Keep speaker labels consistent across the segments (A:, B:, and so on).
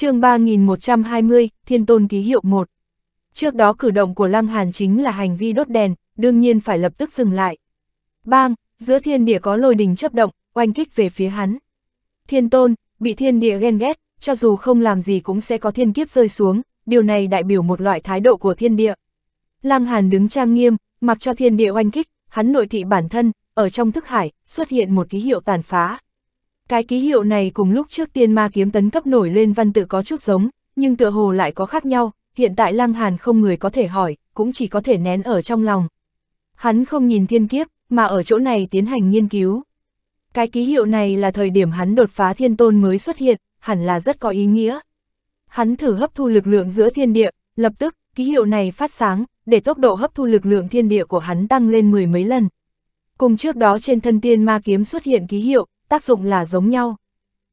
A: chương 3120, Thiên Tôn Ký Hiệu 1 Trước đó cử động của Lăng Hàn chính là hành vi đốt đèn, đương nhiên phải lập tức dừng lại. Bang, giữa thiên địa có lôi đình chấp động, oanh kích về phía hắn. Thiên Tôn, bị thiên địa ghen ghét, cho dù không làm gì cũng sẽ có thiên kiếp rơi xuống, điều này đại biểu một loại thái độ của thiên địa. Lăng Hàn đứng trang nghiêm, mặc cho thiên địa oanh kích, hắn nội thị bản thân, ở trong thức hải, xuất hiện một ký hiệu tàn phá. Cái ký hiệu này cùng lúc trước tiên ma kiếm tấn cấp nổi lên văn tự có chút giống, nhưng tựa hồ lại có khác nhau, hiện tại Lăng Hàn không người có thể hỏi, cũng chỉ có thể nén ở trong lòng. Hắn không nhìn thiên kiếp, mà ở chỗ này tiến hành nghiên cứu. Cái ký hiệu này là thời điểm hắn đột phá thiên tôn mới xuất hiện, hẳn là rất có ý nghĩa. Hắn thử hấp thu lực lượng giữa thiên địa, lập tức, ký hiệu này phát sáng, để tốc độ hấp thu lực lượng thiên địa của hắn tăng lên mười mấy lần. Cùng trước đó trên thân tiên ma kiếm xuất hiện ký hiệu, tác dụng là giống nhau.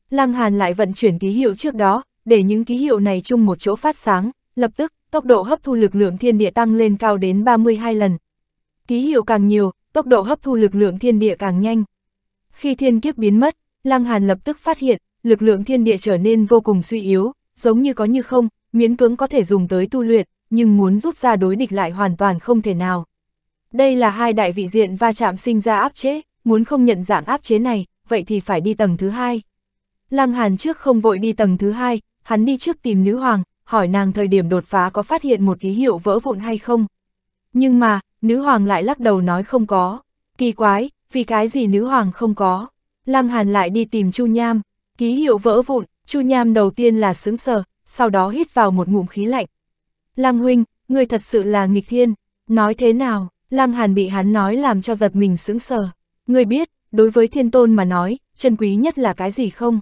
A: Lăng Hàn lại vận chuyển ký hiệu trước đó, để những ký hiệu này chung một chỗ phát sáng, lập tức, tốc độ hấp thu lực lượng thiên địa tăng lên cao đến 32 lần. Ký hiệu càng nhiều, tốc độ hấp thu lực lượng thiên địa càng nhanh. Khi thiên kiếp biến mất, Lăng Hàn lập tức phát hiện, lực lượng thiên địa trở nên vô cùng suy yếu, giống như có như không, miễn cưỡng có thể dùng tới tu luyện, nhưng muốn rút ra đối địch lại hoàn toàn không thể nào. Đây là hai đại vị diện va chạm sinh ra áp chế, muốn không nhận dạng áp chế này, vậy thì phải đi tầng thứ hai. Lăng Hàn trước không vội đi tầng thứ hai, hắn đi trước tìm nữ hoàng, hỏi nàng thời điểm đột phá có phát hiện một ký hiệu vỡ vụn hay không. Nhưng mà, nữ hoàng lại lắc đầu nói không có. Kỳ quái, vì cái gì nữ hoàng không có. Lăng Hàn lại đi tìm Chu Nham, ký hiệu vỡ vụn, Chu Nham đầu tiên là sững sờ, sau đó hít vào một ngụm khí lạnh. Lăng huynh, người thật sự là nghịch thiên, nói thế nào, Lăng Hàn bị hắn nói làm cho giật mình sững sờ. Người biết, đối với thiên tôn mà nói, chân quý nhất là cái gì không?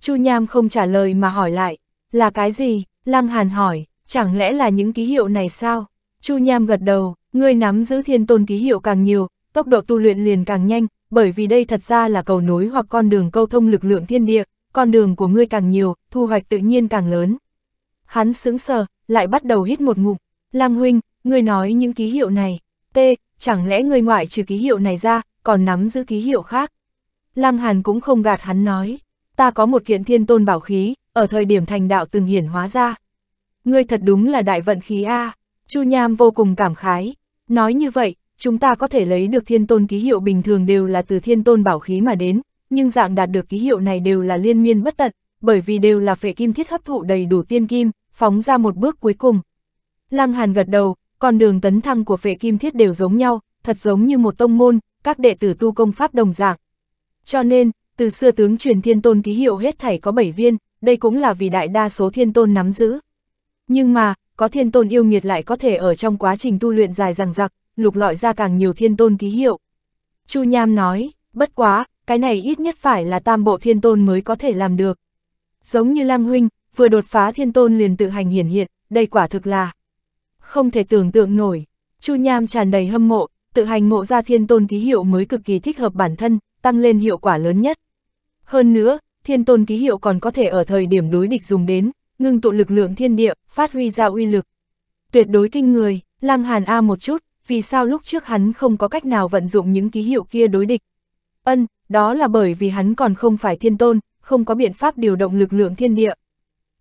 A: Chu Nham không trả lời mà hỏi lại, là cái gì? Lăng Hàn hỏi, chẳng lẽ là những ký hiệu này sao? Chu Nham gật đầu, ngươi nắm giữ thiên tôn ký hiệu càng nhiều, tốc độ tu luyện liền càng nhanh, bởi vì đây thật ra là cầu nối hoặc con đường câu thông lực lượng thiên địa, con đường của ngươi càng nhiều, thu hoạch tự nhiên càng lớn. Hắn sững sờ, lại bắt đầu hít một ngụm, Lăng Huynh, ngươi nói những ký hiệu này, T, chẳng lẽ ngươi ngoại trừ ký hiệu này ra, còn nắm giữ ký hiệu khác. Lăng Hàn cũng không gạt hắn nói, ta có một kiện thiên tôn bảo khí, ở thời điểm thành đạo từng hiển hóa ra. Ngươi thật đúng là đại vận khí A, Chu Nham vô cùng cảm khái, nói như vậy, chúng ta có thể lấy được thiên tôn ký hiệu bình thường đều là từ thiên tôn bảo khí mà đến, nhưng dạng đạt được ký hiệu này đều là liên miên bất tận, bởi vì đều là phệ kim thiết hấp thụ đầy đủ tiên kim, phóng ra một bước cuối cùng. Lăng Hàn gật đầu, con đường tấn thăng của phệ kim thiết đều giống nhau, thật giống như một tông môn, các đệ tử tu công pháp đồng dạng. Cho nên, từ xưa tướng truyền thiên tôn ký hiệu hết thảy có 7 viên, đây cũng là vì đại đa số thiên tôn nắm giữ. Nhưng mà, có thiên tôn yêu nghiệt lại có thể ở trong quá trình tu luyện dài dằng dặc lục lọi ra càng nhiều thiên tôn ký hiệu. Chu Nham nói, bất quá, cái này ít nhất phải là tam bộ thiên tôn mới có thể làm được. Giống như Lam Huynh, vừa đột phá thiên tôn liền tự hành hiển hiện, đây quả thực là không thể tưởng tượng nổi. Chu Nham tràn đầy hâm mộ, tự hành ngộ ra thiên tôn ký hiệu mới cực kỳ thích hợp bản thân, tăng lên hiệu quả lớn nhất. Hơn nữa, thiên tôn ký hiệu còn có thể ở thời điểm đối địch dùng đến, ngưng tụ lực lượng thiên địa, phát huy ra uy lực. Tuyệt đối kinh người, Lăng Hàn A một chút, vì sao lúc trước hắn không có cách nào vận dụng những ký hiệu kia đối địch. Ân, đó là bởi vì hắn còn không phải thiên tôn, không có biện pháp điều động lực lượng thiên địa.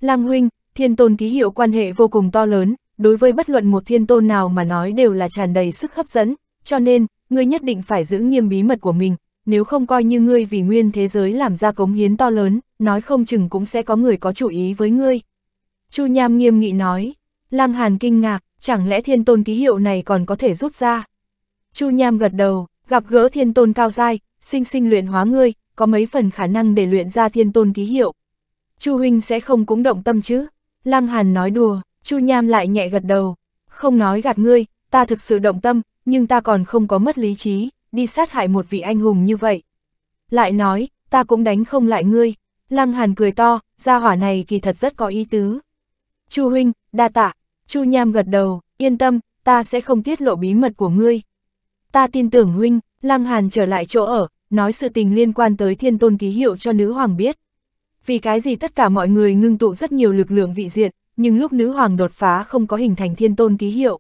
A: Lăng huynh, thiên tôn ký hiệu quan hệ vô cùng to lớn, đối với bất luận một thiên tôn nào mà nói đều là tràn đầy sức hấp dẫn, cho nên, ngươi nhất định phải giữ nghiêm bí mật của mình, nếu không coi như ngươi vì nguyên thế giới làm ra cống hiến to lớn, nói không chừng cũng sẽ có người có chủ ý với ngươi. Chu Nham nghiêm nghị nói, Lăng Hàn kinh ngạc, chẳng lẽ thiên tôn ký hiệu này còn có thể rút ra? Chu Nham gật đầu, gặp gỡ thiên tôn cao dai, sinh sinh luyện hóa ngươi, có mấy phần khả năng để luyện ra thiên tôn ký hiệu. Chu Huynh sẽ không cũng động tâm chứ? Lăng Hàn nói đùa, Chu Nham lại nhẹ gật đầu, không nói gạt ngươi, ta thực sự động tâm, nhưng ta còn không có mất lý trí, đi sát hại một vị anh hùng như vậy. Lại nói, ta cũng đánh không lại ngươi. Lăng Hàn cười to, gia hỏa này kỳ thật rất có ý tứ. Chu huynh, đa tạ. Chu Nham gật đầu, yên tâm, ta sẽ không tiết lộ bí mật của ngươi. Ta tin tưởng huynh, Lăng Hàn trở lại chỗ ở, nói sự tình liên quan tới thiên tôn ký hiệu cho nữ hoàng biết. Vì cái gì tất cả mọi người ngưng tụ rất nhiều lực lượng vị diện, nhưng lúc nữ hoàng đột phá không có hình thành thiên tôn ký hiệu.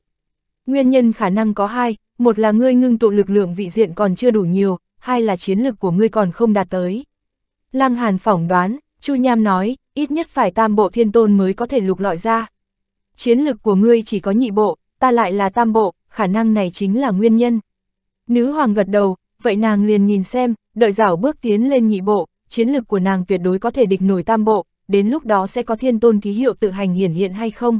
A: Nguyên nhân khả năng có hai, một là ngươi ngưng tụ lực lượng vị diện còn chưa đủ nhiều, hai là chiến lực của ngươi còn không đạt tới. Lăng Hàn phỏng đoán, Chu Nham nói, ít nhất phải tam bộ thiên tôn mới có thể lục lọi ra. Chiến lực của ngươi chỉ có nhị bộ, ta lại là tam bộ, khả năng này chính là nguyên nhân. Nữ hoàng gật đầu, vậy nàng liền nhìn xem, đợi dảo bước tiến lên nhị bộ, chiến lực của nàng tuyệt đối có thể địch nổi tam bộ, đến lúc đó sẽ có thiên tôn ký hiệu tự hành hiển hiện hay không.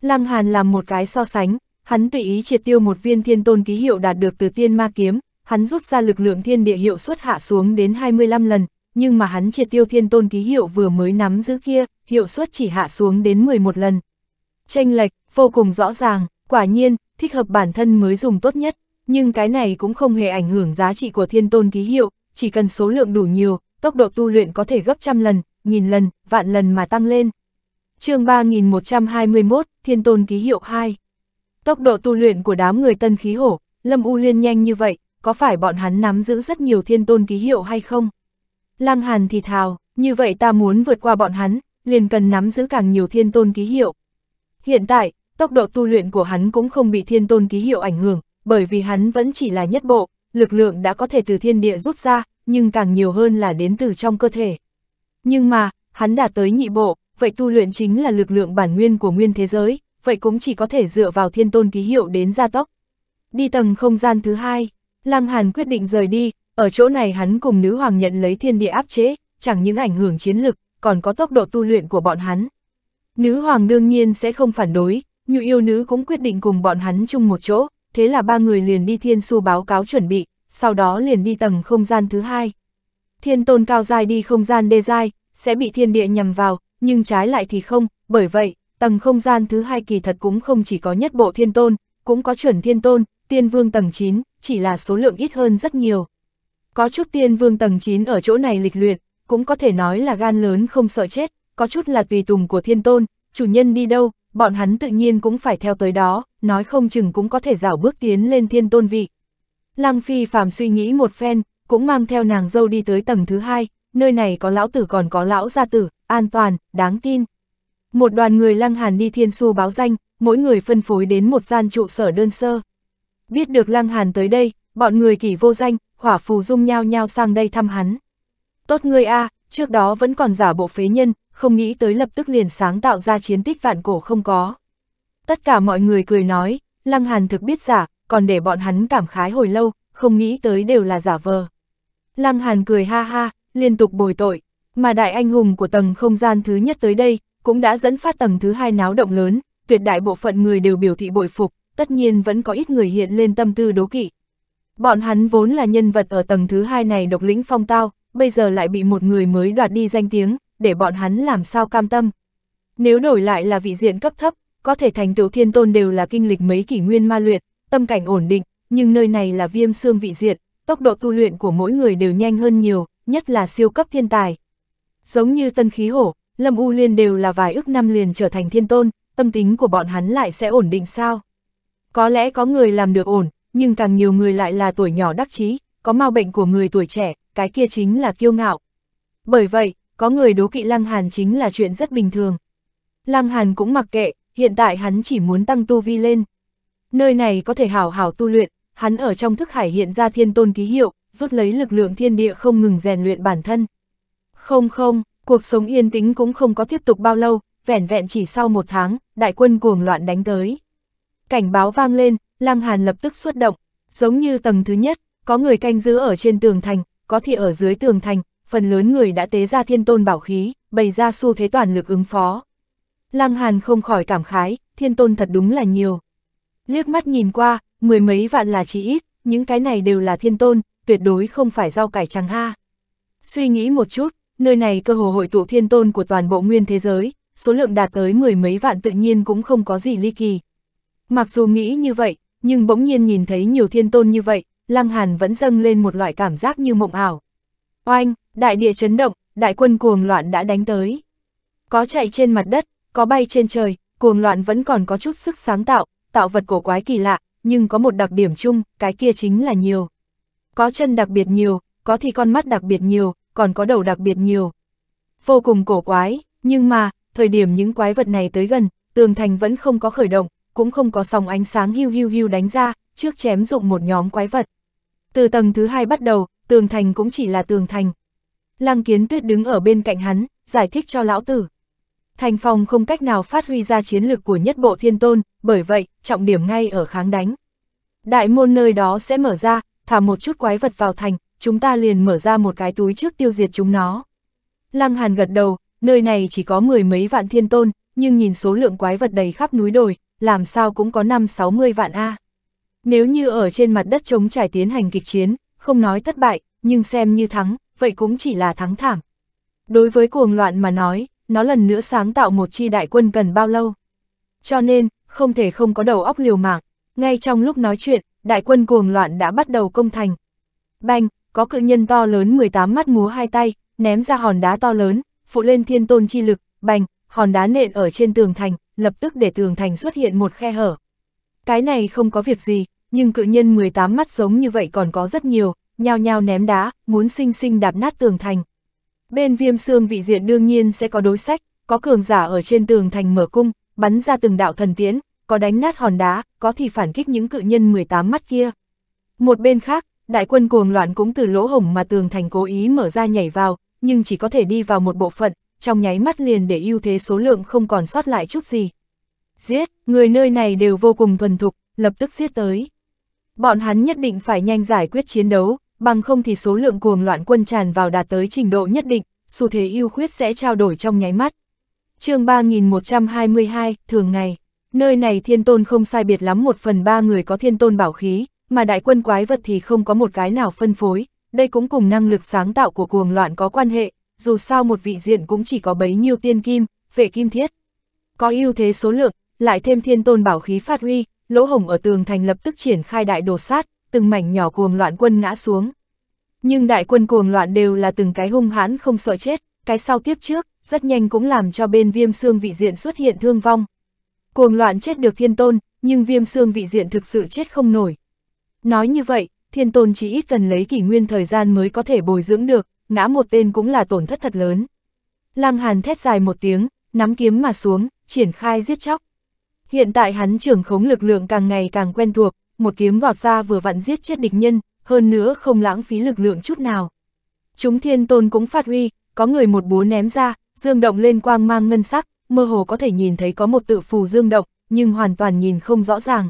A: Lăng Hàn làm một cái so sánh, hắn tùy ý triệt tiêu một viên thiên tôn ký hiệu đạt được từ tiên ma kiếm, hắn rút ra lực lượng thiên địa hiệu suất hạ xuống đến 25 lần, nhưng mà hắn triệt tiêu thiên tôn ký hiệu vừa mới nắm giữ kia, hiệu suất chỉ hạ xuống đến 11 lần. Tranh lệch, vô cùng rõ ràng, quả nhiên, thích hợp bản thân mới dùng tốt nhất, nhưng cái này cũng không hề ảnh hưởng giá trị của thiên tôn ký hiệu, chỉ cần số lượng đủ nhiều, tốc độ tu luyện có thể gấp trăm lần, nghìn lần, vạn lần mà tăng lên. chương 3121, Thiên Tôn Ký Hiệu 2 Tốc độ tu luyện của đám người tân khí hổ, Lâm U Liên nhanh như vậy, có phải bọn hắn nắm giữ rất nhiều thiên tôn ký hiệu hay không? Lăng Hàn thì thào, như vậy ta muốn vượt qua bọn hắn, liền cần nắm giữ càng nhiều thiên tôn ký hiệu. Hiện tại, tốc độ tu luyện của hắn cũng không bị thiên tôn ký hiệu ảnh hưởng, bởi vì hắn vẫn chỉ là nhất bộ, lực lượng đã có thể từ thiên địa rút ra, nhưng càng nhiều hơn là đến từ trong cơ thể. Nhưng mà, hắn đã tới nhị bộ, vậy tu luyện chính là lực lượng bản nguyên của nguyên thế giới vậy cũng chỉ có thể dựa vào thiên tôn ký hiệu đến gia tốc. Đi tầng không gian thứ hai, Lăng Hàn quyết định rời đi, ở chỗ này hắn cùng nữ hoàng nhận lấy thiên địa áp chế, chẳng những ảnh hưởng chiến lực, còn có tốc độ tu luyện của bọn hắn. Nữ hoàng đương nhiên sẽ không phản đối, như yêu nữ cũng quyết định cùng bọn hắn chung một chỗ, thế là ba người liền đi thiên su báo cáo chuẩn bị, sau đó liền đi tầng không gian thứ hai. Thiên tôn cao dài đi không gian đê dài, sẽ bị thiên địa nhầm vào, nhưng trái lại thì không, bởi vậy, tầng không gian thứ hai kỳ thật cũng không chỉ có nhất bộ thiên tôn, cũng có chuẩn thiên tôn, tiên vương tầng 9, chỉ là số lượng ít hơn rất nhiều. Có chút tiên vương tầng 9 ở chỗ này lịch luyện, cũng có thể nói là gan lớn không sợ chết, có chút là tùy tùng của thiên tôn, chủ nhân đi đâu, bọn hắn tự nhiên cũng phải theo tới đó, nói không chừng cũng có thể rảo bước tiến lên thiên tôn vị. Lăng Phi phàm suy nghĩ một phen, cũng mang theo nàng dâu đi tới tầng thứ hai, nơi này có lão tử còn có lão gia tử, an toàn, đáng tin, một đoàn người Lăng Hàn đi Thiên Su báo danh, mỗi người phân phối đến một gian trụ sở đơn sơ. Biết được Lăng Hàn tới đây, bọn người kỷ vô danh, hỏa phù dung nhao nhao sang đây thăm hắn. Tốt ngươi a, à, trước đó vẫn còn giả bộ phế nhân, không nghĩ tới lập tức liền sáng tạo ra chiến tích vạn cổ không có. Tất cả mọi người cười nói, Lăng Hàn thực biết giả, còn để bọn hắn cảm khái hồi lâu, không nghĩ tới đều là giả vờ. Lăng Hàn cười ha ha, liên tục bồi tội, mà đại anh hùng của tầng không gian thứ nhất tới đây, cũng đã dẫn phát tầng thứ hai náo động lớn, tuyệt đại bộ phận người đều biểu thị bội phục, tất nhiên vẫn có ít người hiện lên tâm tư đố kỵ. Bọn hắn vốn là nhân vật ở tầng thứ hai này độc lĩnh phong tao, bây giờ lại bị một người mới đoạt đi danh tiếng, để bọn hắn làm sao cam tâm. Nếu đổi lại là vị diện cấp thấp, có thể thành tựu thiên tôn đều là kinh lịch mấy kỷ nguyên ma luyện, tâm cảnh ổn định, nhưng nơi này là viêm xương vị diện, tốc độ tu luyện của mỗi người đều nhanh hơn nhiều, nhất là siêu cấp thiên tài. Giống như tân khí hổ, Lâm U Liên đều là vài ước năm liền trở thành thiên tôn, tâm tính của bọn hắn lại sẽ ổn định sao? Có lẽ có người làm được ổn, nhưng càng nhiều người lại là tuổi nhỏ đắc chí, có mau bệnh của người tuổi trẻ, cái kia chính là kiêu ngạo. Bởi vậy, có người đố kỵ Lăng Hàn chính là chuyện rất bình thường. Lăng Hàn cũng mặc kệ, hiện tại hắn chỉ muốn tăng tu vi lên. Nơi này có thể hảo hảo tu luyện, hắn ở trong thức hải hiện ra thiên tôn ký hiệu, rút lấy lực lượng thiên địa không ngừng rèn luyện bản thân. Không không, Cuộc sống yên tĩnh cũng không có tiếp tục bao lâu, vẻn vẹn chỉ sau một tháng, đại quân cuồng loạn đánh tới. Cảnh báo vang lên, Lăng Hàn lập tức xuất động, giống như tầng thứ nhất, có người canh giữ ở trên tường thành, có thì ở dưới tường thành, phần lớn người đã tế ra thiên tôn bảo khí, bày ra xu thế toàn lực ứng phó. Lăng Hàn không khỏi cảm khái, thiên tôn thật đúng là nhiều. Liếc mắt nhìn qua, mười mấy vạn là chỉ ít, những cái này đều là thiên tôn, tuyệt đối không phải rau cải trắng ha. Suy nghĩ một chút, nơi này cơ hồ hội tụ thiên tôn của toàn bộ nguyên thế giới, số lượng đạt tới mười mấy vạn tự nhiên cũng không có gì ly kỳ. Mặc dù nghĩ như vậy, nhưng bỗng nhiên nhìn thấy nhiều thiên tôn như vậy, Lăng Hàn vẫn dâng lên một loại cảm giác như mộng ảo. Oanh, đại địa chấn động, đại quân cuồng loạn đã đánh tới. Có chạy trên mặt đất, có bay trên trời, cuồng loạn vẫn còn có chút sức sáng tạo, tạo vật cổ quái kỳ lạ, nhưng có một đặc điểm chung, cái kia chính là nhiều. Có chân đặc biệt nhiều, có thì con mắt đặc biệt nhiều, còn có đầu đặc biệt nhiều. Vô cùng cổ quái, nhưng mà, thời điểm những quái vật này tới gần, tường thành vẫn không có khởi động, cũng không có sòng ánh sáng hiu hiu hiu đánh ra, trước chém dụng một nhóm quái vật. Từ tầng thứ hai bắt đầu, tường thành cũng chỉ là tường thành. Lăng kiến tuyết đứng ở bên cạnh hắn, giải thích cho lão tử. Thành phòng không cách nào phát huy ra chiến lược của nhất bộ thiên tôn, bởi vậy, trọng điểm ngay ở kháng đánh. Đại môn nơi đó sẽ mở ra, thả một chút quái vật vào thành, chúng ta liền mở ra một cái túi trước tiêu diệt chúng nó. Lăng Hàn gật đầu, nơi này chỉ có mười mấy vạn thiên tôn, nhưng nhìn số lượng quái vật đầy khắp núi đồi, làm sao cũng có năm sáu mươi vạn A. Nếu như ở trên mặt đất chống trải tiến hành kịch chiến, không nói thất bại, nhưng xem như thắng, vậy cũng chỉ là thắng thảm. Đối với cuồng loạn mà nói, nó lần nữa sáng tạo một chi đại quân cần bao lâu. Cho nên, không thể không có đầu óc liều mạng. Ngay trong lúc nói chuyện, đại quân cuồng loạn đã bắt đầu công thành. Banh, có cự nhân to lớn 18 mắt múa hai tay, ném ra hòn đá to lớn, phụ lên thiên tôn chi lực, bành, hòn đá nện ở trên tường thành, lập tức để tường thành xuất hiện một khe hở. Cái này không có việc gì, nhưng cự nhân 18 mắt giống như vậy còn có rất nhiều, nhao nhao ném đá, muốn sinh sinh đạp nát tường thành. Bên viêm xương vị diện đương nhiên sẽ có đối sách, có cường giả ở trên tường thành mở cung, bắn ra từng đạo thần tiễn, có đánh nát hòn đá, có thì phản kích những cự nhân 18 mắt kia. Một bên khác, Đại quân cuồng loạn cũng từ lỗ hổng mà tường thành cố ý mở ra nhảy vào, nhưng chỉ có thể đi vào một bộ phận, trong nháy mắt liền để ưu thế số lượng không còn sót lại chút gì. Giết, người nơi này đều vô cùng thuần thục, lập tức giết tới. Bọn hắn nhất định phải nhanh giải quyết chiến đấu, bằng không thì số lượng cuồng loạn quân tràn vào đạt tới trình độ nhất định, xu thế ưu khuyết sẽ trao đổi trong nháy mắt. chương 3122, thường ngày, nơi này thiên tôn không sai biệt lắm một phần ba người có thiên tôn bảo khí, mà đại quân quái vật thì không có một cái nào phân phối, đây cũng cùng năng lực sáng tạo của cuồng loạn có quan hệ, dù sao một vị diện cũng chỉ có bấy nhiêu tiên kim, phệ kim thiết. Có ưu thế số lượng, lại thêm thiên tôn bảo khí phát huy, lỗ hồng ở tường thành lập tức triển khai đại đồ sát, từng mảnh nhỏ cuồng loạn quân ngã xuống. Nhưng đại quân cuồng loạn đều là từng cái hung hãn không sợ chết, cái sau tiếp trước, rất nhanh cũng làm cho bên viêm xương vị diện xuất hiện thương vong. Cuồng loạn chết được thiên tôn, nhưng viêm xương vị diện thực sự chết không nổi, Nói như vậy, thiên tôn chỉ ít cần lấy kỷ nguyên thời gian mới có thể bồi dưỡng được, ngã một tên cũng là tổn thất thật lớn. Lăng Hàn thét dài một tiếng, nắm kiếm mà xuống, triển khai giết chóc. Hiện tại hắn trưởng khống lực lượng càng ngày càng quen thuộc, một kiếm gọt ra vừa vặn giết chết địch nhân, hơn nữa không lãng phí lực lượng chút nào. Chúng thiên tôn cũng phát huy, có người một búa ném ra, dương động lên quang mang ngân sắc, mơ hồ có thể nhìn thấy có một tự phù dương động, nhưng hoàn toàn nhìn không rõ ràng.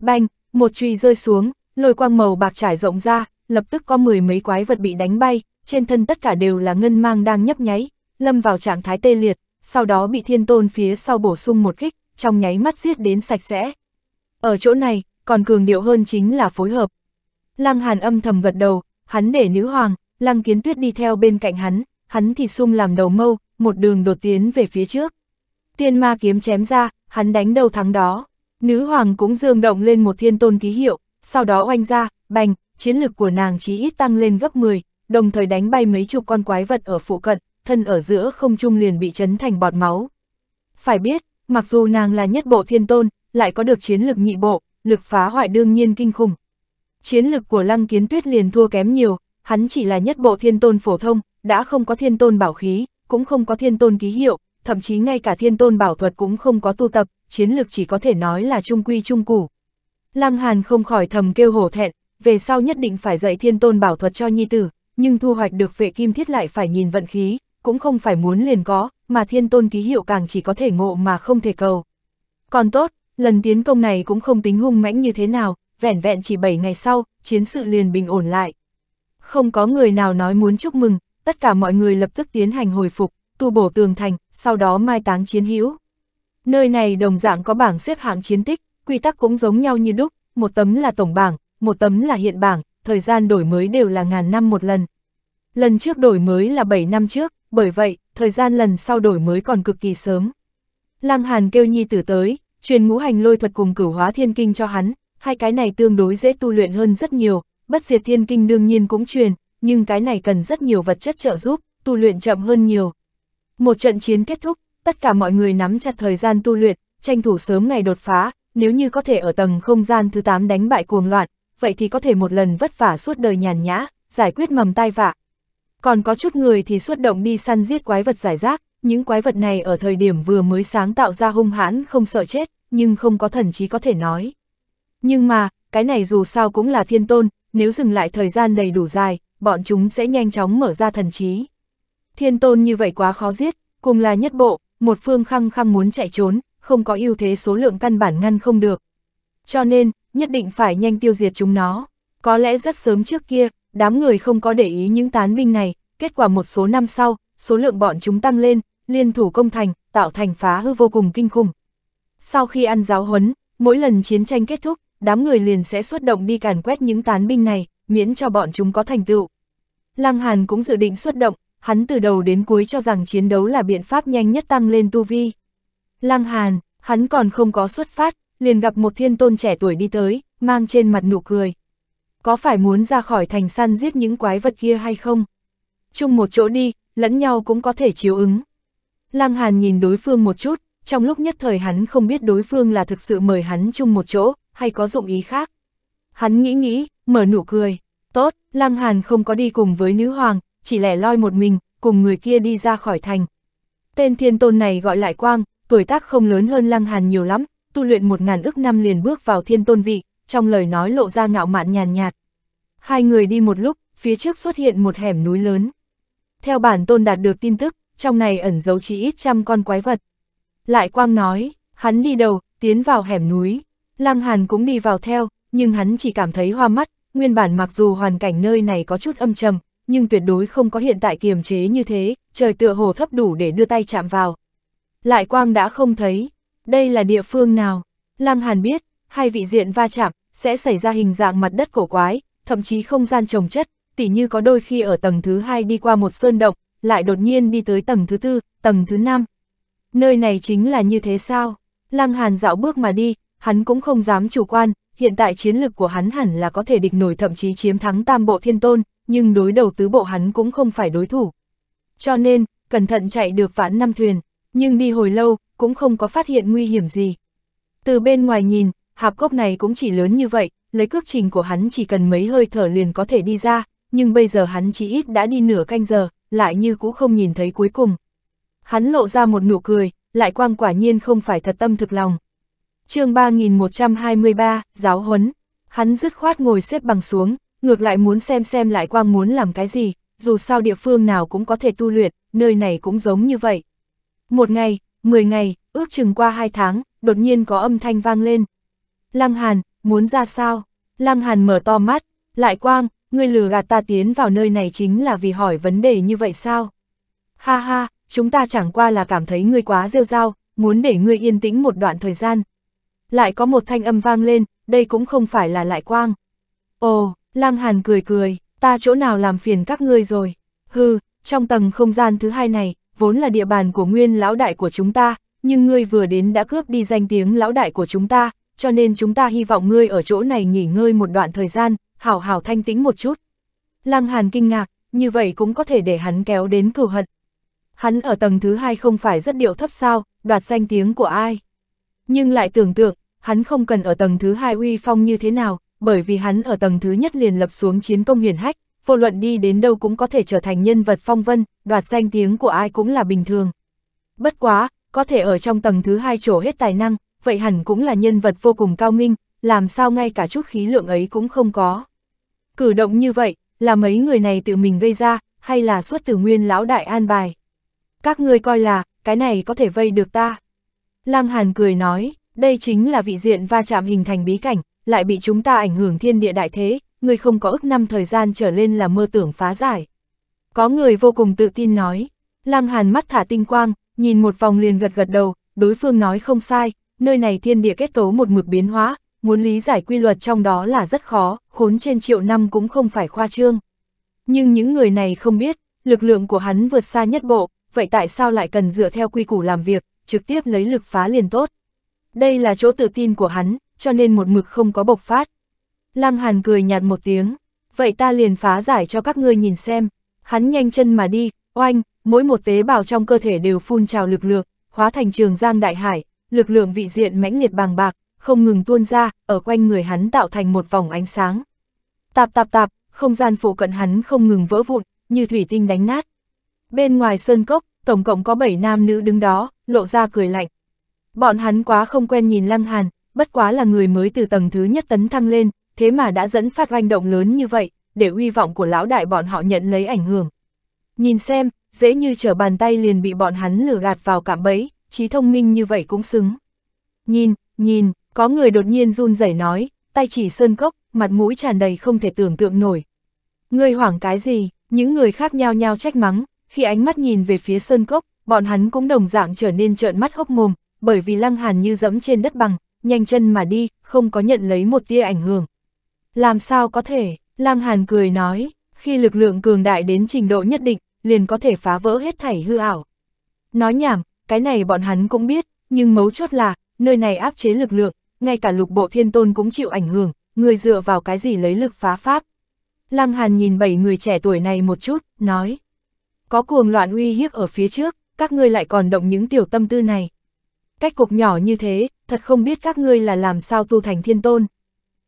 A: Banh, một chùy rơi xuống, lôi quang màu bạc trải rộng ra, lập tức có mười mấy quái vật bị đánh bay, trên thân tất cả đều là ngân mang đang nhấp nháy, lâm vào trạng thái tê liệt, sau đó bị thiên tôn phía sau bổ sung một kích, trong nháy mắt giết đến sạch sẽ. Ở chỗ này, còn cường điệu hơn chính là phối hợp. Lăng Hàn âm thầm gật đầu, hắn để nữ hoàng, Lăng Kiến Tuyết đi theo bên cạnh hắn, hắn thì sung làm đầu mâu, một đường đột tiến về phía trước. Tiên ma kiếm chém ra, hắn đánh đầu thắng đó. Nữ hoàng cũng dương động lên một thiên tôn ký hiệu, sau đó oanh ra, bành, chiến lực của nàng chí ít tăng lên gấp 10, đồng thời đánh bay mấy chục con quái vật ở phụ cận, thân ở giữa không trung liền bị chấn thành bọt máu. Phải biết, mặc dù nàng là nhất bộ thiên tôn, lại có được chiến lực nhị bộ, lực phá hoại đương nhiên kinh khủng. Chiến lực của Lăng Kiến Tuyết liền thua kém nhiều, hắn chỉ là nhất bộ thiên tôn phổ thông, đã không có thiên tôn bảo khí, cũng không có thiên tôn ký hiệu, thậm chí ngay cả thiên tôn bảo thuật cũng không có tu tập, chiến lược chỉ có thể nói là trung quy trung củ. Lăng Hàn không khỏi thầm kêu hổ thẹn, về sau nhất định phải dạy thiên tôn bảo thuật cho nhi tử, nhưng thu hoạch được vệ kim thiết lại phải nhìn vận khí, cũng không phải muốn liền có, mà thiên tôn ký hiệu càng chỉ có thể ngộ mà không thể cầu. Còn tốt, lần tiến công này cũng không tính hung mãnh như thế nào, vẻn vẹn chỉ 7 ngày sau, chiến sự liền bình ổn lại. Không có người nào nói muốn chúc mừng, tất cả mọi người lập tức tiến hành hồi phục, tu bổ tường thành, sau đó mai táng chiến hữu. Nơi này đồng dạng có bảng xếp hạng chiến tích, quy tắc cũng giống nhau như đúc, một tấm là tổng bảng, một tấm là hiện bảng, thời gian đổi mới đều là ngàn năm một lần. Lần trước đổi mới là 7 năm trước, bởi vậy, thời gian lần sau đổi mới còn cực kỳ sớm. Lăng Hàn kêu nhi tử tới, truyền ngũ hành lôi thuật cùng cửu hóa thiên kinh cho hắn, hai cái này tương đối dễ tu luyện hơn rất nhiều, bất diệt thiên kinh đương nhiên cũng truyền, nhưng cái này cần rất nhiều vật chất trợ giúp, tu luyện chậm hơn nhiều. Một trận chiến kết thúc, tất cả mọi người nắm chặt thời gian tu luyện, tranh thủ sớm ngày đột phá, nếu như có thể ở tầng không gian thứ 8 đánh bại cuồng loạn, vậy thì có thể một lần vất vả suốt đời nhàn nhã, giải quyết mầm tai vạ. Còn có chút người thì xuất động đi săn giết quái vật giải rác, những quái vật này ở thời điểm vừa mới sáng tạo ra hung hãn không sợ chết, nhưng không có thần trí có thể nói. Nhưng mà, cái này dù sao cũng là thiên tôn, nếu dừng lại thời gian đầy đủ dài, bọn chúng sẽ nhanh chóng mở ra thần trí. Thiên tôn như vậy quá khó giết, cùng là nhất bộ, một phương khăng khăng muốn chạy trốn, không có ưu thế số lượng căn bản ngăn không được. Cho nên, nhất định phải nhanh tiêu diệt chúng nó. Có lẽ rất sớm trước kia, đám người không có để ý những tán binh này, kết quả một số năm sau, số lượng bọn chúng tăng lên, liên thủ công thành, tạo thành phá hư vô cùng kinh khủng. Sau khi ăn giáo huấn, mỗi lần chiến tranh kết thúc, đám người liền sẽ xuất động đi càn quét những tán binh này, miễn cho bọn chúng có thành tựu. Lăng Hàn cũng dự định xuất động, hắn từ đầu đến cuối cho rằng chiến đấu là biện pháp nhanh nhất tăng lên tu vi. Lăng Hàn, hắn còn không có xuất phát, liền gặp một thiên tôn trẻ tuổi đi tới, mang trên mặt nụ cười. Có phải muốn ra khỏi thành săn giết những quái vật kia hay không? Chung một chỗ đi, lẫn nhau cũng có thể chiếu ứng. Lăng Hàn nhìn đối phương một chút, trong lúc nhất thời hắn không biết đối phương là thực sự mời hắn chung một chỗ, hay có dụng ý khác. Hắn nghĩ nghĩ, mở nụ cười. Tốt, Lăng Hàn không có đi cùng với nữ hoàng, chỉ lẻ loi một mình, cùng người kia đi ra khỏi thành. Tên thiên tôn này gọi lại quang, tuổi tác không lớn hơn lăng hàn nhiều lắm, tu luyện một ngàn ức năm liền bước vào thiên tôn vị, trong lời nói lộ ra ngạo mạn nhàn nhạt. Hai người đi một lúc, phía trước xuất hiện một hẻm núi lớn. Theo bản tôn đạt được tin tức, trong này ẩn giấu chỉ ít trăm con quái vật. Lại quang nói, hắn đi đầu, tiến vào hẻm núi. Lăng Hàn cũng đi vào theo, nhưng hắn chỉ cảm thấy hoa mắt, nguyên bản mặc dù hoàn cảnh nơi này có chút âm trầm, nhưng tuyệt đối không có hiện tại kiềm chế như thế, trời tựa hồ thấp đủ để đưa tay chạm vào. Lại quang đã không thấy, đây là địa phương nào? Lăng Hàn biết, hai vị diện va chạm, sẽ xảy ra hình dạng mặt đất cổ quái, thậm chí không gian trồng chất, tỉ như có đôi khi ở tầng thứ hai đi qua một sơn động, lại đột nhiên đi tới tầng thứ tư, tầng thứ năm. Nơi này chính là như thế sao? Lăng Hàn dạo bước mà đi, hắn cũng không dám chủ quan, hiện tại chiến lực của hắn hẳn là có thể địch nổi thậm chí chiếm thắng tam bộ thiên tôn, nhưng đối đầu tứ bộ hắn cũng không phải đối thủ. Cho nên, cẩn thận chạy được vãn năm thuyền, nhưng đi hồi lâu, cũng không có phát hiện nguy hiểm gì. Từ bên ngoài nhìn, hạp cốc này cũng chỉ lớn như vậy, lấy cước trình của hắn chỉ cần mấy hơi thở liền có thể đi ra, nhưng bây giờ hắn chỉ ít đã đi nửa canh giờ, lại như cũ không nhìn thấy cuối cùng. Hắn lộ ra một nụ cười, lại quang quả nhiên không phải thật tâm thực lòng chương 3123, giáo huấn, hắn dứt khoát ngồi xếp bằng xuống, ngược lại muốn xem xem lại quang muốn làm cái gì, dù sao địa phương nào cũng có thể tu luyện, nơi này cũng giống như vậy. Một ngày, mười ngày, ước chừng qua hai tháng, đột nhiên có âm thanh vang lên. Lăng Hàn, muốn ra sao? Lăng Hàn mở to mắt, lại quang, ngươi lừa gạt ta tiến vào nơi này chính là vì hỏi vấn đề như vậy sao? Ha ha, chúng ta chẳng qua là cảm thấy ngươi quá rêu rao, muốn để ngươi yên tĩnh một đoạn thời gian, lại có một thanh âm vang lên, đây cũng không phải là lại quang. Ồ, lang hàn cười cười, ta chỗ nào làm phiền các ngươi rồi. Hừ, trong tầng không gian thứ hai này, vốn là địa bàn của nguyên lão đại của chúng ta, nhưng ngươi vừa đến đã cướp đi danh tiếng lão đại của chúng ta, cho nên chúng ta hy vọng ngươi ở chỗ này nghỉ ngơi một đoạn thời gian, hảo hảo thanh tĩnh một chút. Lăng Hàn kinh ngạc, như vậy cũng có thể để hắn kéo đến cửu hận. Hắn ở tầng thứ hai không phải rất điệu thấp sao, đoạt danh tiếng của ai. Nhưng lại tưởng tượng, hắn không cần ở tầng thứ hai uy phong như thế nào, bởi vì hắn ở tầng thứ nhất liền lập xuống chiến công hiển hách, vô luận đi đến đâu cũng có thể trở thành nhân vật phong vân, đoạt danh tiếng của ai cũng là bình thường. Bất quá, có thể ở trong tầng thứ hai trổ hết tài năng, vậy hẳn cũng là nhân vật vô cùng cao minh, làm sao ngay cả chút khí lượng ấy cũng không có. Cử động như vậy, là mấy người này tự mình gây ra, hay là xuất từ nguyên lão đại an bài. Các ngươi coi là, cái này có thể vây được ta. Lăng Hàn cười nói, đây chính là vị diện va chạm hình thành bí cảnh, lại bị chúng ta ảnh hưởng thiên địa đại thế, người không có ức năm thời gian trở lên là mơ tưởng phá giải. Có người vô cùng tự tin nói, Lang Hàn mắt thả tinh quang, nhìn một vòng liền gật gật đầu, đối phương nói không sai, nơi này thiên địa kết cấu một mực biến hóa, muốn lý giải quy luật trong đó là rất khó, khốn trên triệu năm cũng không phải khoa trương. Nhưng những người này không biết, lực lượng của hắn vượt xa nhất bộ, vậy tại sao lại cần dựa theo quy củ làm việc, trực tiếp lấy lực phá liền tốt đây là chỗ tự tin của hắn, cho nên một mực không có bộc phát. Lăng Hàn cười nhạt một tiếng, vậy ta liền phá giải cho các ngươi nhìn xem. Hắn nhanh chân mà đi, oanh, mỗi một tế bào trong cơ thể đều phun trào lực lượng, hóa thành trường giang đại hải, lực lượng vị diện mãnh liệt bàng bạc, không ngừng tuôn ra, ở quanh người hắn tạo thành một vòng ánh sáng. Tạp tạp tạp, không gian phụ cận hắn không ngừng vỡ vụn, như thủy tinh đánh nát. Bên ngoài sơn cốc, tổng cộng có 7 nam nữ đứng đó, lộ ra cười lạnh. Bọn hắn quá không quen nhìn Lăng Hàn, bất quá là người mới từ tầng thứ nhất tấn thăng lên, thế mà đã dẫn phát oanh động lớn như vậy, để uy vọng của lão đại bọn họ nhận lấy ảnh hưởng. Nhìn xem, dễ như trở bàn tay liền bị bọn hắn lừa gạt vào cạm bẫy, trí thông minh như vậy cũng xứng. Nhìn, nhìn, có người đột nhiên run rẩy nói, tay chỉ sơn cốc, mặt mũi tràn đầy không thể tưởng tượng nổi. Ngươi hoảng cái gì, những người khác nhao nhao trách mắng, khi ánh mắt nhìn về phía sơn cốc, bọn hắn cũng đồng dạng trở nên trợn mắt hốc mồm, bởi vì Lăng Hàn như dẫm trên đất bằng, nhanh chân mà đi, không có nhận lấy một tia ảnh hưởng. Làm sao có thể, Lăng Hàn cười nói, khi lực lượng cường đại đến trình độ nhất định, liền có thể phá vỡ hết thảy hư ảo. Nói nhảm, cái này bọn hắn cũng biết, nhưng mấu chốt là, nơi này áp chế lực lượng, ngay cả lục bộ thiên tôn cũng chịu ảnh hưởng, người dựa vào cái gì lấy lực phá pháp. Lăng Hàn nhìn bảy người trẻ tuổi này một chút, nói. Có cuồng loạn uy hiếp ở phía trước, các ngươi lại còn động những tiểu tâm tư này cách cục nhỏ như thế, thật không biết các ngươi là làm sao tu thành thiên tôn.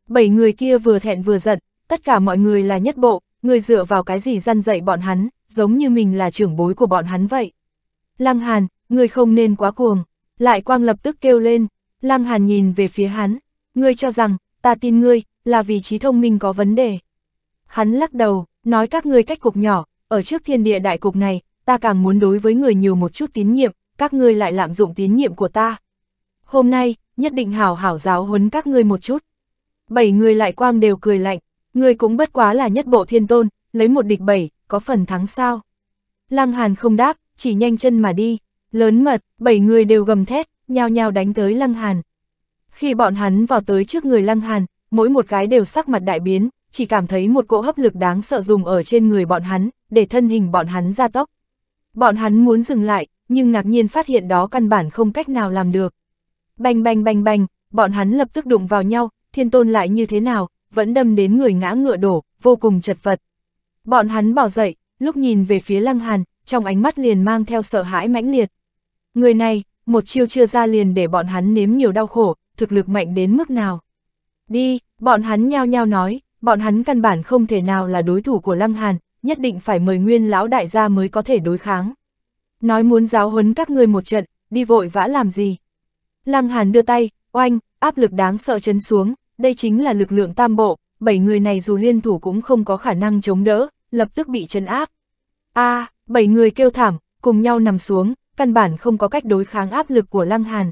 A: Bảy người kia vừa thẹn vừa giận, tất cả mọi người là nhất bộ, người dựa vào cái gì răn dạy bọn hắn, giống như mình là trưởng bối của bọn hắn vậy. Lăng Hàn, người không nên quá cuồng, lại quang lập tức kêu lên, Lăng Hàn nhìn về phía hắn, ngươi cho rằng, ta tin ngươi, là vì trí thông minh có vấn đề. Hắn lắc đầu, nói các ngươi cách cục nhỏ, ở trước thiên địa đại cục này, ta càng muốn đối với người nhiều một chút tín nhiệm, các ngươi lại lạm dụng tín nhiệm của ta. Hôm nay, nhất định hào hảo giáo huấn các ngươi một chút. Bảy người lại quang đều cười lạnh, ngươi cũng bất quá là nhất bộ thiên tôn, lấy một địch bảy, có phần thắng sao. Lăng Hàn không đáp, chỉ nhanh chân mà đi, lớn mật, bảy người đều gầm thét, nhao nhao đánh tới Lăng Hàn. Khi bọn hắn vào tới trước người Lăng Hàn, mỗi một cái đều sắc mặt đại biến, chỉ cảm thấy một cỗ hấp lực đáng sợ dùng ở trên người bọn hắn, để thân hình bọn hắn ra tốc. Bọn hắn muốn dừng lại, nhưng ngạc nhiên phát hiện đó căn bản không cách nào làm được. Bành bành bành bành, bọn hắn lập tức đụng vào nhau, thiên tôn lại như thế nào, vẫn đâm đến người ngã ngựa đổ, vô cùng chật vật. Bọn hắn bỏ dậy, lúc nhìn về phía lăng hàn, trong ánh mắt liền mang theo sợ hãi mãnh liệt. Người này, một chiêu chưa ra liền để bọn hắn nếm nhiều đau khổ, thực lực mạnh đến mức nào. Đi, bọn hắn nhao nhao nói, bọn hắn căn bản không thể nào là đối thủ của lăng hàn, nhất định phải mời nguyên lão đại gia mới có thể đối kháng nói muốn giáo huấn các ngươi một trận, đi vội vã làm gì. Lăng Hàn đưa tay, oanh, áp lực đáng sợ chân xuống, đây chính là lực lượng tam bộ, bảy người này dù liên thủ cũng không có khả năng chống đỡ, lập tức bị chân áp. A, à, bảy người kêu thảm, cùng nhau nằm xuống, căn bản không có cách đối kháng áp lực của Lăng Hàn.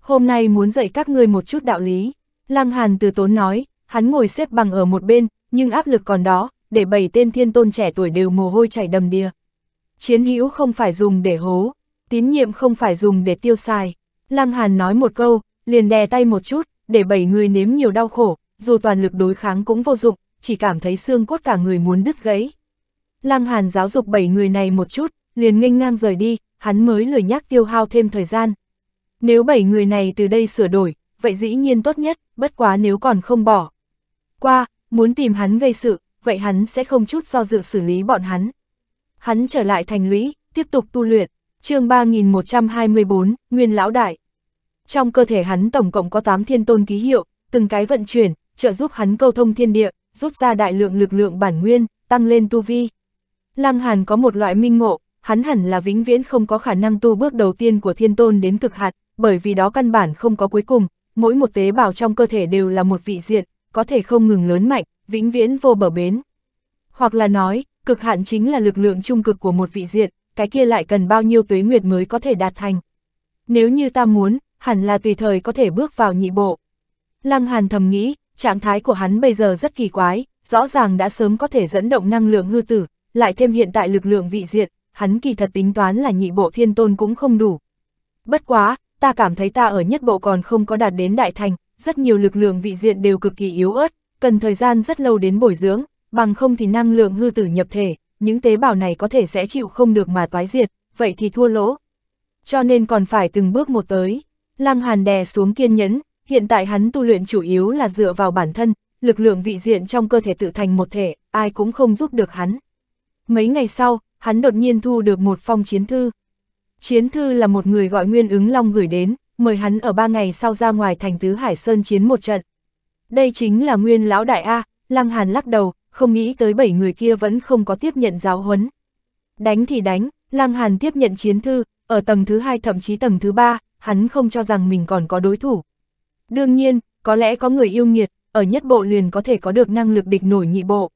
A: Hôm nay muốn dạy các ngươi một chút đạo lý, Lăng Hàn từ tốn nói, hắn ngồi xếp bằng ở một bên, nhưng áp lực còn đó, để bảy tên thiên tôn trẻ tuổi đều mồ hôi chảy đầm đìa chiến hữu không phải dùng để hố, tín nhiệm không phải dùng để tiêu xài. Lăng Hàn nói một câu, liền đè tay một chút, để bảy người nếm nhiều đau khổ, dù toàn lực đối kháng cũng vô dụng, chỉ cảm thấy xương cốt cả người muốn đứt gãy. Lăng Hàn giáo dục bảy người này một chút, liền nghênh ngang rời đi, hắn mới lười nhắc tiêu hao thêm thời gian. Nếu bảy người này từ đây sửa đổi, vậy dĩ nhiên tốt nhất, bất quá nếu còn không bỏ. Qua, muốn tìm hắn gây sự, vậy hắn sẽ không chút do dự xử lý bọn hắn hắn trở lại thành lũy, tiếp tục tu luyện, chương 3124, Nguyên Lão Đại. Trong cơ thể hắn tổng cộng có 8 thiên tôn ký hiệu, từng cái vận chuyển, trợ giúp hắn câu thông thiên địa, rút ra đại lượng lực lượng bản nguyên, tăng lên tu vi. Lăng Hàn có một loại minh ngộ, hắn hẳn là vĩnh viễn không có khả năng tu bước đầu tiên của thiên tôn đến cực hạt, bởi vì đó căn bản không có cuối cùng, mỗi một tế bào trong cơ thể đều là một vị diện, có thể không ngừng lớn mạnh, vĩnh viễn vô bờ bến. Hoặc là nói, Cực hạn chính là lực lượng trung cực của một vị diện, cái kia lại cần bao nhiêu tuế nguyệt mới có thể đạt thành. Nếu như ta muốn, hẳn là tùy thời có thể bước vào nhị bộ. Lăng Hàn thầm nghĩ, trạng thái của hắn bây giờ rất kỳ quái, rõ ràng đã sớm có thể dẫn động năng lượng hư tử, lại thêm hiện tại lực lượng vị diện, hắn kỳ thật tính toán là nhị bộ thiên tôn cũng không đủ. Bất quá, ta cảm thấy ta ở nhất bộ còn không có đạt đến đại thành, rất nhiều lực lượng vị diện đều cực kỳ yếu ớt, cần thời gian rất lâu đến bồi dưỡng, bằng không thì năng lượng hư tử nhập thể, những tế bào này có thể sẽ chịu không được mà toái diệt, vậy thì thua lỗ. Cho nên còn phải từng bước một tới, Lăng Hàn đè xuống kiên nhẫn, hiện tại hắn tu luyện chủ yếu là dựa vào bản thân, lực lượng vị diện trong cơ thể tự thành một thể, ai cũng không giúp được hắn. Mấy ngày sau, hắn đột nhiên thu được một phong chiến thư. Chiến thư là một người gọi Nguyên ứng Long gửi đến, mời hắn ở ba ngày sau ra ngoài thành Tứ Hải Sơn chiến một trận. Đây chính là Nguyên Lão Đại A, Lăng Hàn lắc đầu, không nghĩ tới bảy người kia vẫn không có tiếp nhận giáo huấn. Đánh thì đánh, Lăng Hàn tiếp nhận chiến thư, ở tầng thứ hai thậm chí tầng thứ ba, hắn không cho rằng mình còn có đối thủ. Đương nhiên, có lẽ có người yêu nghiệt, ở nhất bộ liền có thể có được năng lực địch nổi nhị bộ.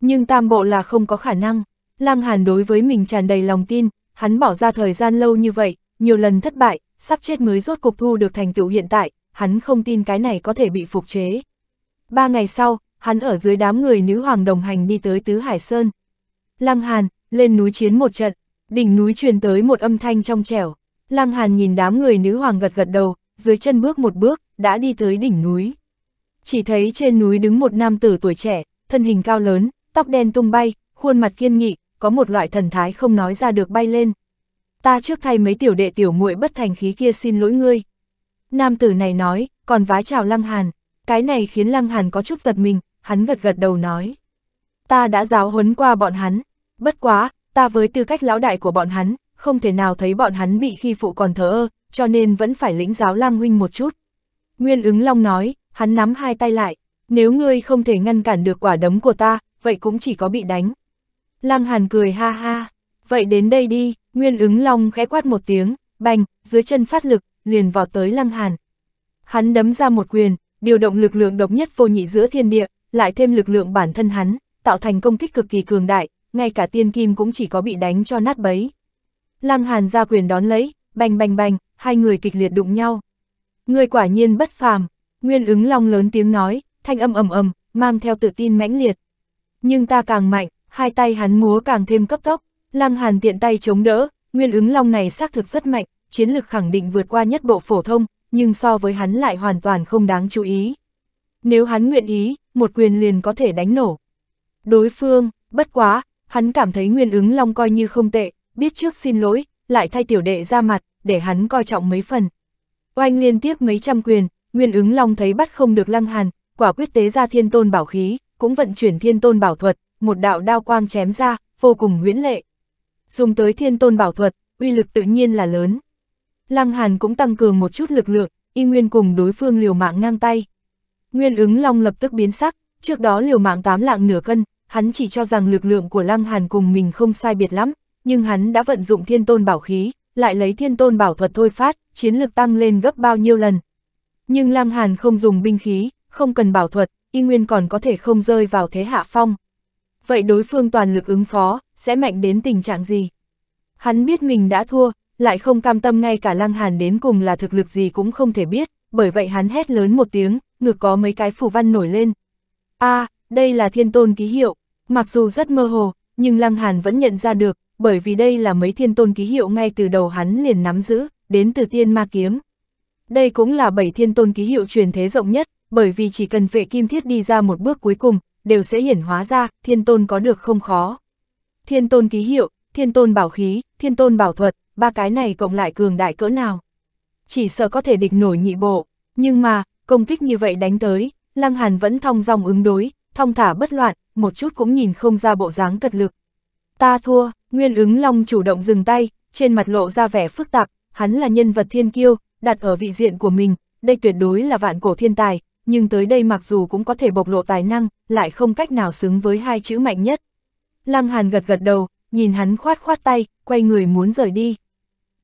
A: Nhưng tam bộ là không có khả năng, Lăng Hàn đối với mình tràn đầy lòng tin, hắn bỏ ra thời gian lâu như vậy, nhiều lần thất bại, sắp chết mới rốt cục thu được thành tựu hiện tại, hắn không tin cái này có thể bị phục chế. Ba ngày sau, hắn ở dưới đám người nữ hoàng đồng hành đi tới Tứ Hải Sơn. Lăng Hàn, lên núi chiến một trận, đỉnh núi truyền tới một âm thanh trong trẻo. Lăng Hàn nhìn đám người nữ hoàng gật gật đầu, dưới chân bước một bước, đã đi tới đỉnh núi. Chỉ thấy trên núi đứng một nam tử tuổi trẻ, thân hình cao lớn, tóc đen tung bay, khuôn mặt kiên nghị, có một loại thần thái không nói ra được bay lên. Ta trước thay mấy tiểu đệ tiểu muội bất thành khí kia xin lỗi ngươi. Nam tử này nói, còn vái chào Lăng Hàn, cái này khiến Lăng Hàn có chút giật mình, hắn gật gật đầu nói. Ta đã giáo huấn qua bọn hắn, bất quá, ta với tư cách lão đại của bọn hắn, không thể nào thấy bọn hắn bị khi phụ còn thờ ơ, cho nên vẫn phải lĩnh giáo lang Huynh một chút. Nguyên ứng long nói, hắn nắm hai tay lại, nếu ngươi không thể ngăn cản được quả đấm của ta, vậy cũng chỉ có bị đánh. Lam Hàn cười ha ha, vậy đến đây đi, Nguyên ứng long khẽ quát một tiếng, bành, dưới chân phát lực, liền vào tới Lăng Hàn. Hắn đấm ra một quyền, điều động lực lượng độc nhất vô nhị giữa thiên địa, lại thêm lực lượng bản thân hắn, tạo thành công kích cực kỳ cường đại, ngay cả tiên kim cũng chỉ có bị đánh cho nát bấy. Lăng Hàn ra quyền đón lấy, bành bành bành, hai người kịch liệt đụng nhau. Người quả nhiên bất phàm, Nguyên ứng long lớn tiếng nói, thanh âm ầm ầm, mang theo tự tin mãnh liệt. Nhưng ta càng mạnh, hai tay hắn múa càng thêm cấp tốc, Lăng Hàn tiện tay chống đỡ, Nguyên ứng long này xác thực rất mạnh, chiến lực khẳng định vượt qua nhất bộ phổ thông, nhưng so với hắn lại hoàn toàn không đáng chú ý nếu hắn nguyện ý, một quyền liền có thể đánh nổ. Đối phương, bất quá, hắn cảm thấy Nguyên ứng Long coi như không tệ, biết trước xin lỗi, lại thay tiểu đệ ra mặt, để hắn coi trọng mấy phần. Oanh liên tiếp mấy trăm quyền, Nguyên ứng Long thấy bắt không được lăng hàn, quả quyết tế ra thiên tôn bảo khí, cũng vận chuyển thiên tôn bảo thuật, một đạo đao quang chém ra, vô cùng nguyễn lệ. Dùng tới thiên tôn bảo thuật, uy lực tự nhiên là lớn. Lăng Hàn cũng tăng cường một chút lực lượng, y nguyên cùng đối phương liều mạng ngang tay. Nguyên ứng long lập tức biến sắc, trước đó liều mạng tám lạng nửa cân, hắn chỉ cho rằng lực lượng của Lăng Hàn cùng mình không sai biệt lắm, nhưng hắn đã vận dụng thiên tôn bảo khí, lại lấy thiên tôn bảo thuật thôi phát, chiến lực tăng lên gấp bao nhiêu lần. Nhưng Lăng Hàn không dùng binh khí, không cần bảo thuật, y nguyên còn có thể không rơi vào thế hạ phong. Vậy đối phương toàn lực ứng phó, sẽ mạnh đến tình trạng gì? Hắn biết mình đã thua, lại không cam tâm ngay cả Lăng Hàn đến cùng là thực lực gì cũng không thể biết, bởi vậy hắn hét lớn một tiếng, ngược có mấy cái phủ văn nổi lên. a à, đây là thiên tôn ký hiệu, mặc dù rất mơ hồ, nhưng Lăng Hàn vẫn nhận ra được, bởi vì đây là mấy thiên tôn ký hiệu ngay từ đầu hắn liền nắm giữ, đến từ tiên ma kiếm. Đây cũng là bảy thiên tôn ký hiệu truyền thế rộng nhất, bởi vì chỉ cần vệ kim thiết đi ra một bước cuối cùng, đều sẽ hiển hóa ra, thiên tôn có được không khó. Thiên tôn ký hiệu, thiên tôn bảo khí, thiên tôn bảo thuật, ba cái này cộng lại cường đại cỡ nào. Chỉ sợ có thể địch nổi nhị bộ, nhưng mà, công kích như vậy đánh tới, Lăng Hàn vẫn thong dòng ứng đối, thong thả bất loạn, một chút cũng nhìn không ra bộ dáng cật lực. Ta thua, Nguyên ứng Long chủ động dừng tay, trên mặt lộ ra vẻ phức tạp, hắn là nhân vật thiên kiêu, đặt ở vị diện của mình, đây tuyệt đối là vạn cổ thiên tài, nhưng tới đây mặc dù cũng có thể bộc lộ tài năng, lại không cách nào xứng với hai chữ mạnh nhất. Lăng Hàn gật gật đầu, nhìn hắn khoát khoát tay, quay người muốn rời đi.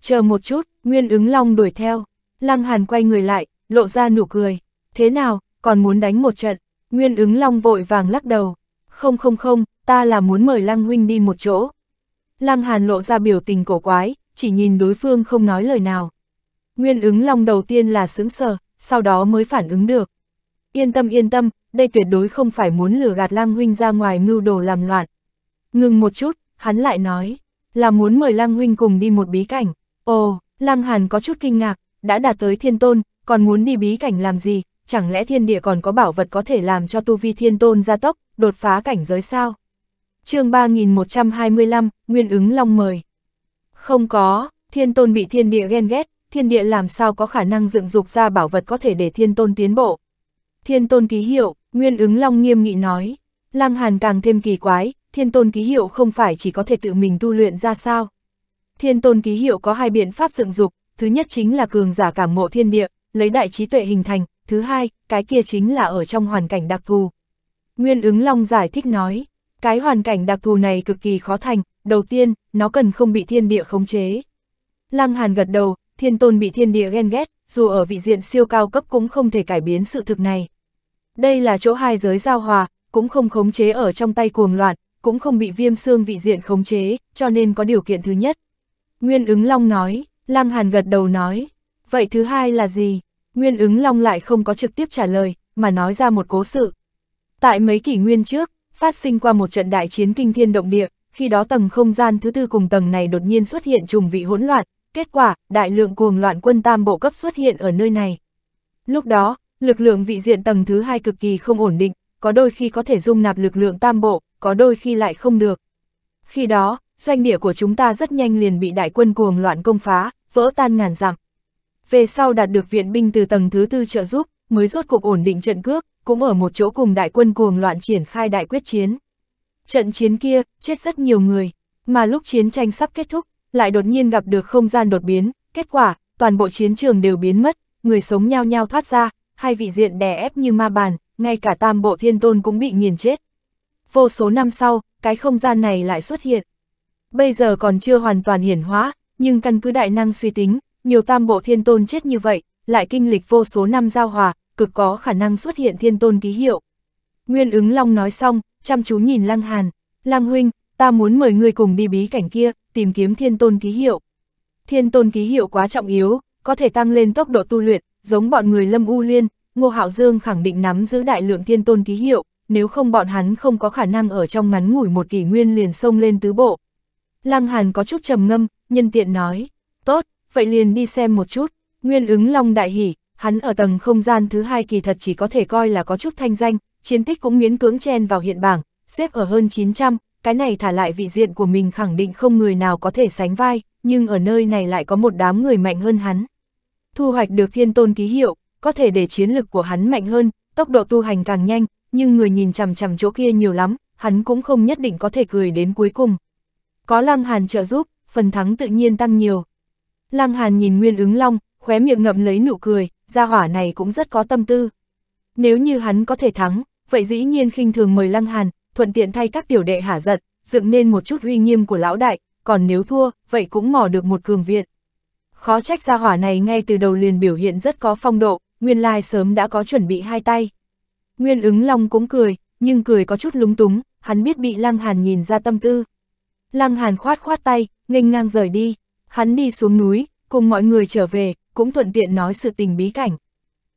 A: Chờ một chút, Nguyên ứng Long đuổi theo. Lăng Hàn quay người lại, lộ ra nụ cười. Thế nào, còn muốn đánh một trận? Nguyên ứng long vội vàng lắc đầu. Không không không, ta là muốn mời Lăng Huynh đi một chỗ. Lăng Hàn lộ ra biểu tình cổ quái, chỉ nhìn đối phương không nói lời nào. Nguyên ứng long đầu tiên là sững sờ, sau đó mới phản ứng được. Yên tâm yên tâm, đây tuyệt đối không phải muốn lừa gạt Lăng Huynh ra ngoài mưu đồ làm loạn. Ngừng một chút, hắn lại nói, là muốn mời Lăng Huynh cùng đi một bí cảnh. Ồ, Lăng Hàn có chút kinh ngạc, đã đạt tới thiên tôn, còn muốn đi bí cảnh làm gì, chẳng lẽ thiên địa còn có bảo vật có thể làm cho tu vi thiên tôn gia tốc, đột phá cảnh giới sao? chương 3125, Nguyên ứng Long mời. Không có, thiên tôn bị thiên địa ghen ghét, thiên địa làm sao có khả năng dựng dục ra bảo vật có thể để thiên tôn tiến bộ. Thiên tôn ký hiệu, Nguyên ứng Long nghiêm nghị nói. Lăng Hàn càng thêm kỳ quái, thiên tôn ký hiệu không phải chỉ có thể tự mình tu luyện ra sao. Thiên tôn ký hiệu có hai biện pháp dựng dục, thứ nhất chính là cường giả cảm ngộ thiên địa, lấy đại trí tuệ hình thành, thứ hai, cái kia chính là ở trong hoàn cảnh đặc thù. Nguyên ứng Long giải thích nói, cái hoàn cảnh đặc thù này cực kỳ khó thành, đầu tiên, nó cần không bị thiên địa khống chế. Lăng Hàn gật đầu, thiên tôn bị thiên địa ghen ghét, dù ở vị diện siêu cao cấp cũng không thể cải biến sự thực này. Đây là chỗ hai giới giao hòa, cũng không khống chế ở trong tay cuồng loạn, cũng không bị viêm xương vị diện khống chế, cho nên có điều kiện thứ nhất. Nguyên ứng Long nói, Lăng Hàn gật đầu nói, Vậy thứ hai là gì? Nguyên ứng long lại không có trực tiếp trả lời, mà nói ra một cố sự. Tại mấy kỷ nguyên trước, phát sinh qua một trận đại chiến kinh thiên động địa, khi đó tầng không gian thứ tư cùng tầng này đột nhiên xuất hiện trùng vị hỗn loạn, kết quả, đại lượng cuồng loạn quân tam bộ cấp xuất hiện ở nơi này. Lúc đó, lực lượng vị diện tầng thứ hai cực kỳ không ổn định, có đôi khi có thể dung nạp lực lượng tam bộ, có đôi khi lại không được. Khi đó, doanh địa của chúng ta rất nhanh liền bị đại quân cuồng loạn công phá, vỡ tan ngàn dặm về sau đạt được viện binh từ tầng thứ tư trợ giúp, mới rốt cuộc ổn định trận cước, cũng ở một chỗ cùng đại quân cuồng loạn triển khai đại quyết chiến. Trận chiến kia, chết rất nhiều người, mà lúc chiến tranh sắp kết thúc, lại đột nhiên gặp được không gian đột biến, kết quả, toàn bộ chiến trường đều biến mất, người sống nhao nhao thoát ra, hai vị diện đè ép như ma bàn, ngay cả tam bộ thiên tôn cũng bị nghiền chết. Vô số năm sau, cái không gian này lại xuất hiện. Bây giờ còn chưa hoàn toàn hiển hóa, nhưng căn cứ đại năng suy tính, nhiều tam bộ thiên tôn chết như vậy, lại kinh lịch vô số năm giao hòa, cực có khả năng xuất hiện thiên tôn ký hiệu. Nguyên ứng long nói xong, chăm chú nhìn Lăng Hàn, Lăng Huynh, ta muốn mời người cùng đi bí cảnh kia, tìm kiếm thiên tôn ký hiệu. Thiên tôn ký hiệu quá trọng yếu, có thể tăng lên tốc độ tu luyện, giống bọn người Lâm U Liên, Ngô Hạo Dương khẳng định nắm giữ đại lượng thiên tôn ký hiệu, nếu không bọn hắn không có khả năng ở trong ngắn ngủi một kỷ nguyên liền xông lên tứ bộ. Lăng Hàn có chút trầm ngâm, nhân tiện nói, tốt, vậy liền đi xem một chút, Nguyên ứng Long đại hỉ, hắn ở tầng không gian thứ hai kỳ thật chỉ có thể coi là có chút thanh danh, chiến tích cũng miễn cưỡng chen vào hiện bảng, xếp ở hơn 900, cái này thả lại vị diện của mình khẳng định không người nào có thể sánh vai, nhưng ở nơi này lại có một đám người mạnh hơn hắn. Thu hoạch được thiên tôn ký hiệu, có thể để chiến lực của hắn mạnh hơn, tốc độ tu hành càng nhanh, nhưng người nhìn chằm chằm chỗ kia nhiều lắm, hắn cũng không nhất định có thể cười đến cuối cùng. Có lăng hàn trợ giúp, phần thắng tự nhiên tăng nhiều. Lăng Hàn nhìn Nguyên ứng long, khóe miệng ngậm lấy nụ cười, gia hỏa này cũng rất có tâm tư. Nếu như hắn có thể thắng, vậy dĩ nhiên khinh thường mời Lăng Hàn, thuận tiện thay các tiểu đệ hả giận, dựng nên một chút uy nghiêm của lão đại, còn nếu thua, vậy cũng mò được một cường viện. Khó trách gia hỏa này ngay từ đầu liền biểu hiện rất có phong độ, nguyên lai sớm đã có chuẩn bị hai tay. Nguyên ứng long cũng cười, nhưng cười có chút lúng túng, hắn biết bị Lăng Hàn nhìn ra tâm tư. Lăng Hàn khoát khoát tay, nghênh ngang rời đi. Hắn đi xuống núi, cùng mọi người trở về, cũng thuận tiện nói sự tình bí cảnh.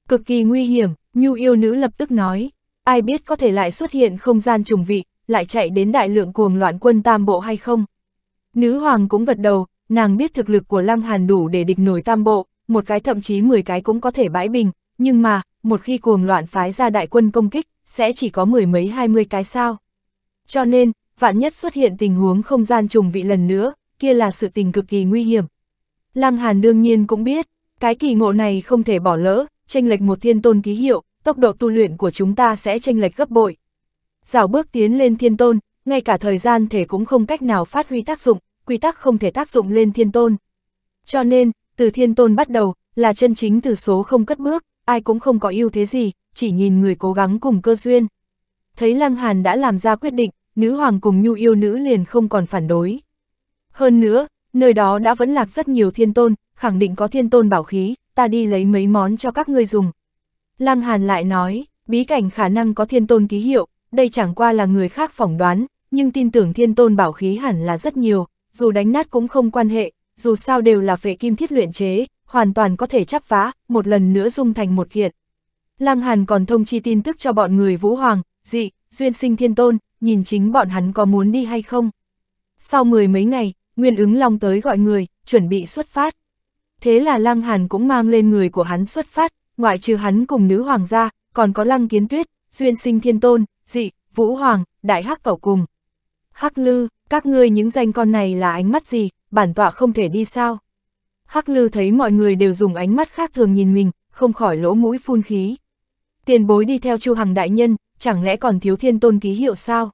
A: Cực kỳ nguy hiểm, Nhu yêu nữ lập tức nói, ai biết có thể lại xuất hiện không gian trùng vị, lại chạy đến đại lượng cuồng loạn quân tam bộ hay không. Nữ hoàng cũng gật đầu, nàng biết thực lực của Lăng Hàn đủ để địch nổi tam bộ, một cái thậm chí 10 cái cũng có thể bãi bình, nhưng mà, một khi cuồng loạn phái ra đại quân công kích, sẽ chỉ có mười mấy hai mươi cái sao. Cho nên, vạn nhất xuất hiện tình huống không gian trùng vị lần nữa, kia là sự tình cực kỳ nguy hiểm. Lăng Hàn đương nhiên cũng biết, cái kỳ ngộ này không thể bỏ lỡ, tranh lệch một thiên tôn ký hiệu, tốc độ tu luyện của chúng ta sẽ tranh lệch gấp bội. Dảo bước tiến lên thiên tôn, ngay cả thời gian thể cũng không cách nào phát huy tác dụng, quy tắc không thể tác dụng lên thiên tôn. Cho nên, từ thiên tôn bắt đầu, là chân chính từ số không cất bước, ai cũng không có ưu thế gì, chỉ nhìn người cố gắng cùng cơ duyên. Thấy Lăng Hàn đã làm ra quyết định, nữ hoàng cùng nhu yêu nữ liền không còn phản đối. Hơn nữa, nơi đó đã vẫn lạc rất nhiều thiên tôn, khẳng định có thiên tôn bảo khí, ta đi lấy mấy món cho các ngươi dùng. Lăng Hàn lại nói, bí cảnh khả năng có thiên tôn ký hiệu, đây chẳng qua là người khác phỏng đoán, nhưng tin tưởng thiên tôn bảo khí hẳn là rất nhiều, dù đánh nát cũng không quan hệ, dù sao đều là phệ kim thiết luyện chế, hoàn toàn có thể chắp vá, một lần nữa dung thành một kiện. Lăng Hàn còn thông chi tin tức cho bọn người Vũ Hoàng, dị, duyên sinh thiên tôn, nhìn chính bọn hắn có muốn đi hay không. Sau mười mấy ngày, Nguyên ứng long tới gọi người, chuẩn bị xuất phát. Thế là Lăng Hàn cũng mang lên người của hắn xuất phát, ngoại trừ hắn cùng nữ hoàng gia, còn có Lăng Kiến Tuyết, Duyên Sinh Thiên Tôn, Dị, Vũ Hoàng, Đại Hắc Cẩu cùng. Hắc Lư, các ngươi những danh con này là ánh mắt gì, bản tọa không thể đi sao? Hắc Lư thấy mọi người đều dùng ánh mắt khác thường nhìn mình, không khỏi lỗ mũi phun khí. Tiền bối đi theo Chu Hằng đại nhân, chẳng lẽ còn thiếu thiên tôn ký hiệu sao?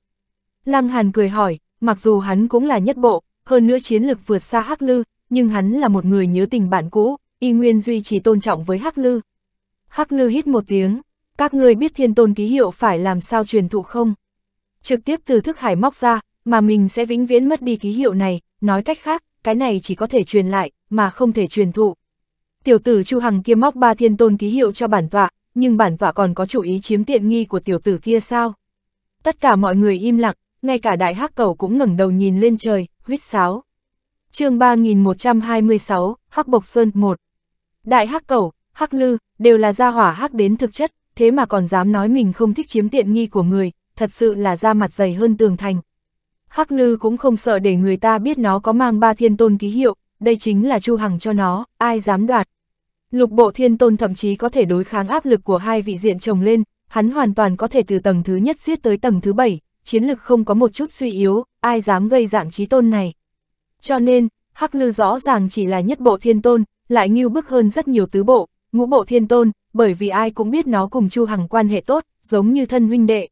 A: Lăng Hàn cười hỏi, mặc dù hắn cũng là nhất bộ, hơn nữa chiến lực vượt xa Hắc Lư, nhưng hắn là một người nhớ tình bạn cũ, y nguyên duy trì tôn trọng với Hắc Lư. Hắc Lư hít một tiếng, các ngươi biết thiên tôn ký hiệu phải làm sao truyền thụ không? Trực tiếp từ thức hải móc ra, mà mình sẽ vĩnh viễn mất đi ký hiệu này, nói cách khác, cái này chỉ có thể truyền lại, mà không thể truyền thụ. Tiểu tử Chu Hằng kia móc ba thiên tôn ký hiệu cho bản tọa, nhưng bản tọa còn có chủ ý chiếm tiện nghi của tiểu tử kia sao? Tất cả mọi người im lặng, ngay cả đại hắc cầu cũng ngẩng đầu nhìn lên trời, huyết sáo. chương 3126, Hắc Bộc Sơn 1 Đại Hắc Cẩu, Hắc Lư, đều là gia hỏa hắc đến thực chất, thế mà còn dám nói mình không thích chiếm tiện nghi của người, thật sự là da mặt dày hơn tường thành. Hắc Lư cũng không sợ để người ta biết nó có mang ba thiên tôn ký hiệu, đây chính là Chu Hằng cho nó, ai dám đoạt. Lục bộ thiên tôn thậm chí có thể đối kháng áp lực của hai vị diện chồng lên, hắn hoàn toàn có thể từ tầng thứ nhất giết tới tầng thứ bảy, chiến lực không có một chút suy yếu, ai dám gây dạng trí tôn này. Cho nên, Hắc Lư rõ ràng chỉ là nhất bộ thiên tôn, lại nghiêu bức hơn rất nhiều tứ bộ, ngũ bộ thiên tôn, bởi vì ai cũng biết nó cùng Chu Hằng quan hệ tốt, giống như thân huynh đệ.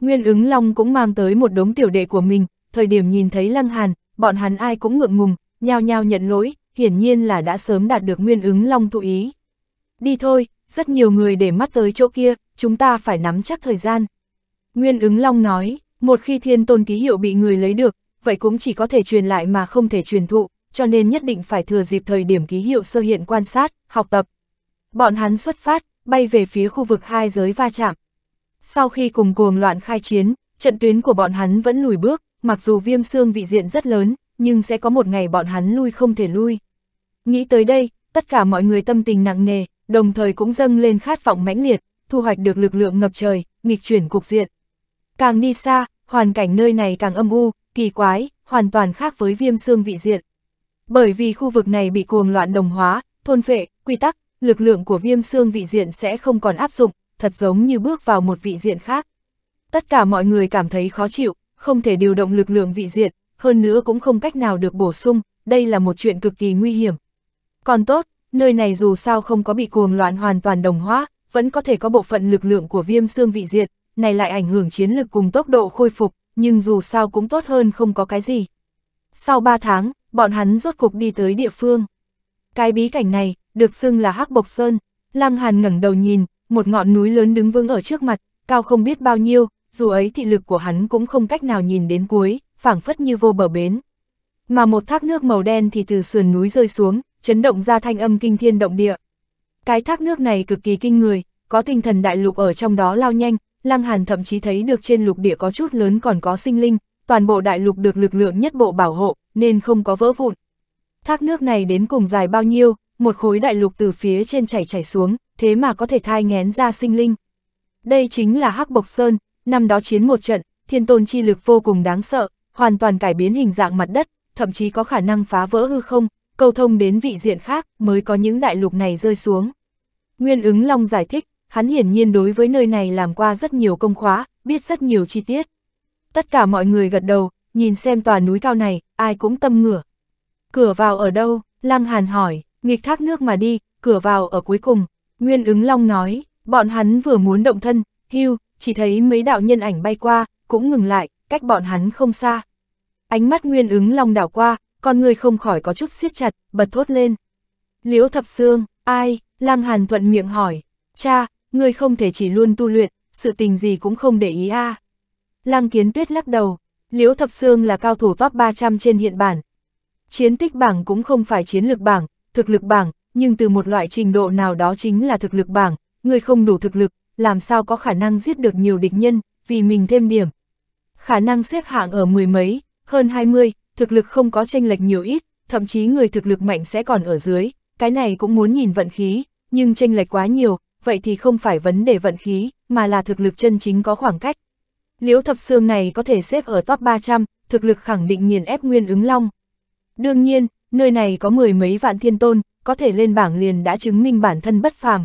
A: Nguyên ứng Long cũng mang tới một đống tiểu đệ của mình, thời điểm nhìn thấy Lăng Hàn, bọn hắn ai cũng ngượng ngùng, nhao nhao nhận lỗi, hiển nhiên là đã sớm đạt được Nguyên ứng Long thụ ý. Đi thôi, rất nhiều người để mắt tới chỗ kia, chúng ta phải nắm chắc thời gian. Nguyên ứng Long nói, một khi thiên tôn ký hiệu bị người lấy được, vậy cũng chỉ có thể truyền lại mà không thể truyền thụ, cho nên nhất định phải thừa dịp thời điểm ký hiệu sơ hiện quan sát, học tập. Bọn hắn xuất phát, bay về phía khu vực hai giới va chạm. Sau khi cùng cuồng loạn khai chiến, trận tuyến của bọn hắn vẫn lùi bước, mặc dù viêm xương vị diện rất lớn, nhưng sẽ có một ngày bọn hắn lui không thể lui. Nghĩ tới đây, tất cả mọi người tâm tình nặng nề, đồng thời cũng dâng lên khát vọng mãnh liệt, thu hoạch được lực lượng ngập trời, nghịch chuyển cục diện. Càng đi xa, hoàn cảnh nơi này càng âm u, kỳ quái, hoàn toàn khác với viêm xương vị diện. Bởi vì khu vực này bị cuồng loạn đồng hóa, thôn phệ, quy tắc, lực lượng của viêm xương vị diện sẽ không còn áp dụng, thật giống như bước vào một vị diện khác. Tất cả mọi người cảm thấy khó chịu, không thể điều động lực lượng vị diện, hơn nữa cũng không cách nào được bổ sung, đây là một chuyện cực kỳ nguy hiểm. Còn tốt, nơi này dù sao không có bị cuồng loạn hoàn toàn đồng hóa, vẫn có thể có bộ phận lực lượng của viêm xương vị diện, này lại ảnh hưởng chiến lực cùng tốc độ khôi phục, nhưng dù sao cũng tốt hơn không có cái gì. Sau 3 tháng, bọn hắn rốt cục đi tới địa phương. Cái bí cảnh này, được xưng là Hắc Bộc Sơn, Lăng Hàn ngẩng đầu nhìn, một ngọn núi lớn đứng vững ở trước mặt, cao không biết bao nhiêu, dù ấy thị lực của hắn cũng không cách nào nhìn đến cuối, phảng phất như vô bờ bến. Mà một thác nước màu đen thì từ sườn núi rơi xuống, chấn động ra thanh âm kinh thiên động địa. Cái thác nước này cực kỳ kinh người, có tinh thần đại lục ở trong đó lao nhanh, Lăng Hàn thậm chí thấy được trên lục địa có chút lớn còn có sinh linh, toàn bộ đại lục được lực lượng nhất bộ bảo hộ, nên không có vỡ vụn. Thác nước này đến cùng dài bao nhiêu, một khối đại lục từ phía trên chảy chảy xuống, thế mà có thể thai ngén ra sinh linh. Đây chính là Hắc Bộc Sơn, năm đó chiến một trận, thiên tôn chi lực vô cùng đáng sợ, hoàn toàn cải biến hình dạng mặt đất, thậm chí có khả năng phá vỡ hư không, cầu thông đến vị diện khác mới có những đại lục này rơi xuống. Nguyên ứng Long giải thích, hắn hiển nhiên đối với nơi này làm qua rất nhiều công khóa, biết rất nhiều chi tiết. Tất cả mọi người gật đầu, nhìn xem tòa núi cao này, ai cũng tâm ngửa. Cửa vào ở đâu? Lăng Hàn hỏi, nghịch thác nước mà đi, cửa vào ở cuối cùng. Nguyên ứng long nói, bọn hắn vừa muốn động thân, hưu, chỉ thấy mấy đạo nhân ảnh bay qua, cũng ngừng lại, cách bọn hắn không xa. Ánh mắt Nguyên ứng long đảo qua, con người không khỏi có chút siết chặt, bật thốt lên. Liễu thập xương, ai? Lăng Hàn thuận miệng hỏi, cha, ngươi không thể chỉ luôn tu luyện, sự tình gì cũng không để ý a. À. Lăng Kiến Tuyết lắc đầu, Liễu Thập Sương là cao thủ top 300 trên hiện bản. Chiến tích bảng cũng không phải chiến lược bảng, thực lực bảng, nhưng từ một loại trình độ nào đó chính là thực lực bảng, ngươi không đủ thực lực, làm sao có khả năng giết được nhiều địch nhân, vì mình thêm điểm. Khả năng xếp hạng ở mười mấy, hơn 20, thực lực không có tranh lệch nhiều ít, thậm chí người thực lực mạnh sẽ còn ở dưới, cái này cũng muốn nhìn vận khí, nhưng tranh lệch quá nhiều, vậy thì không phải vấn đề vận khí, mà là thực lực chân chính có khoảng cách. Liễu Thập xương này có thể xếp ở top 300, thực lực khẳng định nghiền ép Nguyên ứng Long. Đương nhiên, nơi này có mười mấy vạn thiên tôn, có thể lên bảng liền đã chứng minh bản thân bất phàm.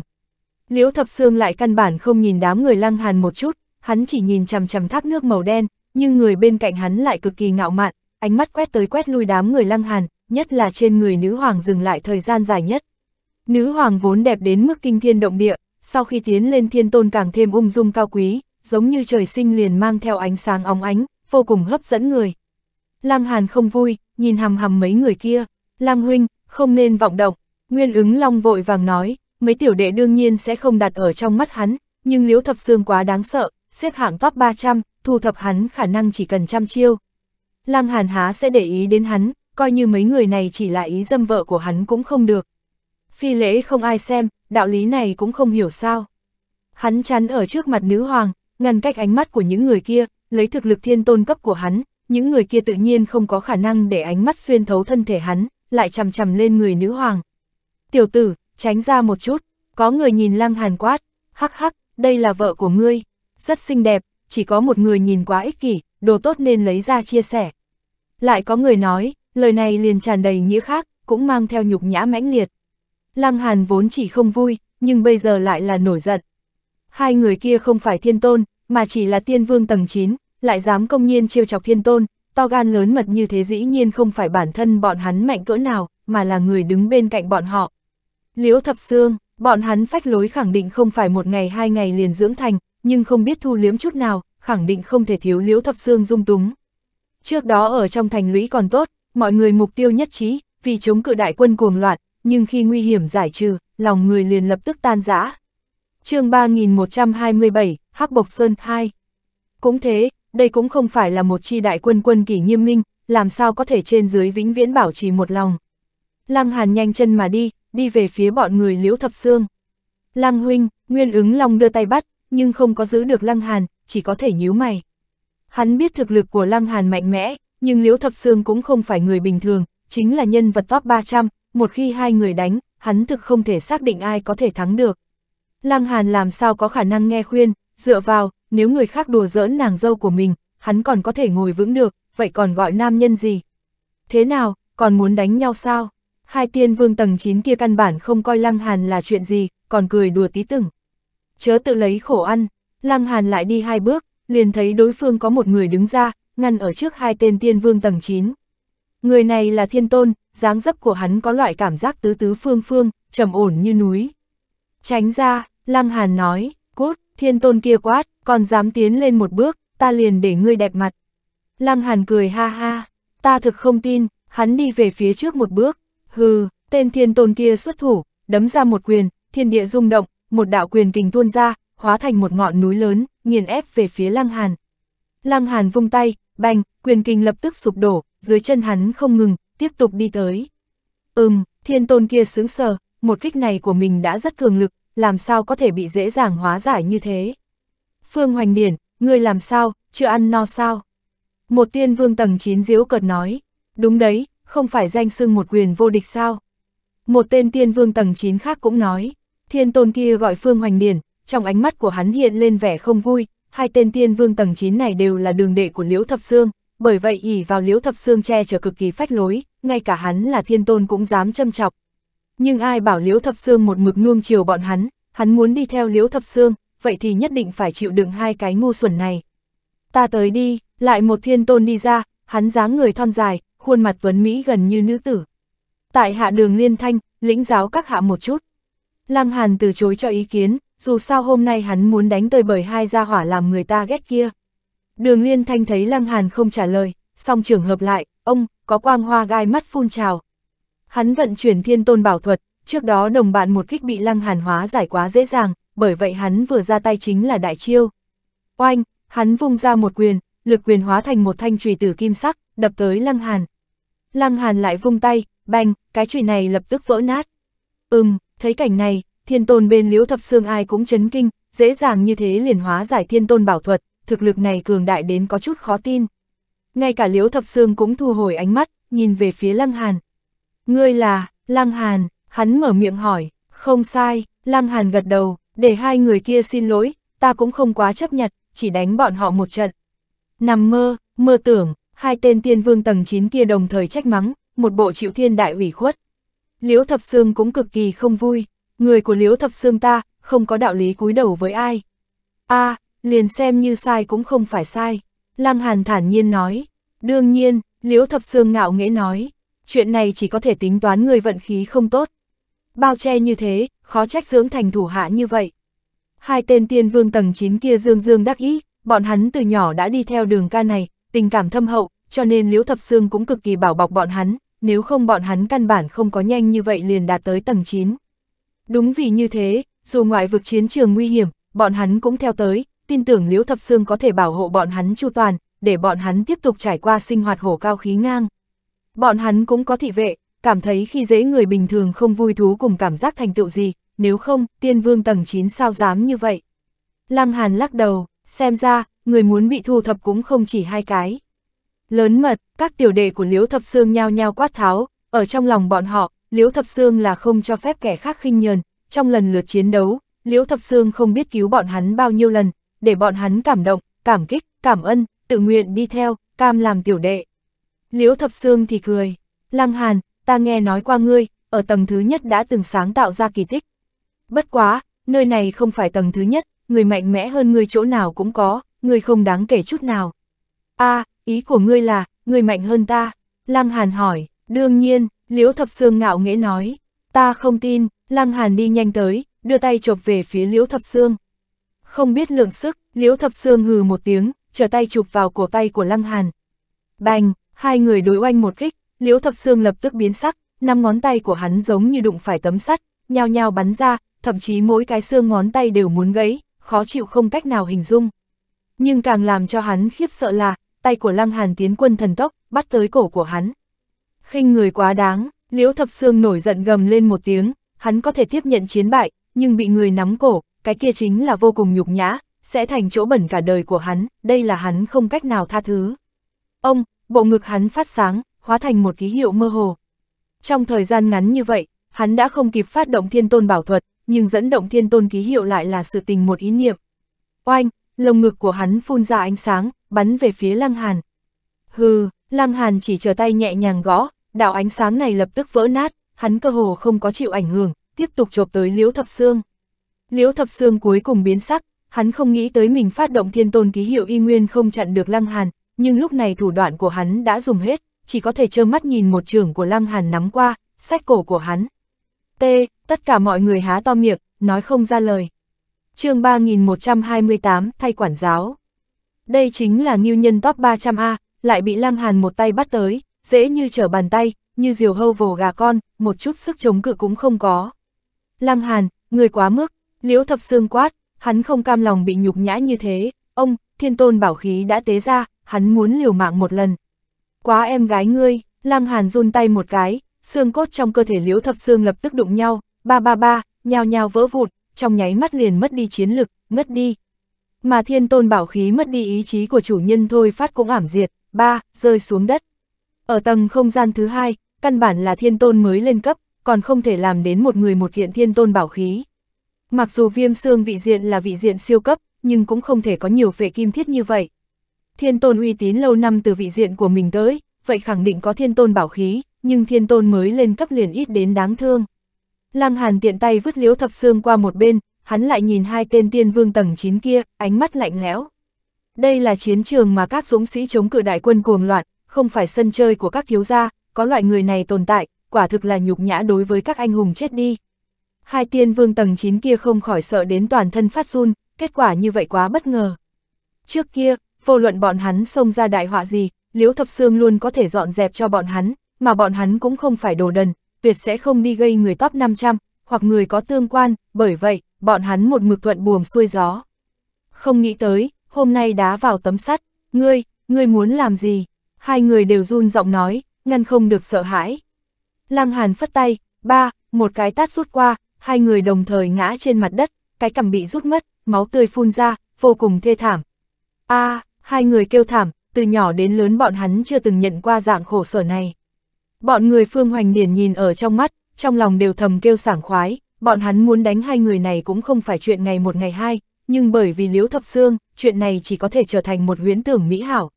A: Liễu Thập xương lại căn bản không nhìn đám người lăng hàn một chút, hắn chỉ nhìn chằm chằm thác nước màu đen, nhưng người bên cạnh hắn lại cực kỳ ngạo mạn, ánh mắt quét tới quét lui đám người lăng hàn, nhất là trên người nữ hoàng dừng lại thời gian dài nhất. Nữ hoàng vốn đẹp đến mức kinh thiên động địa, sau khi tiến lên thiên tôn càng thêm ung dung cao quý, giống như trời sinh liền mang theo ánh sáng óng ánh, vô cùng hấp dẫn người. Lăng Hàn không vui, nhìn hầm hầm mấy người kia, Lăng Huynh, không nên vọng động, Nguyên ứng Long vội vàng nói, mấy tiểu đệ đương nhiên sẽ không đặt ở trong mắt hắn, nhưng liễu thập xương quá đáng sợ, xếp hạng top 300, thu thập hắn khả năng chỉ cần trăm chiêu. Lăng Hàn há sẽ để ý đến hắn, coi như mấy người này chỉ là ý dâm vợ của hắn cũng không được. Phi lễ không ai xem, đạo lý này cũng không hiểu sao. Hắn chắn ở trước mặt nữ hoàng, ngăn cách ánh mắt của những người kia, lấy thực lực thiên tôn cấp của hắn, những người kia tự nhiên không có khả năng để ánh mắt xuyên thấu thân thể hắn, lại chằm chằm lên người nữ hoàng. Tiểu tử, tránh ra một chút, có người nhìn lăng hàn quát, hắc hắc, đây là vợ của ngươi, rất xinh đẹp, chỉ có một người nhìn quá ích kỷ, đồ tốt nên lấy ra chia sẻ. Lại có người nói, lời này liền tràn đầy nghĩa khác, cũng mang theo nhục nhã mãnh liệt. Lăng Hàn vốn chỉ không vui, nhưng bây giờ lại là nổi giận. Hai người kia không phải thiên tôn, mà chỉ là tiên vương tầng 9, lại dám công nhiên trêu chọc thiên tôn, to gan lớn mật như thế dĩ nhiên không phải bản thân bọn hắn mạnh cỡ nào, mà là người đứng bên cạnh bọn họ. Liễu Thập Sương, bọn hắn phách lối khẳng định không phải một ngày hai ngày liền dưỡng thành, nhưng không biết thu liếm chút nào, khẳng định không thể thiếu Liễu Thập Sương dung túng. Trước đó ở trong thành lũy còn tốt, mọi người mục tiêu nhất trí, vì chống cự đại quân cuồng loạn, nhưng khi nguy hiểm giải trừ, lòng người liền lập tức tan rã. chương 3127, Hắc Bộc Sơn 2 Cũng thế, đây cũng không phải là một chi đại quân quân kỳ nghiêm minh, làm sao có thể trên dưới vĩnh viễn bảo trì một lòng. Lăng Hàn nhanh chân mà đi, đi về phía bọn người liễu thập xương. Lăng huynh, Nguyên ứng long đưa tay bắt, nhưng không có giữ được Lăng Hàn, chỉ có thể nhíu mày. Hắn biết thực lực của Lăng Hàn mạnh mẽ, nhưng Liễu Thập xương cũng không phải người bình thường, chính là nhân vật top 300, một khi hai người đánh, hắn thực không thể xác định ai có thể thắng được. Lăng Hàn làm sao có khả năng nghe khuyên, dựa vào, nếu người khác đùa giỡn nàng dâu của mình, hắn còn có thể ngồi vững được, vậy còn gọi nam nhân gì? Thế nào, còn muốn đánh nhau sao? Hai tiên vương tầng 9 kia căn bản không coi Lăng Hàn là chuyện gì, còn cười đùa tí từng. Chớ tự lấy khổ ăn, Lăng Hàn lại đi hai bước, liền thấy đối phương có một người đứng ra, ngăn ở trước hai tên tiên vương tầng 9. Người này là thiên tôn, dáng dấp của hắn có loại cảm giác tứ tứ phương phương, trầm ổn như núi. Tránh ra, Lăng Hàn nói, cút, thiên tôn kia quát, còn dám tiến lên một bước, ta liền để ngươi đẹp mặt. Lăng Hàn cười ha ha, ta thực không tin, hắn đi về phía trước một bước, hừ, tên thiên tôn kia xuất thủ, đấm ra một quyền, thiên địa rung động, một đạo quyền kình tuôn ra, hóa thành một ngọn núi lớn, nghiền ép về phía Lăng Hàn. Lăng Hàn vung tay, Bành, quyền kinh lập tức sụp đổ, dưới chân hắn không ngừng, tiếp tục đi tới. Ừm, thiên tôn kia sướng sờ, một kích này của mình đã rất cường lực, làm sao có thể bị dễ dàng hóa giải như thế. Phương Hoành Điển, ngươi làm sao, chưa ăn no sao? Một tiên vương tầng 9 diễu cợt nói, đúng đấy, không phải danh sưng một quyền vô địch sao? Một tên tiên vương tầng 9 khác cũng nói, thiên tôn kia gọi Phương Hoành Điển, trong ánh mắt của hắn hiện lên vẻ không vui, hai tên tiên vương tầng 9 này đều là đường đệ của Liễu Thập Sương, bởi vậy ỉ vào Liễu Thập Sương che chở cực kỳ phách lối, ngay cả hắn là thiên tôn cũng dám châm chọc. Nhưng ai bảo Liễu Thập Sương một mực nuông chiều bọn hắn, hắn muốn đi theo Liễu Thập Sương, vậy thì nhất định phải chịu đựng hai cái ngu xuẩn này. Ta tới đi, lại một thiên tôn đi ra, hắn dáng người thon dài, khuôn mặt vấn mỹ gần như nữ tử. Tại hạ đường liên thanh, lĩnh giáo các hạ một chút. Lăng Hàn từ chối cho ý kiến, dù sao hôm nay hắn muốn đánh tơi bởi hai gia hỏa làm người ta ghét kia. Đường Liên Thanh thấy Lăng Hàn không trả lời, song trường hợp lại, ông, có quang hoa gai mắt phun trào. Hắn vận chuyển thiên tôn bảo thuật, trước đó đồng bạn một kích bị Lăng Hàn hóa giải quá dễ dàng, bởi vậy hắn vừa ra tay chính là đại chiêu. Oanh, hắn vung ra một quyền, lực quyền hóa thành một thanh chùy tử kim sắc, đập tới Lăng Hàn. Lăng Hàn lại vung tay, banh, cái chùy này lập tức vỡ nát. Ừm, thấy cảnh này, thiên tôn bên liễu thập xương ai cũng chấn kinh, dễ dàng như thế liền hóa giải thiên tôn bảo thuật, thực lực này cường đại đến có chút khó tin. Ngay cả liễu thập xương cũng thu hồi ánh mắt, nhìn về phía lăng hàn. Ngươi là, lăng hàn, hắn mở miệng hỏi, không sai, lăng hàn gật đầu, để hai người kia xin lỗi, ta cũng không quá chấp nhặt, chỉ đánh bọn họ một trận. Nằm mơ, mơ tưởng, hai tên tiên vương tầng 9 kia đồng thời trách mắng, một bộ chịu thiên đại ủy khuất. Liễu thập xương cũng cực kỳ không vui, Người của Liễu Thập xương ta, không có đạo lý cúi đầu với ai. a à, liền xem như sai cũng không phải sai. Lăng Hàn thản nhiên nói. Đương nhiên, Liễu Thập xương ngạo nghễ nói. Chuyện này chỉ có thể tính toán người vận khí không tốt. Bao che như thế, khó trách dưỡng thành thủ hạ như vậy. Hai tên tiên vương tầng 9 kia dương dương đắc ý, bọn hắn từ nhỏ đã đi theo đường ca này, tình cảm thâm hậu, cho nên Liễu Thập xương cũng cực kỳ bảo bọc bọn hắn, nếu không bọn hắn căn bản không có nhanh như vậy liền đạt tới tầng 9. Đúng vì như thế, dù ngoại vực chiến trường nguy hiểm, bọn hắn cũng theo tới, tin tưởng Liễu Thập Sương có thể bảo hộ bọn hắn chu toàn, để bọn hắn tiếp tục trải qua sinh hoạt hổ cao khí ngang. Bọn hắn cũng có thị vệ, cảm thấy khi dễ người bình thường không vui thú cùng cảm giác thành tựu gì, nếu không, tiên vương tầng 9 sao dám như vậy. Lăng Hàn lắc đầu, xem ra, người muốn bị thu thập cũng không chỉ hai cái. Lớn mật, các tiểu đệ của Liễu Thập Sương nhao nhao quát tháo, ở trong lòng bọn họ, Liễu Thập Sương là không cho phép kẻ khác khinh nhờn, trong lần lượt chiến đấu, Liễu Thập Sương không biết cứu bọn hắn bao nhiêu lần, để bọn hắn cảm động, cảm kích, cảm ân, tự nguyện đi theo, cam làm tiểu đệ. Liễu Thập Sương thì cười, Lăng Hàn, ta nghe nói qua ngươi, ở tầng thứ nhất đã từng sáng tạo ra kỳ tích. Bất quá, nơi này không phải tầng thứ nhất, người mạnh mẽ hơn ngươi chỗ nào cũng có, ngươi không đáng kể chút nào. a à, ý của ngươi là, ngươi mạnh hơn ta, Lăng Hàn hỏi, đương nhiên, Liễu Thập Sương ngạo nghễ nói, ta không tin, Lăng Hàn đi nhanh tới, đưa tay chộp về phía Liễu Thập Sương. Không biết lượng sức, Liễu Thập Sương hừ một tiếng, trở tay chụp vào cổ tay của Lăng Hàn. Bành, hai người đối oanh một kích, Liễu Thập Sương lập tức biến sắc, năm ngón tay của hắn giống như đụng phải tấm sắt, nhao nhao bắn ra, thậm chí mỗi cái xương ngón tay đều muốn gãy, khó chịu không cách nào hình dung. Nhưng càng làm cho hắn khiếp sợ là, tay của Lăng Hàn tiến quân thần tốc, bắt tới cổ của hắn khinh người quá đáng, Liễu Thập xương nổi giận gầm lên một tiếng, hắn có thể tiếp nhận chiến bại, nhưng bị người nắm cổ, cái kia chính là vô cùng nhục nhã, sẽ thành chỗ bẩn cả đời của hắn, đây là hắn không cách nào tha thứ. Ông, bộ ngực hắn phát sáng, hóa thành một ký hiệu mơ hồ. Trong thời gian ngắn như vậy, hắn đã không kịp phát động thiên tôn bảo thuật, nhưng dẫn động thiên tôn ký hiệu lại là sự tình một ý niệm. Oanh, lồng ngực của hắn phun ra ánh sáng, bắn về phía lăng hàn. Hừ, Lăng Hàn chỉ chờ tay nhẹ nhàng gõ, đạo ánh sáng này lập tức vỡ nát, hắn cơ hồ không có chịu ảnh hưởng, tiếp tục chộp tới Liễu Thập Sương. Liễu Thập Sương cuối cùng biến sắc, hắn không nghĩ tới mình phát động thiên tôn ký hiệu y nguyên không chặn được Lăng Hàn, nhưng lúc này thủ đoạn của hắn đã dùng hết, chỉ có thể trơ mắt nhìn một trường của Lăng Hàn nắm qua, sách cổ của hắn. T, tất cả mọi người há to miệng, nói không ra lời. chương 3128, thay quản giáo. Đây chính là nghiêu nhân top 300A, lại bị Lăng Hàn một tay bắt tới, dễ như trở bàn tay, như diều hâu vồ gà con, một chút sức chống cự cũng không có. Lăng Hàn, người quá mức, liễu thập xương quát, hắn không cam lòng bị nhục nhã như thế, ông, thiên tôn bảo khí đã tế ra, hắn muốn liều mạng một lần. Quá em gái ngươi, Lăng Hàn run tay một cái, xương cốt trong cơ thể liễu thập xương lập tức đụng nhau, ba ba ba, nhào nhào vỡ vụn, trong nháy mắt liền mất đi chiến lực, ngất đi. Mà thiên tôn bảo khí mất đi ý chí của chủ nhân thôi phát cũng ảm diệt, ba, rơi xuống đất. Ở tầng không gian thứ hai, căn bản là thiên tôn mới lên cấp, còn không thể làm đến một người một kiện thiên tôn bảo khí. Mặc dù viêm xương vị diện là vị diện siêu cấp, nhưng cũng không thể có nhiều phệ kim thiết như vậy. Thiên tôn uy tín lâu năm từ vị diện của mình tới, vậy khẳng định có thiên tôn bảo khí, nhưng thiên tôn mới lên cấp liền ít đến đáng thương. Lăng Hàn tiện tay vứt liếu thập xương qua một bên, hắn lại nhìn hai tên tiên vương tầng 9 kia, ánh mắt lạnh lẽo. Đây là chiến trường mà các dũng sĩ chống cự đại quân cuồng loạn, không phải sân chơi của các thiếu gia, có loại người này tồn tại, quả thực là nhục nhã đối với các anh hùng chết đi. Hai tiên vương tầng 9 kia không khỏi sợ đến toàn thân phát run, kết quả như vậy quá bất ngờ. Trước kia, vô luận bọn hắn xông ra đại họa gì, Liễu Thập xương luôn có thể dọn dẹp cho bọn hắn, mà bọn hắn cũng không phải đồ đần, tuyệt sẽ không đi gây người top 500, hoặc người có tương quan, bởi vậy, bọn hắn một mực thuận buồm xuôi gió. Không nghĩ tới, hôm nay đá vào tấm sắt, ngươi, ngươi muốn làm gì? Hai người đều run giọng nói, ngăn không được sợ hãi. Lăng Hàn phất tay, ba, một cái tát rút qua, hai người đồng thời ngã trên mặt đất, cái cằm bị rút mất, máu tươi phun ra, vô cùng thê thảm. A, à, hai người kêu thảm, từ nhỏ đến lớn bọn hắn chưa từng nhận qua dạng khổ sở này. Bọn người Phương Hoành Điển nhìn ở trong mắt, trong lòng đều thầm kêu sảng khoái, bọn hắn muốn đánh hai người này cũng không phải chuyện ngày một ngày hai, nhưng bởi vì liếu Thập xương chuyện này chỉ có thể trở thành một huyễn tưởng mỹ hảo.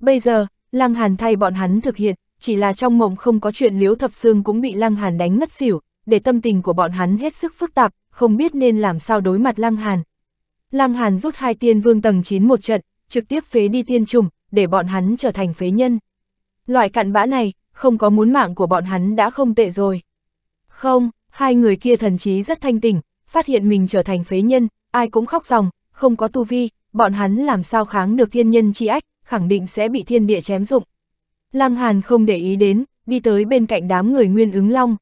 A: Bây giờ, Lăng Hàn thay bọn hắn thực hiện, chỉ là trong mộng không có chuyện liếu Thập xương cũng bị Lăng Hàn đánh ngất xỉu, để tâm tình của bọn hắn hết sức phức tạp, không biết nên làm sao đối mặt Lăng Hàn. Lăng Hàn rút hai tiên vương tầng 9 một trận, trực tiếp phế đi tiên trùng, để bọn hắn trở thành phế nhân. Loại cặn bã này, không có muốn mạng của bọn hắn đã không tệ rồi. Không, hai người kia thần trí rất thanh tỉnh, phát hiện mình trở thành phế nhân, ai cũng khóc ròng, không có tu vi, bọn hắn làm sao kháng được thiên nhân chi ách, khẳng định sẽ bị thiên địa chém dụng. Lăng Hàn không để ý đến, đi tới bên cạnh đám người Nguyên ứng Long.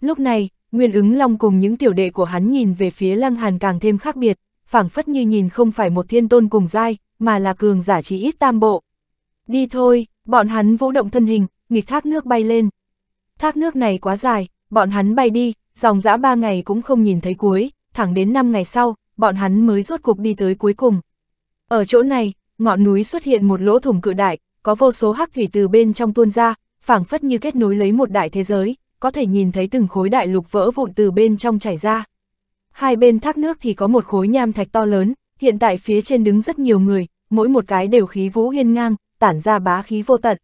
A: Lúc này, Nguyên ứng Long cùng những tiểu đệ của hắn nhìn về phía Lăng Hàn càng thêm khác biệt, phảng phất như nhìn không phải một thiên tôn cùng giai, mà là cường giả chỉ ít tam bộ. Đi thôi, bọn hắn vũ động thân hình, nghịch thác nước bay lên. Thác nước này quá dài, bọn hắn bay đi, dòng dã ba ngày cũng không nhìn thấy cuối, thẳng đến năm ngày sau, bọn hắn mới rốt cuộc đi tới cuối cùng. Ở chỗ này, ngọn núi xuất hiện một lỗ thủng cự đại, có vô số hắc thủy từ bên trong tuôn ra, phảng phất như kết nối lấy một đại thế giới, có thể nhìn thấy từng khối đại lục vỡ vụn từ bên trong chảy ra. Hai bên thác nước thì có một khối nham thạch to lớn, hiện tại phía trên đứng rất nhiều người, mỗi một cái đều khí vũ hiên ngang, tản ra bá khí vô tận.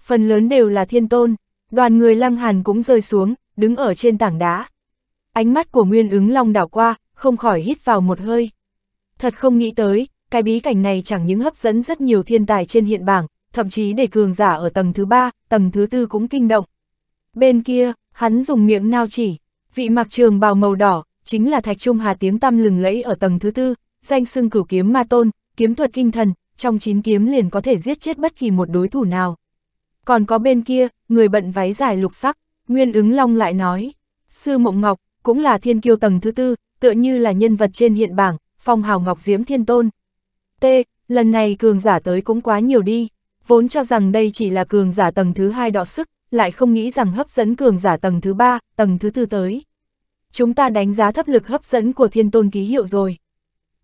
A: Phần lớn đều là thiên tôn, đoàn người lăng hàn cũng rơi xuống, đứng ở trên tảng đá. Ánh mắt của Nguyên ứng long đảo qua, không khỏi hít vào một hơi. Thật không nghĩ tới, cái bí cảnh này chẳng những hấp dẫn rất nhiều thiên tài trên hiện bảng, thậm chí để cường giả ở tầng thứ ba, tầng thứ tư cũng kinh động. Bên kia, hắn dùng miệng nao chỉ, vị mặc trường bào màu đỏ, chính là Thạch Trung Hà tiếng tăm lừng lẫy ở tầng thứ tư, danh xưng cửu kiếm ma tôn, kiếm thuật kinh thần, trong chín kiếm liền có thể giết chết bất kỳ một đối thủ nào. Còn có bên kia, người bận váy dài lục sắc, Nguyên ứng long lại nói, Sư Mộng Ngọc, cũng là thiên kiêu tầng thứ tư, tựa như là nhân vật trên hiện bảng, phong hào Ngọc Diễm Thiên Tôn. T, lần này cường giả tới cũng quá nhiều đi, vốn cho rằng đây chỉ là cường giả tầng thứ hai đọ sức, lại không nghĩ rằng hấp dẫn cường giả tầng thứ ba, tầng thứ tư tới. Chúng ta đánh giá thấp lực hấp dẫn của Thiên Tôn ký hiệu rồi.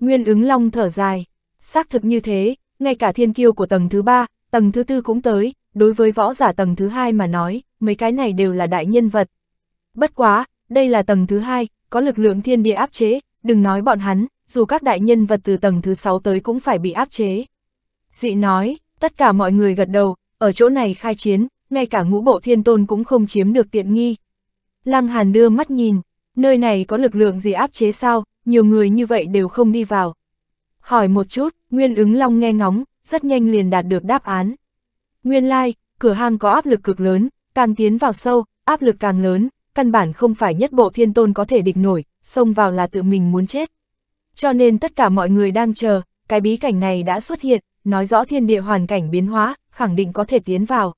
A: Nguyên ứng long thở dài, xác thực như thế, ngay cả thiên kiêu của tầng thứ ba, tầng thứ tư cũng tới, đối với võ giả tầng thứ hai mà nói, mấy cái này đều là đại nhân vật. Bất quá, đây là tầng thứ hai, có lực lượng thiên địa áp chế, đừng nói bọn hắn, dù các đại nhân vật từ tầng thứ 6 tới cũng phải bị áp chế. Dị nói, tất cả mọi người gật đầu, ở chỗ này khai chiến, ngay cả ngũ bộ thiên tôn cũng không chiếm được tiện nghi. Lăng Hàn đưa mắt nhìn, nơi này có lực lượng gì áp chế sao, nhiều người như vậy đều không đi vào. Hỏi một chút, Nguyên ứng long nghe ngóng, rất nhanh liền đạt được đáp án. Nguyên lai, like, cửa hàng có áp lực cực lớn, càng tiến vào sâu, áp lực càng lớn, căn bản không phải nhất bộ thiên tôn có thể địch nổi, xông vào là tự mình muốn chết. Cho nên tất cả mọi người đang chờ, cái bí cảnh này đã xuất hiện, nói rõ thiên địa hoàn cảnh biến hóa, khẳng định có thể tiến vào.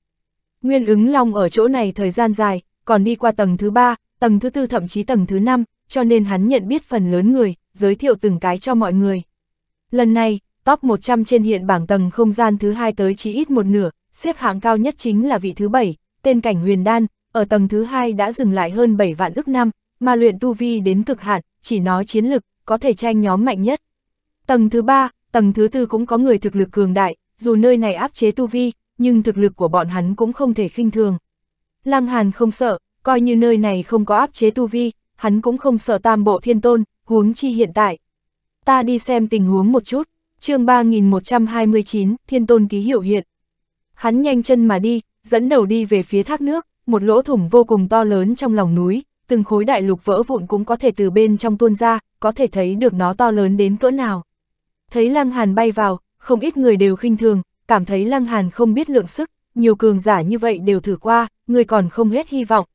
A: Nguyên ứng long ở chỗ này thời gian dài, còn đi qua tầng thứ ba, tầng thứ tư thậm chí tầng thứ năm, cho nên hắn nhận biết phần lớn người, giới thiệu từng cái cho mọi người. Lần này, top 100 trên hiện bảng tầng không gian thứ hai tới chỉ ít một nửa, xếp hạng cao nhất chính là vị thứ bảy tên cảnh huyền đan, ở tầng thứ hai đã dừng lại hơn 7 vạn ức năm, mà luyện tu vi đến cực hạn, chỉ nói chiến lực, có thể tranh nhóm mạnh nhất. Tầng thứ ba, tầng thứ tư cũng có người thực lực cường đại, dù nơi này áp chế tu vi, nhưng thực lực của bọn hắn cũng không thể khinh thường. Lăng Hàn không sợ, coi như nơi này không có áp chế tu vi, hắn cũng không sợ tam bộ thiên tôn, huống chi hiện tại. Ta đi xem tình huống một chút, chương 3129, thiên tôn ký hiệu hiện. Hắn nhanh chân mà đi, dẫn đầu đi về phía thác nước một lỗ thủng vô cùng to lớn trong lòng núi, từng khối đại lục vỡ vụn cũng có thể từ bên trong tuôn ra, có thể thấy được nó to lớn đến cỡ nào. Thấy Lăng Hàn bay vào, không ít người đều khinh thường, cảm thấy Lăng Hàn không biết lượng sức, nhiều cường giả như vậy đều thử qua, người còn không hết hy vọng.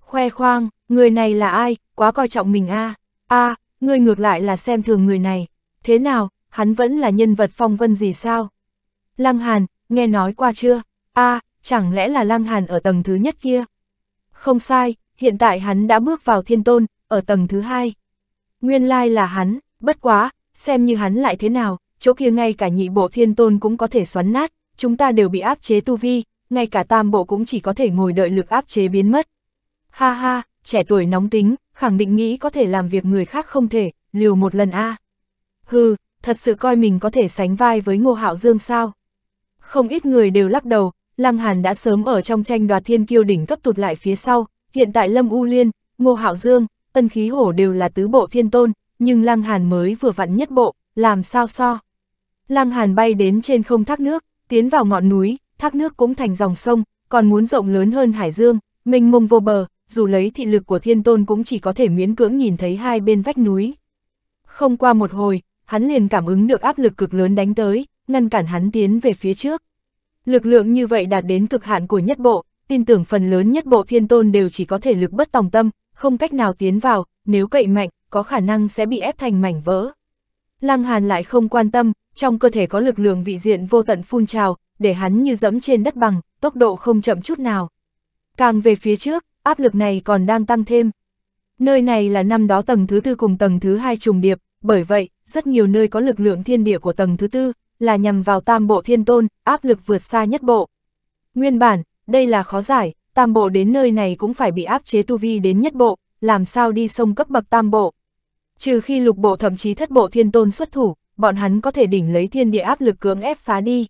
A: Khoe khoang, người này là ai, quá coi trọng mình a a người ngược lại là xem thường người này. Thế nào, hắn vẫn là nhân vật phong vân gì sao? Lăng Hàn, nghe nói qua chưa? a à, chẳng lẽ là Lăng Hàn ở tầng thứ nhất kia? Không sai, hiện tại hắn đã bước vào thiên tôn, ở tầng thứ hai. Nguyên lai là hắn, bất quá, xem như hắn lại thế nào, chỗ kia ngay cả nhị bộ thiên tôn cũng có thể xoắn nát, chúng ta đều bị áp chế tu vi, ngay cả tam bộ cũng chỉ có thể ngồi đợi lực áp chế biến mất. Ha ha, trẻ tuổi nóng tính, khẳng định nghĩ có thể làm việc người khác không thể, liều một lần a. À. Hừ, thật sự coi mình có thể sánh vai với Ngô Hạo Dương sao? Không ít người đều lắc đầu, Lăng Hàn đã sớm ở trong tranh đoạt thiên kiêu đỉnh cấp tụt lại phía sau, hiện tại Lâm U Liên, Ngô Hạo Dương, Tân Khí Hổ đều là tứ bộ thiên tôn, nhưng Lăng Hàn mới vừa vặn nhất bộ, làm sao so. Lăng Hàn bay đến trên không thác nước, tiến vào ngọn núi, thác nước cũng thành dòng sông, còn muốn rộng lớn hơn hải dương, mênh mông vô bờ, dù lấy thị lực của thiên tôn cũng chỉ có thể miễn cưỡng nhìn thấy hai bên vách núi. Không qua một hồi, hắn liền cảm ứng được áp lực cực lớn đánh tới, ngăn cản hắn tiến về phía trước. Lực lượng như vậy đạt đến cực hạn của nhất bộ, tin tưởng phần lớn nhất bộ thiên tôn đều chỉ có thể lực bất tòng tâm, không cách nào tiến vào, nếu cậy mạnh, có khả năng sẽ bị ép thành mảnh vỡ. Lăng Hàn lại không quan tâm, trong cơ thể có lực lượng vị diện vô tận phun trào, để hắn như dẫm trên đất bằng, tốc độ không chậm chút nào. Càng về phía trước, áp lực này còn đang tăng thêm. Nơi này là năm đó tầng thứ tư cùng tầng thứ hai trùng điệp, bởi vậy, rất nhiều nơi có lực lượng thiên địa của tầng thứ tư, là nhằm vào tam bộ thiên tôn, áp lực vượt xa nhất bộ. Nguyên bản, đây là khó giải, tam bộ đến nơi này cũng phải bị áp chế tu vi đến nhất bộ, làm sao đi sông cấp bậc tam bộ. Trừ khi lục bộ thậm chí thất bộ thiên tôn xuất thủ, bọn hắn có thể đỉnh lấy thiên địa áp lực cưỡng ép phá đi.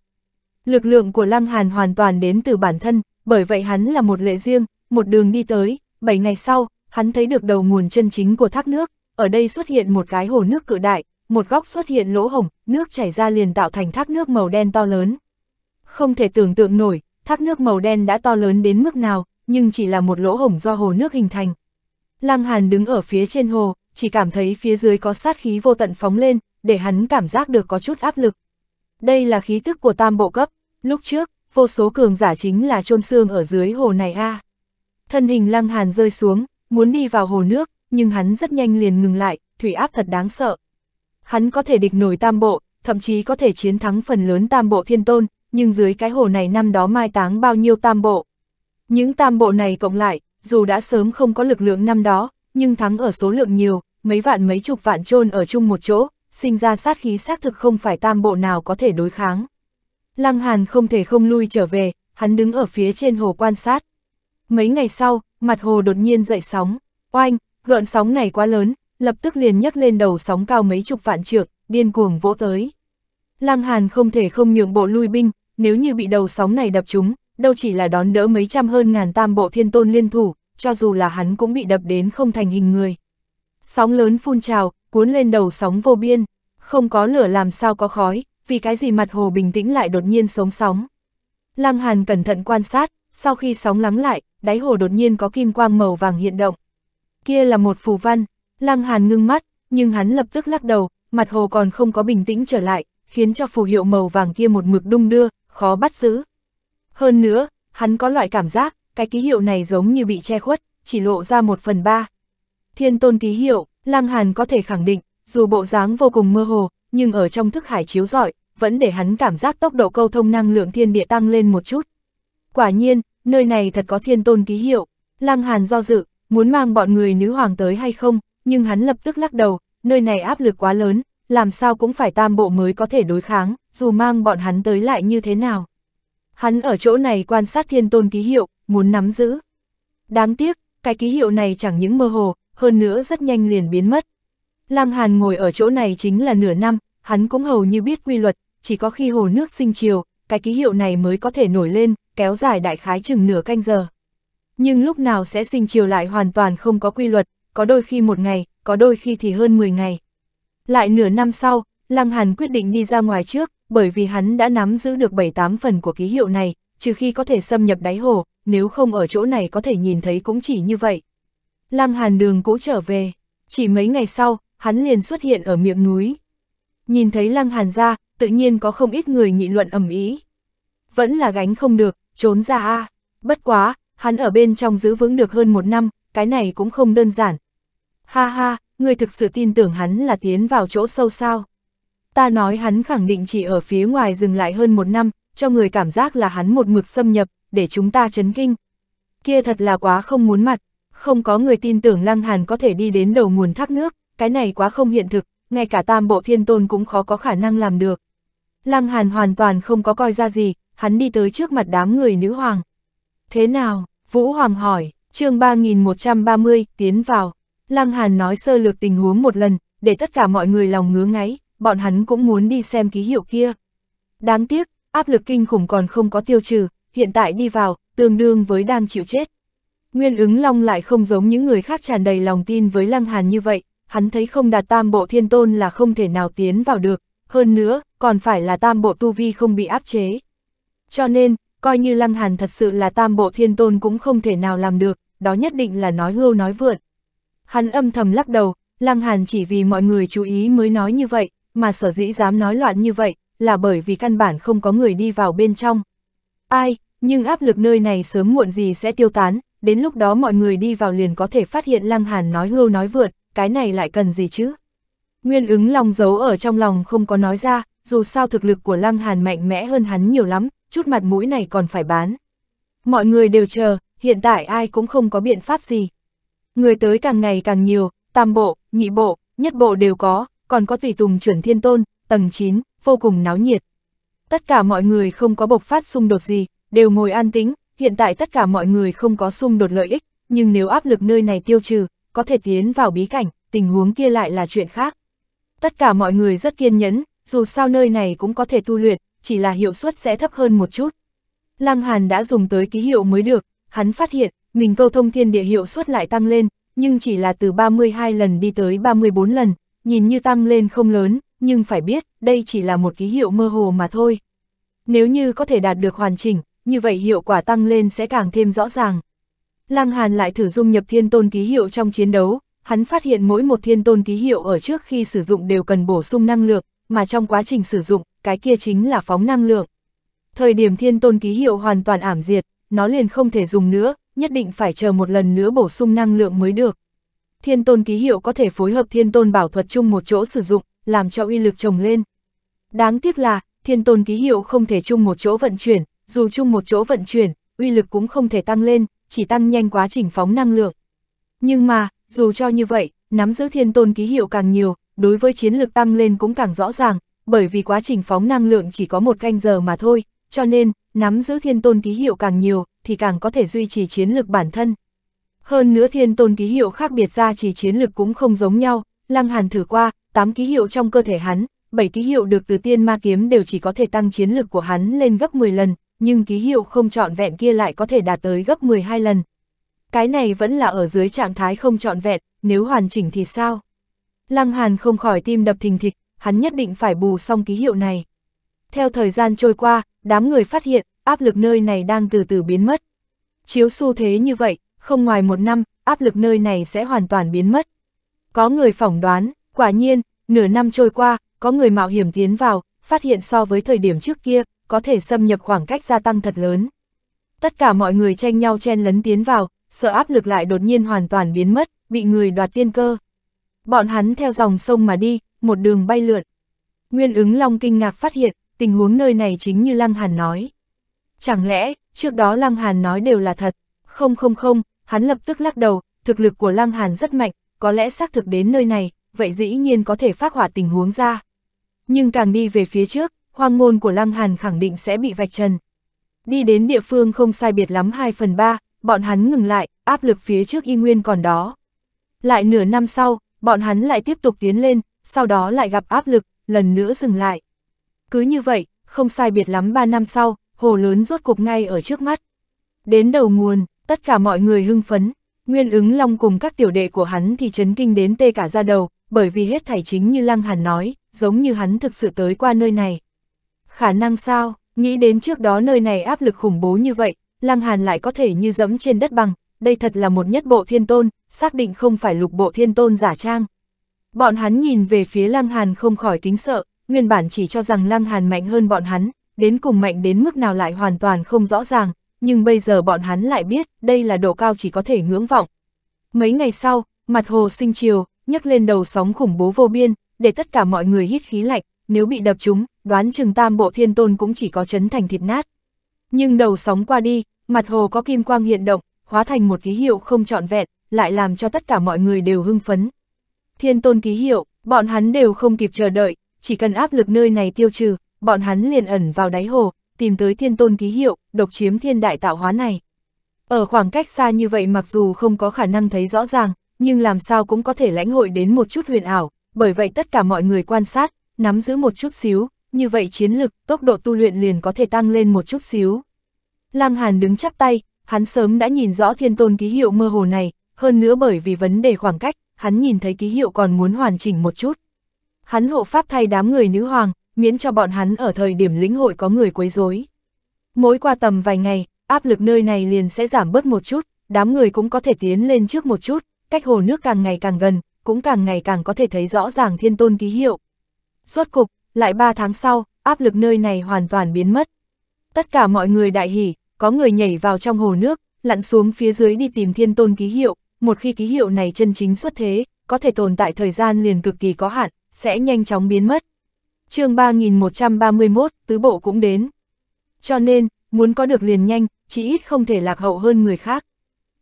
A: Lực lượng của Lăng Hàn hoàn toàn đến từ bản thân, bởi vậy hắn là một lệ riêng, một đường đi tới, 7 ngày sau, hắn thấy được đầu nguồn chân chính của thác nước, ở đây xuất hiện một cái hồ nước cự đại, một góc xuất hiện lỗ hổng, nước chảy ra liền tạo thành thác nước màu đen to lớn. Không thể tưởng tượng nổi, thác nước màu đen đã to lớn đến mức nào, nhưng chỉ là một lỗ hổng do hồ nước hình thành. Lăng Hàn đứng ở phía trên hồ, chỉ cảm thấy phía dưới có sát khí vô tận phóng lên, để hắn cảm giác được có chút áp lực. Đây là khí tức của tam bộ cấp, lúc trước, vô số cường giả chính là chôn xương ở dưới hồ này a. À. Thân hình Lăng Hàn rơi xuống, muốn đi vào hồ nước, nhưng hắn rất nhanh liền ngừng lại, thủy áp thật đáng sợ, hắn có thể địch nổi tam bộ, thậm chí có thể chiến thắng phần lớn tam bộ thiên tôn, nhưng dưới cái hồ này năm đó mai táng bao nhiêu tam bộ. Những tam bộ này cộng lại, dù đã sớm không có lực lượng năm đó, nhưng thắng ở số lượng nhiều, mấy vạn mấy chục vạn chôn ở chung một chỗ, sinh ra sát khí xác thực không phải tam bộ nào có thể đối kháng. Lăng Hàn không thể không lui trở về, hắn đứng ở phía trên hồ quan sát. Mấy ngày sau, mặt hồ đột nhiên dậy sóng, oanh, gợn sóng này quá lớn, lập tức liền nhấc lên đầu sóng cao mấy chục vạn trượng, điên cuồng vỗ tới. Lăng Hàn không thể không nhượng bộ lui binh, nếu như bị đầu sóng này đập trúng, đâu chỉ là đón đỡ mấy trăm hơn ngàn tam bộ thiên tôn liên thủ, cho dù là hắn cũng bị đập đến không thành hình người. Sóng lớn phun trào, cuốn lên đầu sóng vô biên, không có lửa làm sao có khói, vì cái gì mặt hồ bình tĩnh lại đột nhiên sống sóng. Lăng Hàn cẩn thận quan sát, sau khi sóng lắng lại, đáy hồ đột nhiên có kim quang màu vàng hiện động. Kia là một phù văn, Lăng Hàn ngưng mắt, nhưng hắn lập tức lắc đầu, mặt hồ còn không có bình tĩnh trở lại, khiến cho phù hiệu màu vàng kia một mực đung đưa, khó bắt giữ. Hơn nữa, hắn có loại cảm giác, cái ký hiệu này giống như bị che khuất, chỉ lộ ra một phần ba. Thiên tôn ký hiệu, Lăng Hàn có thể khẳng định, dù bộ dáng vô cùng mơ hồ, nhưng ở trong thức hải chiếu rọi, vẫn để hắn cảm giác tốc độ câu thông năng lượng thiên địa tăng lên một chút. Quả nhiên, nơi này thật có thiên tôn ký hiệu, Lăng Hàn do dự, muốn mang bọn người nữ hoàng tới hay không, nhưng hắn lập tức lắc đầu, nơi này áp lực quá lớn, làm sao cũng phải tam bộ mới có thể đối kháng, dù mang bọn hắn tới lại như thế nào. Hắn ở chỗ này quan sát thiên tôn ký hiệu, muốn nắm giữ. Đáng tiếc, cái ký hiệu này chẳng những mơ hồ, hơn nữa rất nhanh liền biến mất. Lăng Hàn ngồi ở chỗ này chính là nửa năm, hắn cũng hầu như biết quy luật, chỉ có khi hồ nước sinh chiều, cái ký hiệu này mới có thể nổi lên, kéo dài đại khái chừng nửa canh giờ. Nhưng lúc nào sẽ sinh chiều lại hoàn toàn không có quy luật, có đôi khi một ngày, có đôi khi thì hơn 10 ngày. Lại nửa năm sau, Lăng Hàn quyết định đi ra ngoài trước, bởi vì hắn đã nắm giữ được 7-8 phần của ký hiệu này, trừ khi có thể xâm nhập đáy hồ, nếu không ở chỗ này có thể nhìn thấy cũng chỉ như vậy. Lăng Hàn đường cũ trở về, chỉ mấy ngày sau, hắn liền xuất hiện ở miệng núi. Nhìn thấy Lăng Hàn ra, tự nhiên có không ít người nghị luận ầm ý. Vẫn là gánh không được, trốn ra a à. Bất quá, hắn ở bên trong giữ vững được hơn một năm, cái này cũng không đơn giản, Ha ha, người thực sự tin tưởng hắn là tiến vào chỗ sâu sao. Ta nói hắn khẳng định chỉ ở phía ngoài dừng lại hơn một năm, cho người cảm giác là hắn một mực xâm nhập, để chúng ta chấn kinh. Kia thật là quá không muốn mặt, không có người tin tưởng Lăng Hàn có thể đi đến đầu nguồn thác nước, cái này quá không hiện thực, ngay cả tam bộ thiên tôn cũng khó có khả năng làm được. Lăng Hàn hoàn toàn không có coi ra gì, hắn đi tới trước mặt đám người nữ hoàng. Thế nào? Vũ Hoàng hỏi, chương 3130, tiến vào. Lăng Hàn nói sơ lược tình huống một lần, để tất cả mọi người lòng ngứa ngáy, bọn hắn cũng muốn đi xem ký hiệu kia. Đáng tiếc, áp lực kinh khủng còn không có tiêu trừ, hiện tại đi vào, tương đương với đang chịu chết. Nguyên ứng long lại không giống những người khác tràn đầy lòng tin với Lăng Hàn như vậy, hắn thấy không đạt tam bộ thiên tôn là không thể nào tiến vào được, hơn nữa, còn phải là tam bộ tu vi không bị áp chế. Cho nên, coi như Lăng Hàn thật sự là tam bộ thiên tôn cũng không thể nào làm được, đó nhất định là nói hưu nói vượn. Hắn âm thầm lắc đầu, Lăng Hàn chỉ vì mọi người chú ý mới nói như vậy, mà sở dĩ dám nói loạn như vậy, là bởi vì căn bản không có người đi vào bên trong. Ai, nhưng áp lực nơi này sớm muộn gì sẽ tiêu tán, đến lúc đó mọi người đi vào liền có thể phát hiện Lăng Hàn nói hưu nói vượt, cái này lại cần gì chứ? Nguyên ứng lòng giấu ở trong lòng không có nói ra, dù sao thực lực của Lăng Hàn mạnh mẽ hơn hắn nhiều lắm, chút mặt mũi này còn phải bán. Mọi người đều chờ, hiện tại ai cũng không có biện pháp gì, Người tới càng ngày càng nhiều, tam bộ, nhị bộ, nhất bộ đều có, còn có tùy tùng chuẩn thiên tôn, tầng 9, vô cùng náo nhiệt. Tất cả mọi người không có bộc phát xung đột gì, đều ngồi an tĩnh, hiện tại tất cả mọi người không có xung đột lợi ích, nhưng nếu áp lực nơi này tiêu trừ, có thể tiến vào bí cảnh, tình huống kia lại là chuyện khác. Tất cả mọi người rất kiên nhẫn, dù sao nơi này cũng có thể tu luyện, chỉ là hiệu suất sẽ thấp hơn một chút. Lăng Hàn đã dùng tới ký hiệu mới được, hắn phát hiện, mình câu thông thiên địa hiệu suất lại tăng lên, nhưng chỉ là từ 32 lần đi tới 34 lần, nhìn như tăng lên không lớn, nhưng phải biết, đây chỉ là một ký hiệu mơ hồ mà thôi. Nếu như có thể đạt được hoàn chỉnh, như vậy hiệu quả tăng lên sẽ càng thêm rõ ràng. Lăng Hàn lại thử dung nhập thiên tôn ký hiệu trong chiến đấu, hắn phát hiện mỗi một thiên tôn ký hiệu ở trước khi sử dụng đều cần bổ sung năng lượng, mà trong quá trình sử dụng, cái kia chính là phóng năng lượng. Thời điểm thiên tôn ký hiệu hoàn toàn ảm diệt, nó liền không thể dùng nữa, nhất định phải chờ một lần nữa bổ sung năng lượng mới được. Thiên tôn ký hiệu có thể phối hợp thiên tôn bảo thuật chung một chỗ sử dụng, làm cho uy lực trồng lên. Đáng tiếc là, thiên tôn ký hiệu không thể chung một chỗ vận chuyển, dù chung một chỗ vận chuyển, uy lực cũng không thể tăng lên, chỉ tăng nhanh quá trình phóng năng lượng. Nhưng mà, dù cho như vậy, nắm giữ thiên tôn ký hiệu càng nhiều, đối với chiến lược tăng lên cũng càng rõ ràng, bởi vì quá trình phóng năng lượng chỉ có một canh giờ mà thôi, cho nên, nắm giữ thiên tôn ký hiệu càng nhiều, thì càng có thể duy trì chiến lược bản thân. Hơn nữa thiên tôn ký hiệu khác biệt ra chỉ chiến lược cũng không giống nhau, Lăng Hàn thử qua, 8 ký hiệu trong cơ thể hắn, 7 ký hiệu được từ tiên ma kiếm đều chỉ có thể tăng chiến lược của hắn lên gấp 10 lần, nhưng ký hiệu không trọn vẹn kia lại có thể đạt tới gấp 12 lần. Cái này vẫn là ở dưới trạng thái không trọn vẹn, nếu hoàn chỉnh thì sao? Lăng Hàn không khỏi tim đập thình thịch, hắn nhất định phải bù xong ký hiệu này. Theo thời gian trôi qua, đám người phát hiện, áp lực nơi này đang từ từ biến mất. Chiếu xu thế như vậy, không ngoài một năm, áp lực nơi này sẽ hoàn toàn biến mất. Có người phỏng đoán, quả nhiên, nửa năm trôi qua, có người mạo hiểm tiến vào, phát hiện so với thời điểm trước kia, có thể xâm nhập khoảng cách gia tăng thật lớn. Tất cả mọi người tranh nhau chen lấn tiến vào, sợ áp lực lại đột nhiên hoàn toàn biến mất, bị người đoạt tiên cơ. Bọn hắn theo dòng sông mà đi, một đường bay lượn. Nguyên ứng long kinh ngạc phát hiện, tình huống nơi này chính như Lăng Hàn nói. Chẳng lẽ, trước đó Lăng Hàn nói đều là thật? Không không không, hắn lập tức lắc đầu, thực lực của Lăng Hàn rất mạnh, có lẽ xác thực đến nơi này, vậy dĩ nhiên có thể phát hỏa tình huống ra. Nhưng càng đi về phía trước, hoang ngôn của Lăng Hàn khẳng định sẽ bị vạch trần. Đi đến địa phương không sai biệt lắm 2 phần 3, bọn hắn ngừng lại, áp lực phía trước y nguyên còn đó. Lại nửa năm sau, bọn hắn lại tiếp tục tiến lên, sau đó lại gặp áp lực, lần nữa dừng lại. Cứ như vậy, không sai biệt lắm 3 năm sau, hồ lớn rốt cục ngay ở trước mắt. Đến đầu nguồn, tất cả mọi người hưng phấn, Nguyên ứng long cùng các tiểu đệ của hắn thì chấn kinh đến tê cả ra đầu, bởi vì hết thảy chính như Lăng Hàn nói, giống như hắn thực sự tới qua nơi này. Khả năng sao, nghĩ đến trước đó nơi này áp lực khủng bố như vậy, Lăng Hàn lại có thể như dẫm trên đất bằng, đây thật là một nhất bộ thiên tôn, xác định không phải lục bộ thiên tôn giả trang. Bọn hắn nhìn về phía Lăng Hàn không khỏi kính sợ, nguyên bản chỉ cho rằng Lăng Hàn mạnh hơn bọn hắn, đến cùng mạnh đến mức nào lại hoàn toàn không rõ ràng, nhưng bây giờ bọn hắn lại biết đây là độ cao chỉ có thể ngưỡng vọng. Mấy ngày sau, mặt hồ sinh chiều, nhấc lên đầu sóng khủng bố vô biên, để tất cả mọi người hít khí lạnh, nếu bị đập chúng, đoán chừng tam bộ thiên tôn cũng chỉ có chấn thành thịt nát. Nhưng đầu sóng qua đi, mặt hồ có kim quang hiện động, hóa thành một ký hiệu không trọn vẹn, lại làm cho tất cả mọi người đều hưng phấn. Thiên tôn ký hiệu, bọn hắn đều không kịp chờ đợi, chỉ cần áp lực nơi này tiêu trừ, bọn hắn liền ẩn vào đáy hồ, tìm tới thiên tôn ký hiệu, độc chiếm thiên đại tạo hóa này. Ở khoảng cách xa như vậy mặc dù không có khả năng thấy rõ ràng, nhưng làm sao cũng có thể lãnh hội đến một chút huyền ảo, bởi vậy tất cả mọi người quan sát, nắm giữ một chút xíu, như vậy chiến lực, tốc độ tu luyện liền có thể tăng lên một chút xíu. Lăng Hàn đứng chắp tay, hắn sớm đã nhìn rõ thiên tôn ký hiệu mơ hồ này, hơn nữa bởi vì vấn đề khoảng cách, hắn nhìn thấy ký hiệu còn muốn hoàn chỉnh một chút hắn hộ pháp thay đám người nữ hoàng, miễn cho bọn hắn ở thời điểm lĩnh hội có người quấy rối. Mỗi qua tầm vài ngày, áp lực nơi này liền sẽ giảm bớt một chút, đám người cũng có thể tiến lên trước một chút, cách hồ nước càng ngày càng gần, cũng càng ngày càng có thể thấy rõ ràng thiên tôn ký hiệu. Rốt cục, lại ba tháng sau, áp lực nơi này hoàn toàn biến mất. Tất cả mọi người đại hỉ, có người nhảy vào trong hồ nước, lặn xuống phía dưới đi tìm thiên tôn ký hiệu, một khi ký hiệu này chân chính xuất thế, có thể tồn tại thời gian liền cực kỳ có hạn, sẽ nhanh chóng biến mất. chương 3131, tứ bộ cũng đến. Cho nên, muốn có được liền nhanh, chỉ ít không thể lạc hậu hơn người khác.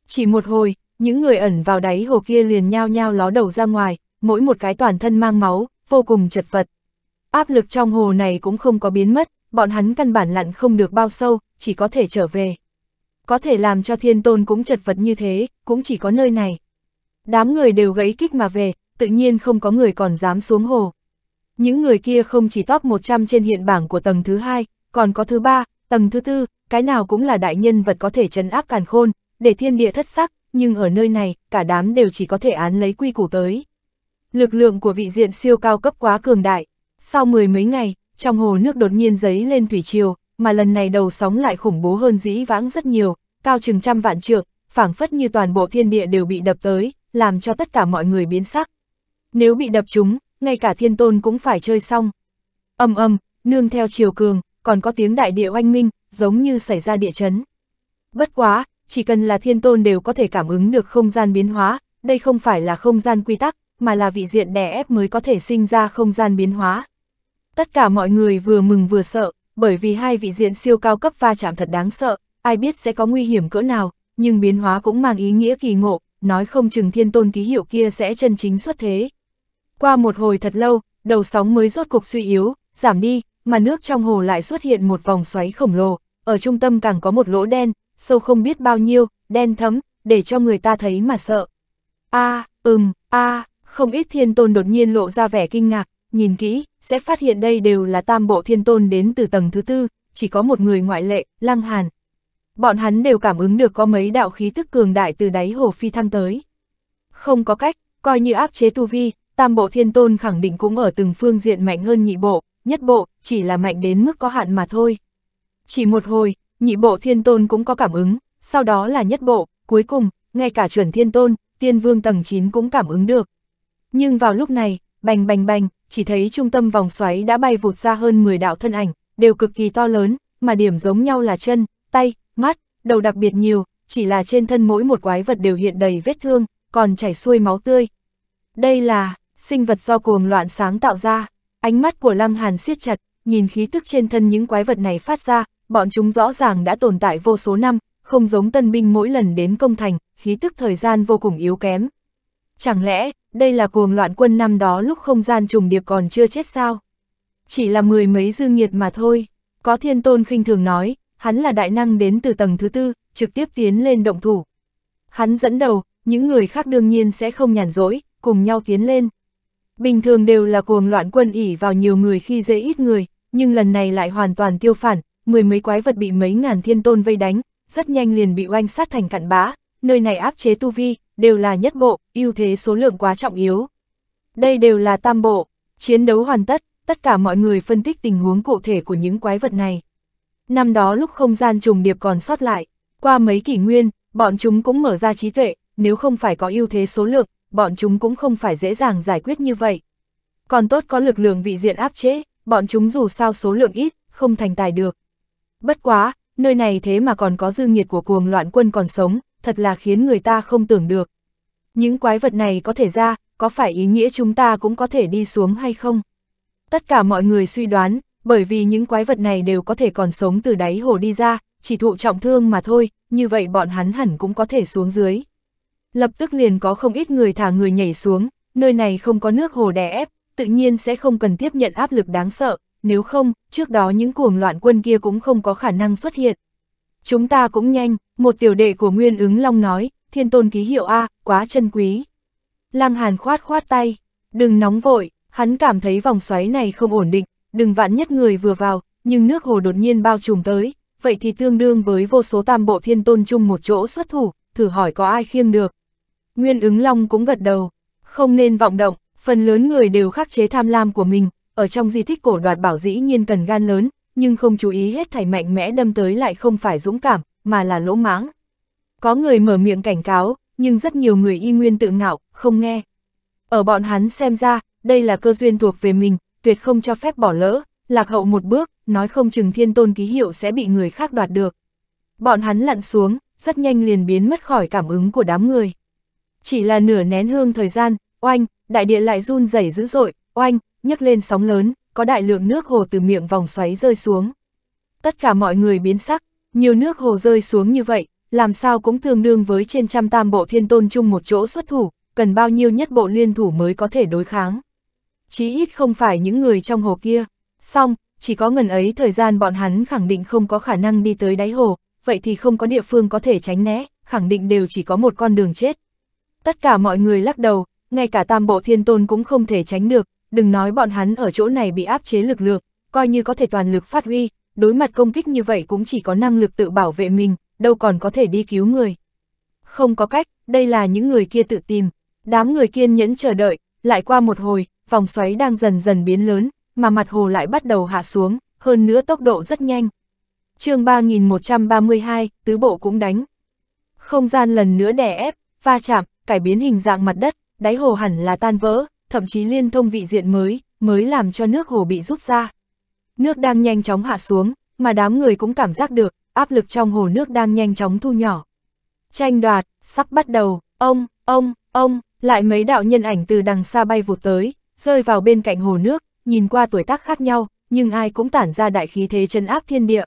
A: Chỉ một hồi, những người ẩn vào đáy hồ kia liền nhao nhao ló đầu ra ngoài, mỗi một cái toàn thân mang máu, vô cùng chật vật. Áp lực trong hồ này cũng không có biến mất, bọn hắn căn bản lặn không được bao sâu, chỉ có thể trở về. Có thể làm cho thiên tôn cũng chật vật như thế, cũng chỉ có nơi này. Đám người đều gãy kích mà về, tự nhiên không có người còn dám xuống hồ. Những người kia không chỉ top 100 trên hiện bảng của tầng thứ hai, còn có thứ ba, tầng thứ tư, cái nào cũng là đại nhân vật có thể trấn áp càn khôn, để thiên địa thất sắc, nhưng ở nơi này, cả đám đều chỉ có thể án lấy quy củ tới. Lực lượng của vị diện siêu cao cấp quá cường đại. Sau mười mấy ngày, trong hồ nước đột nhiên giấy lên thủy triều, mà lần này đầu sóng lại khủng bố hơn dĩ vãng rất nhiều, cao chừng trăm vạn trượng, phảng phất như toàn bộ thiên địa đều bị đập tới, làm cho tất cả mọi người biến sắc. Nếu bị đập chúng, ngay cả thiên tôn cũng phải chơi xong. ầm ầm, nương theo chiều cường, còn có tiếng đại địa oanh minh, giống như xảy ra địa chấn. Bất quá, chỉ cần là thiên tôn đều có thể cảm ứng được không gian biến hóa, đây không phải là không gian quy tắc, mà là vị diện đè ép mới có thể sinh ra không gian biến hóa. Tất cả mọi người vừa mừng vừa sợ, bởi vì hai vị diện siêu cao cấp va chạm thật đáng sợ, ai biết sẽ có nguy hiểm cỡ nào, nhưng biến hóa cũng mang ý nghĩa kỳ ngộ, nói không chừng thiên tôn ký hiệu kia sẽ chân chính xuất thế. Qua một hồi thật lâu, đầu sóng mới rốt cục suy yếu, giảm đi, mà nước trong hồ lại xuất hiện một vòng xoáy khổng lồ, ở trung tâm càng có một lỗ đen, sâu không biết bao nhiêu, đen thấm, để cho người ta thấy mà sợ. A, ừm, a, không ít thiên tôn đột nhiên lộ ra vẻ kinh ngạc, nhìn kỹ, sẽ phát hiện đây đều là tam bộ thiên tôn đến từ tầng thứ tư, chỉ có một người ngoại lệ, Lăng Hàn. Bọn hắn đều cảm ứng được có mấy đạo khí tức cường đại từ đáy hồ phi thăng tới. Không có cách, coi như áp chế tu vi, Tam bộ thiên tôn khẳng định cũng ở từng phương diện mạnh hơn nhị bộ, nhất bộ, chỉ là mạnh đến mức có hạn mà thôi. Chỉ một hồi, nhị bộ thiên tôn cũng có cảm ứng, sau đó là nhất bộ, cuối cùng, ngay cả chuẩn thiên tôn, tiên vương tầng 9 cũng cảm ứng được. Nhưng vào lúc này, bành bành bành, chỉ thấy trung tâm vòng xoáy đã bay vụt ra hơn 10 đạo thân ảnh, đều cực kỳ to lớn, mà điểm giống nhau là chân, tay, mắt, đầu đặc biệt nhiều, chỉ là trên thân mỗi một quái vật đều hiện đầy vết thương, còn chảy xuôi máu tươi. Đây là, sinh vật do cuồng loạn sáng tạo ra, ánh mắt của Lăng Hàn siết chặt, nhìn khí tức trên thân những quái vật này phát ra, bọn chúng rõ ràng đã tồn tại vô số năm, không giống tân binh mỗi lần đến công thành, khí tức thời gian vô cùng yếu kém. Chẳng lẽ, đây là cuồng loạn quân năm đó lúc không gian trùng điệp còn chưa chết sao? Chỉ là mười mấy dư nghiệt mà thôi, có thiên tôn khinh thường nói, hắn là đại năng đến từ tầng thứ tư, trực tiếp tiến lên động thủ. Hắn dẫn đầu, những người khác đương nhiên sẽ không nhàn rỗi, cùng nhau tiến lên. Bình thường đều là cuồng loạn quân ỉ vào nhiều người khi dễ ít người, nhưng lần này lại hoàn toàn tiêu phản, mười mấy quái vật bị mấy ngàn thiên tôn vây đánh, rất nhanh liền bị oanh sát thành cặn bã, nơi này áp chế tu vi, đều là nhất bộ, ưu thế số lượng quá trọng yếu. Đây đều là tam bộ, chiến đấu hoàn tất, tất cả mọi người phân tích tình huống cụ thể của những quái vật này. Năm đó lúc không gian trùng điệp còn sót lại, qua mấy kỷ nguyên, bọn chúng cũng mở ra trí tuệ, nếu không phải có ưu thế số lượng, bọn chúng cũng không phải dễ dàng giải quyết như vậy. Còn tốt có lực lượng vị diện áp chế, bọn chúng dù sao số lượng ít, không thành tài được. Bất quá, nơi này thế mà còn có dư nghiệt của cuồng loạn quân còn sống, thật là khiến người ta không tưởng được. Những quái vật này có thể ra, có phải ý nghĩa chúng ta cũng có thể đi xuống hay không? Tất cả mọi người suy đoán, bởi vì những quái vật này đều có thể còn sống từ đáy hồ đi ra, chỉ thụ trọng thương mà thôi, như vậy bọn hắn hẳn cũng có thể xuống dưới lập tức liền có không ít người thả người nhảy xuống, nơi này không có nước hồ đè ép, tự nhiên sẽ không cần tiếp nhận áp lực đáng sợ, nếu không, trước đó những cuồng loạn quân kia cũng không có khả năng xuất hiện. Chúng ta cũng nhanh, một tiểu đệ của Nguyên ứng Long nói, thiên tôn ký hiệu A, quá chân quý. Lăng Hàn khoát khoát tay, đừng nóng vội, hắn cảm thấy vòng xoáy này không ổn định, đừng vạn nhất người vừa vào, nhưng nước hồ đột nhiên bao trùm tới, vậy thì tương đương với vô số tam bộ thiên tôn chung một chỗ xuất thủ, thử hỏi có ai khiêng được. Nguyên ứng long cũng gật đầu, không nên vọng động, phần lớn người đều khắc chế tham lam của mình, ở trong di tích cổ đoạt bảo dĩ nhiên cần gan lớn, nhưng không chú ý hết thảy mạnh mẽ đâm tới lại không phải dũng cảm, mà là lỗ mãng. Có người mở miệng cảnh cáo, nhưng rất nhiều người y nguyên tự ngạo, không nghe. Ở bọn hắn xem ra, đây là cơ duyên thuộc về mình, tuyệt không cho phép bỏ lỡ, lạc hậu một bước, nói không chừng thiên tôn ký hiệu sẽ bị người khác đoạt được. Bọn hắn lặn xuống, rất nhanh liền biến mất khỏi cảm ứng của đám người. Chỉ là nửa nén hương thời gian, oanh, đại địa lại run rẩy dữ dội, oanh, nhấc lên sóng lớn, có đại lượng nước hồ từ miệng vòng xoáy rơi xuống. Tất cả mọi người biến sắc, nhiều nước hồ rơi xuống như vậy, làm sao cũng tương đương với trên trăm tam bộ thiên tôn chung một chỗ xuất thủ, cần bao nhiêu nhất bộ liên thủ mới có thể đối kháng. Chí ít không phải những người trong hồ kia. Xong, chỉ có ngần ấy thời gian bọn hắn khẳng định không có khả năng đi tới đáy hồ, vậy thì không có địa phương có thể tránh né, khẳng định đều chỉ có một con đường chết. Tất cả mọi người lắc đầu, ngay cả tam bộ thiên tôn cũng không thể tránh được, đừng nói bọn hắn ở chỗ này bị áp chế lực lượng, coi như có thể toàn lực phát huy, đối mặt công kích như vậy cũng chỉ có năng lực tự bảo vệ mình, đâu còn có thể đi cứu người. Không có cách, đây là những người kia tự tìm, đám người kiên nhẫn chờ đợi, lại qua một hồi, vòng xoáy đang dần dần biến lớn, mà mặt hồ lại bắt đầu hạ xuống, hơn nữa tốc độ rất nhanh. chương 3132, tứ bộ cũng đánh. Không gian lần nữa đè ép, va chạm, cải biến hình dạng mặt đất, đáy hồ hẳn là tan vỡ, thậm chí liên thông vị diện mới, mới làm cho nước hồ bị rút ra. Nước đang nhanh chóng hạ xuống, mà đám người cũng cảm giác được, áp lực trong hồ nước đang nhanh chóng thu nhỏ. Tranh đoạt, sắp bắt đầu, ông, ông, ông, lại mấy đạo nhân ảnh từ đằng xa bay vụt tới, rơi vào bên cạnh hồ nước, nhìn qua tuổi tác khác nhau, nhưng ai cũng tản ra đại khí thế chân áp thiên địa.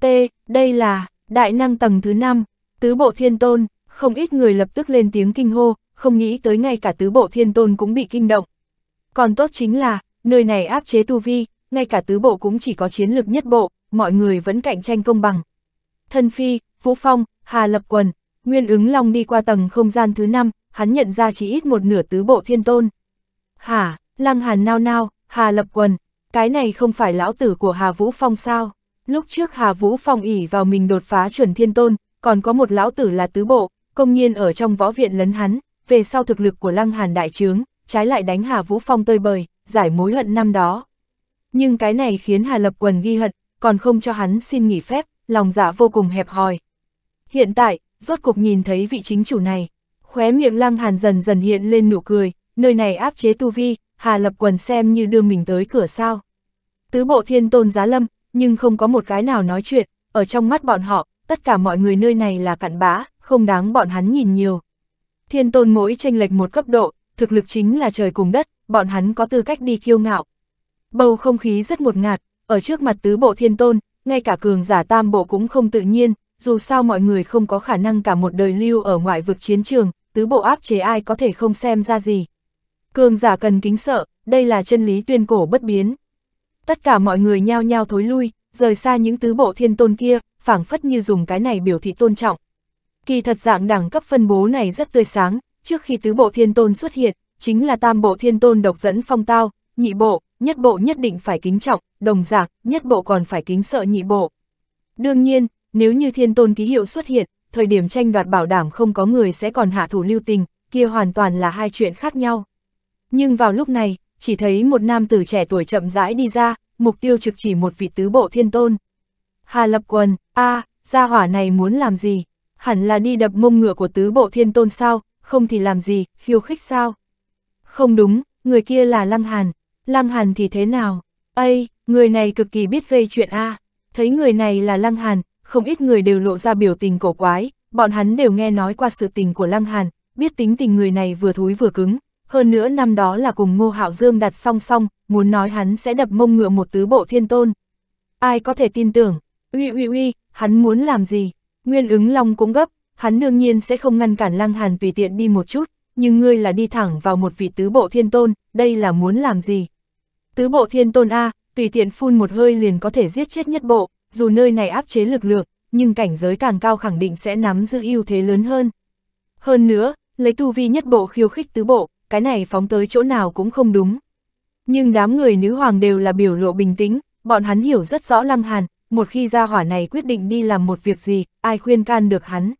A: T, đây là, đại năng tầng thứ 5, tứ bộ thiên tôn, không ít người lập tức lên tiếng kinh hô, không nghĩ tới ngay cả tứ bộ thiên tôn cũng bị kinh động. Còn tốt chính là, nơi này áp chế tu vi, ngay cả tứ bộ cũng chỉ có chiến lược nhất bộ, mọi người vẫn cạnh tranh công bằng. Thân Phi, Vũ Phong, Hà Lập Quần, Nguyên ứng Long đi qua tầng không gian thứ năm, hắn nhận ra chỉ ít một nửa tứ bộ thiên tôn. hà Lăng Hàn nao nao, Hà Lập Quần, cái này không phải lão tử của Hà Vũ Phong sao? Lúc trước Hà Vũ Phong ỉ vào mình đột phá chuẩn thiên tôn, còn có một lão tử là tứ bộ, công nhiên ở trong võ viện lấn hắn, về sau thực lực của Lăng Hàn đại trướng, trái lại đánh Hà Vũ Phong tơi bời, giải mối hận năm đó. Nhưng cái này khiến Hà Lập Quần ghi hận, còn không cho hắn xin nghỉ phép, lòng dạ vô cùng hẹp hòi. Hiện tại, rốt cục nhìn thấy vị chính chủ này, khóe miệng Lăng Hàn dần dần hiện lên nụ cười, nơi này áp chế tu vi, Hà Lập Quần xem như đưa mình tới cửa sao. Tứ bộ thiên tôn giá lâm, nhưng không có một cái nào nói chuyện, ở trong mắt bọn họ, tất cả mọi người nơi này là cặn bã, không đáng bọn hắn nhìn nhiều. Thiên tôn mỗi tranh lệch một cấp độ, thực lực chính là trời cùng đất, bọn hắn có tư cách đi kiêu ngạo. Bầu không khí rất một ngạt, ở trước mặt tứ bộ thiên tôn, ngay cả cường giả tam bộ cũng không tự nhiên, dù sao mọi người không có khả năng cả một đời lưu ở ngoại vực chiến trường, tứ bộ áp chế ai có thể không xem ra gì. Cường giả cần kính sợ, đây là chân lý tuyên cổ bất biến. Tất cả mọi người nhao nhao thối lui, rời xa những tứ bộ thiên tôn kia, phảng phất như dùng cái này biểu thị tôn trọng. Kỳ thật dạng đẳng cấp phân bố này rất tươi sáng, trước khi tứ bộ thiên tôn xuất hiện, chính là tam bộ thiên tôn độc dẫn phong tao, nhị bộ, nhất bộ nhất định phải kính trọng, đồng dạng, nhất bộ còn phải kính sợ nhị bộ. Đương nhiên, nếu như thiên tôn ký hiệu xuất hiện, thời điểm tranh đoạt bảo đảm không có người sẽ còn hạ thủ lưu tình, kia hoàn toàn là hai chuyện khác nhau. Nhưng vào lúc này, chỉ thấy một nam tử trẻ tuổi chậm rãi đi ra, mục tiêu trực chỉ một vị tứ bộ thiên tôn. Hà Lập Quần, a à, gia hỏa này muốn làm gì? Hẳn là đi đập mông ngựa của tứ bộ thiên tôn sao, không thì làm gì, khiêu khích sao? Không đúng, người kia là Lăng Hàn, Lăng Hàn thì thế nào? Ây, người này cực kỳ biết gây chuyện a à. Thấy người này là Lăng Hàn, không ít người đều lộ ra biểu tình cổ quái, bọn hắn đều nghe nói qua sự tình của Lăng Hàn, biết tính tình người này vừa thúi vừa cứng, hơn nữa năm đó là cùng Ngô Hạo Dương đặt song song, muốn nói hắn sẽ đập mông ngựa một tứ bộ thiên tôn. Ai có thể tin tưởng, uy uy uy, hắn muốn làm gì? Nguyên ứng long cũng gấp, hắn đương nhiên sẽ không ngăn cản Lăng Hàn tùy tiện đi một chút, nhưng ngươi là đi thẳng vào một vị tứ bộ thiên tôn, đây là muốn làm gì? Tứ bộ thiên tôn A, tùy tiện phun một hơi liền có thể giết chết nhất bộ, dù nơi này áp chế lực lượng, nhưng cảnh giới càng cao khẳng định sẽ nắm giữ ưu thế lớn hơn. Hơn nữa, lấy tu vi nhất bộ khiêu khích tứ bộ, cái này phóng tới chỗ nào cũng không đúng. Nhưng đám người nữ hoàng đều là biểu lộ bình tĩnh, bọn hắn hiểu rất rõ Lăng Hàn, một khi ra hỏa này quyết định đi làm một việc gì, ai khuyên can được hắn.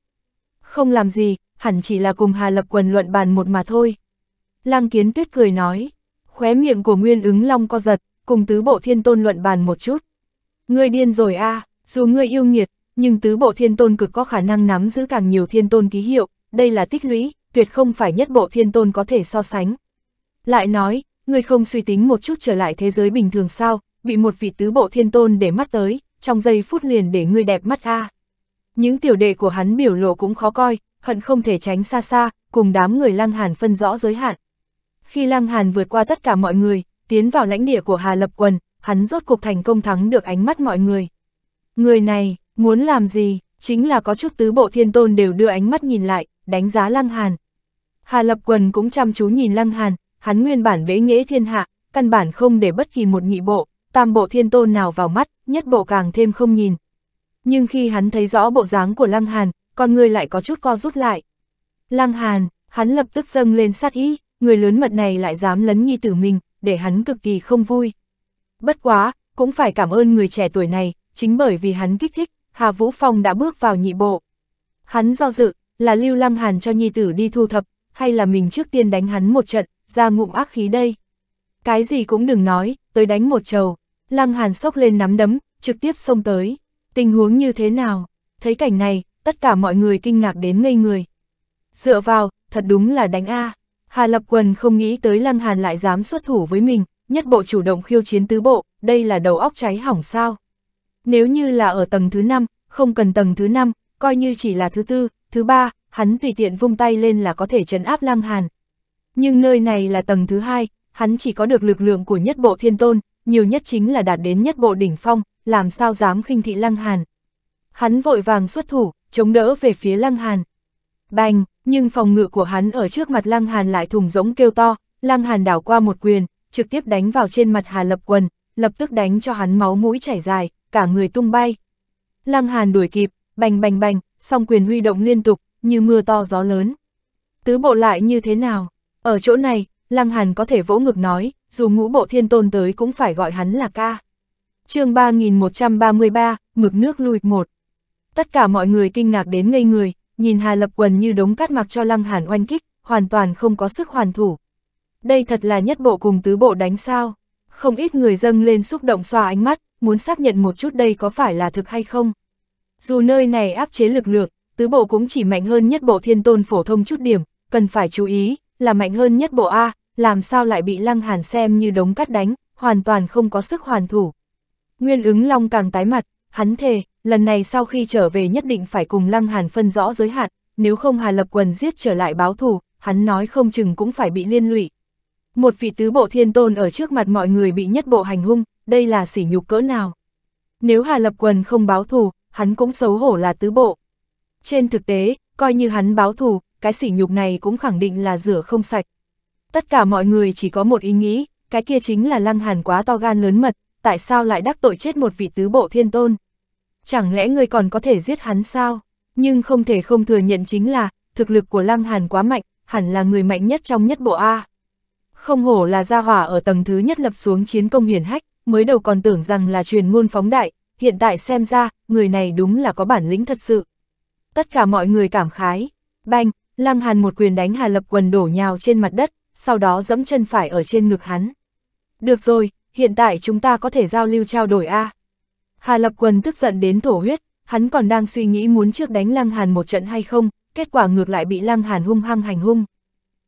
A: Không làm gì, hẳn chỉ là cùng Hà Lập quần luận bàn một mà thôi. Lăng Kiến Tuyết cười nói, khóe miệng của Nguyên ứng long co giật, cùng tứ bộ thiên tôn luận bàn một chút. Ngươi điên rồi a dù ngươi yêu nghiệt, nhưng tứ bộ thiên tôn cực có khả năng nắm giữ càng nhiều thiên tôn ký hiệu, đây là tích lũy, tuyệt không phải nhất bộ thiên tôn có thể so sánh. Lại nói, ngươi không suy tính một chút trở lại thế giới bình thường sao, bị một vị tứ bộ thiên tôn để mắt tới, trong giây phút liền để ngươi đẹp mắt a. Những tiểu đệ của hắn biểu lộ cũng khó coi, hận không thể tránh xa xa, cùng đám người Lăng Hàn phân rõ giới hạn. Khi Lăng Hàn vượt qua tất cả mọi người, tiến vào lãnh địa của Hà Lập Quần, hắn rốt cuộc thành công thắng được ánh mắt mọi người. Người này, muốn làm gì, chính là có chút tứ bộ thiên tôn đều đưa ánh mắt nhìn lại, đánh giá Lăng Hàn. Hà Lập Quần cũng chăm chú nhìn Lăng Hàn, hắn nguyên bản bế nghĩa thiên hạ, căn bản không để bất kỳ một nhị bộ, tam bộ thiên tôn nào vào mắt, nhất bộ càng thêm không nhìn. Nhưng khi hắn thấy rõ bộ dáng của Lăng Hàn, con người lại có chút co rút lại. Lăng Hàn, hắn lập tức dâng lên sát ý, người lớn mật này lại dám lấn nhi tử mình, để hắn cực kỳ không vui. Bất quá, cũng phải cảm ơn người trẻ tuổi này, chính bởi vì hắn kích thích, Hà Vũ Phong đã bước vào nhị bộ. Hắn do dự, là lưu Lăng Hàn cho nhi tử đi thu thập, hay là mình trước tiên đánh hắn một trận, ra ngụm ác khí đây. Cái gì cũng đừng nói, tới đánh một trầu. Lăng Hàn sốc lên nắm đấm, trực tiếp xông tới. Tình huống như thế nào? Thấy cảnh này, tất cả mọi người kinh ngạc đến ngây người. Dựa vào, thật đúng là đánh A. Hà Lập Quần không nghĩ tới Lăng Hàn lại dám xuất thủ với mình, nhất bộ chủ động khiêu chiến tứ bộ, đây là đầu óc cháy hỏng sao. Nếu như là ở tầng thứ 5, không cần tầng thứ 5, coi như chỉ là thứ tư, thứ ba, hắn tùy tiện vung tay lên là có thể trấn áp Lăng Hàn. Nhưng nơi này là tầng thứ hai, hắn chỉ có được lực lượng của nhất bộ thiên tôn, nhiều nhất chính là đạt đến nhất bộ đỉnh phong, làm sao dám khinh thị Lăng Hàn. Hắn vội vàng xuất thủ, chống đỡ về phía Lăng Hàn. Bành, nhưng phòng ngự của hắn ở trước mặt Lăng Hàn lại thùng rỗng kêu to, Lăng Hàn đảo qua một quyền, trực tiếp đánh vào trên mặt Hà Lập Quần, lập tức đánh cho hắn máu mũi chảy dài, cả người tung bay. Lăng Hàn đuổi kịp, bành bành bành, song quyền huy động liên tục, như mưa to gió lớn. Tứ bộ lại như thế nào? Ở chỗ này, Lăng Hàn có thể vỗ ngực nói, dù ngũ bộ thiên tôn tới cũng phải gọi hắn là ca. chương 3133, mực nước lùi một. Tất cả mọi người kinh ngạc đến ngây người, nhìn Hà Lập Quần như đống cát mặc cho Lăng Hàn oanh kích, hoàn toàn không có sức hoàn thủ. Đây thật là nhất bộ cùng tứ bộ đánh sao. Không ít người dâng lên xúc động xoa ánh mắt, muốn xác nhận một chút đây có phải là thực hay không. Dù nơi này áp chế lực lượng, tứ bộ cũng chỉ mạnh hơn nhất bộ thiên tôn phổ thông chút điểm, cần phải chú ý, là mạnh hơn nhất bộ A, làm sao lại bị lăng hàn xem như đống cắt đánh, hoàn toàn không có sức hoàn thủ. Nguyên ứng long càng tái mặt, hắn thề, lần này sau khi trở về nhất định phải cùng lăng hàn phân rõ giới hạn, nếu không hà lập quần giết trở lại báo thù, hắn nói không chừng cũng phải bị liên lụy. Một vị tứ bộ thiên tôn ở trước mặt mọi người bị nhất bộ hành hung, đây là sỉ nhục cỡ nào. Nếu hà lập quần không báo thù, hắn cũng xấu hổ là tứ bộ. Trên thực tế, coi như hắn báo thù, cái sỉ nhục này cũng khẳng định là rửa không sạch. Tất cả mọi người chỉ có một ý nghĩ, cái kia chính là lăng hàn quá to gan lớn mật, tại sao lại đắc tội chết một vị tứ bộ thiên tôn. Chẳng lẽ người còn có thể giết hắn sao? Nhưng không thể không thừa nhận chính là, thực lực của lăng hàn quá mạnh, hẳn là người mạnh nhất trong nhất bộ A. Không hổ là gia hỏa ở tầng thứ nhất lập xuống chiến công hiển hách, mới đầu còn tưởng rằng là truyền ngôn phóng đại, hiện tại xem ra, người này đúng là có bản lĩnh thật sự tất cả mọi người cảm khái. Banh, Lăng Hàn một quyền đánh Hà Lập Quần đổ nhào trên mặt đất, sau đó dẫm chân phải ở trên ngực hắn. Được rồi, hiện tại chúng ta có thể giao lưu trao đổi A. Hà Lập Quần tức giận đến thổ huyết, hắn còn đang suy nghĩ muốn trước đánh Lăng Hàn một trận hay không, kết quả ngược lại bị Lăng Hàn hung hăng hành hung.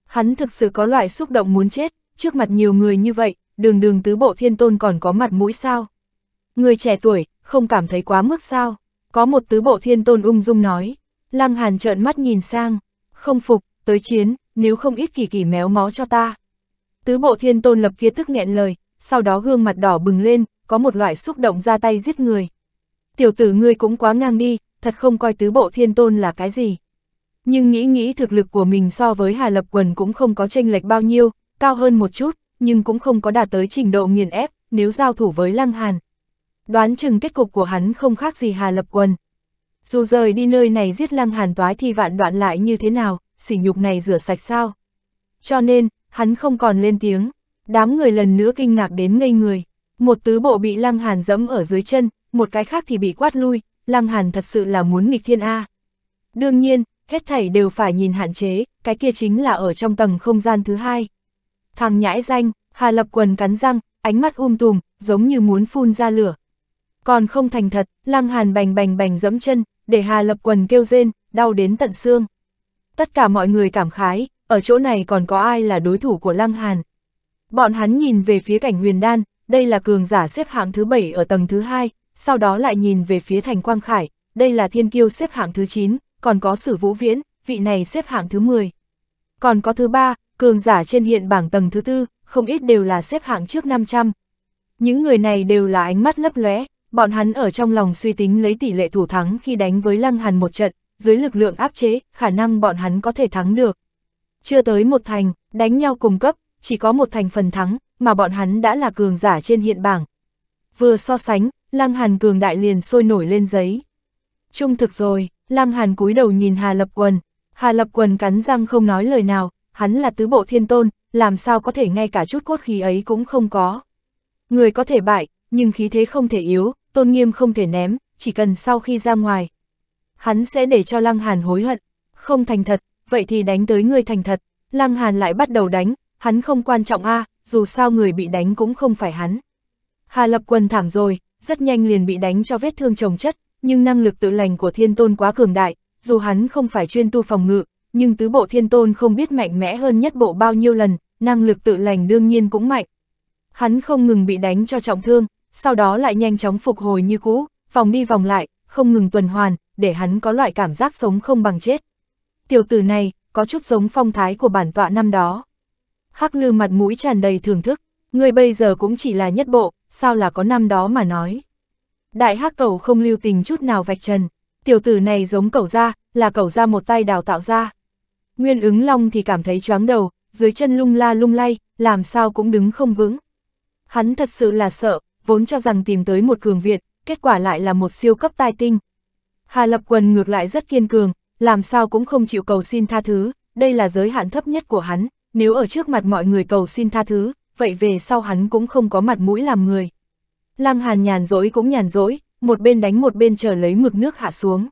A: Hắn thực sự có loại xúc động muốn chết, trước mặt nhiều người như vậy, đường đường tứ bộ thiên tôn còn có mặt mũi sao. Người trẻ tuổi, không cảm thấy quá mức sao. Có một tứ bộ thiên tôn ung dung nói, Lăng Hàn trợn mắt nhìn sang, không phục, tới chiến, nếu không ít kỳ kỳ méo mó cho ta. Tứ bộ thiên tôn lập kia tức nghẹn lời, sau đó gương mặt đỏ bừng lên, có một loại xúc động ra tay giết người. Tiểu tử ngươi cũng quá ngang đi, thật không coi tứ bộ thiên tôn là cái gì. Nhưng nghĩ nghĩ thực lực của mình so với Hà Lập Quần cũng không có tranh lệch bao nhiêu, cao hơn một chút, nhưng cũng không có đạt tới trình độ nghiền ép, nếu giao thủ với Lăng Hàn, đoán chừng kết cục của hắn không khác gì Hà Lập Quân. Dù rời đi nơi này giết lăng hàn toái thì vạn đoạn lại như thế nào, sỉ nhục này rửa sạch sao. Cho nên, hắn không còn lên tiếng, đám người lần nữa kinh ngạc đến ngây người. Một tứ bộ bị lăng hàn dẫm ở dưới chân, một cái khác thì bị quát lui, lăng hàn thật sự là muốn nghịch thiên A. Đương nhiên, hết thảy đều phải nhìn hạn chế, cái kia chính là ở trong tầng không gian thứ hai. Thằng nhãi danh, Hà Lập Quần cắn răng, ánh mắt um tùm, giống như muốn phun ra lửa, còn không thành thật, Lăng Hàn bành bành bành dẫm chân, để Hà Lập Quần kêu rên, đau đến tận xương. Tất cả mọi người cảm khái, ở chỗ này còn có ai là đối thủ của Lăng Hàn. Bọn hắn nhìn về phía cảnh huyền đan, đây là cường giả xếp hạng thứ 7 ở tầng thứ 2, sau đó lại nhìn về phía thành Quang Khải, đây là thiên kiêu xếp hạng thứ 9, còn có sử vũ viễn, vị này xếp hạng thứ 10. Còn có thứ 3, cường giả trên hiện bảng tầng thứ 4, không ít đều là xếp hạng trước 500. Những người này đều là ánh mắt lấp lóe, Bọn hắn ở trong lòng suy tính lấy tỷ lệ thủ thắng khi đánh với Lăng Hàn một trận, dưới lực lượng áp chế, khả năng bọn hắn có thể thắng được. Chưa tới một thành, đánh nhau cùng cấp, chỉ có một thành phần thắng, mà bọn hắn đã là cường giả trên hiện bảng. Vừa so sánh, Lăng Hàn cường đại liền sôi nổi lên giấy. Trung thực rồi, Lăng Hàn cúi đầu nhìn Hà Lập Quần. Hà Lập Quần cắn răng không nói lời nào, hắn là tứ bộ thiên tôn, làm sao có thể ngay cả chút cốt khí ấy cũng không có. Người có thể bại, nhưng khí thế không thể yếu, tôn nghiêm không thể ném, chỉ cần sau khi ra ngoài. Hắn sẽ để cho Lăng Hàn hối hận, không thành thật, vậy thì đánh tới người thành thật. Lăng Hàn lại bắt đầu đánh, hắn không quan trọng a dù sao người bị đánh cũng không phải hắn. Hà Lập Quân thảm rồi, rất nhanh liền bị đánh cho vết thương trồng chất, nhưng năng lực tự lành của thiên tôn quá cường đại, dù hắn không phải chuyên tu phòng ngự, nhưng tứ bộ thiên tôn không biết mạnh mẽ hơn nhất bộ bao nhiêu lần, năng lực tự lành đương nhiên cũng mạnh. Hắn không ngừng bị đánh cho trọng thương, sau đó lại nhanh chóng phục hồi như cũ, vòng đi vòng lại, không ngừng tuần hoàn, để hắn có loại cảm giác sống không bằng chết. Tiểu tử này, có chút giống phong thái của bản tọa năm đó. Hắc lư mặt mũi tràn đầy thưởng thức, người bây giờ cũng chỉ là nhất bộ, sao là có năm đó mà nói. Đại hắc cầu không lưu tình chút nào vạch trần, tiểu tử này giống cầu ra, là cầu ra một tay đào tạo ra. Nguyên ứng long thì cảm thấy choáng đầu, dưới chân lung la lung lay, làm sao cũng đứng không vững. Hắn thật sự là sợ, vốn cho rằng tìm tới một cường Việt, kết quả lại là một siêu cấp tai tinh. Hà Lập Quần ngược lại rất kiên cường, làm sao cũng không chịu cầu xin tha thứ, đây là giới hạn thấp nhất của hắn, nếu ở trước mặt mọi người cầu xin tha thứ, vậy về sau hắn cũng không có mặt mũi làm người. Lăng Hàn nhàn rỗi cũng nhàn rỗi, một bên đánh một bên chờ lấy mực nước hạ xuống.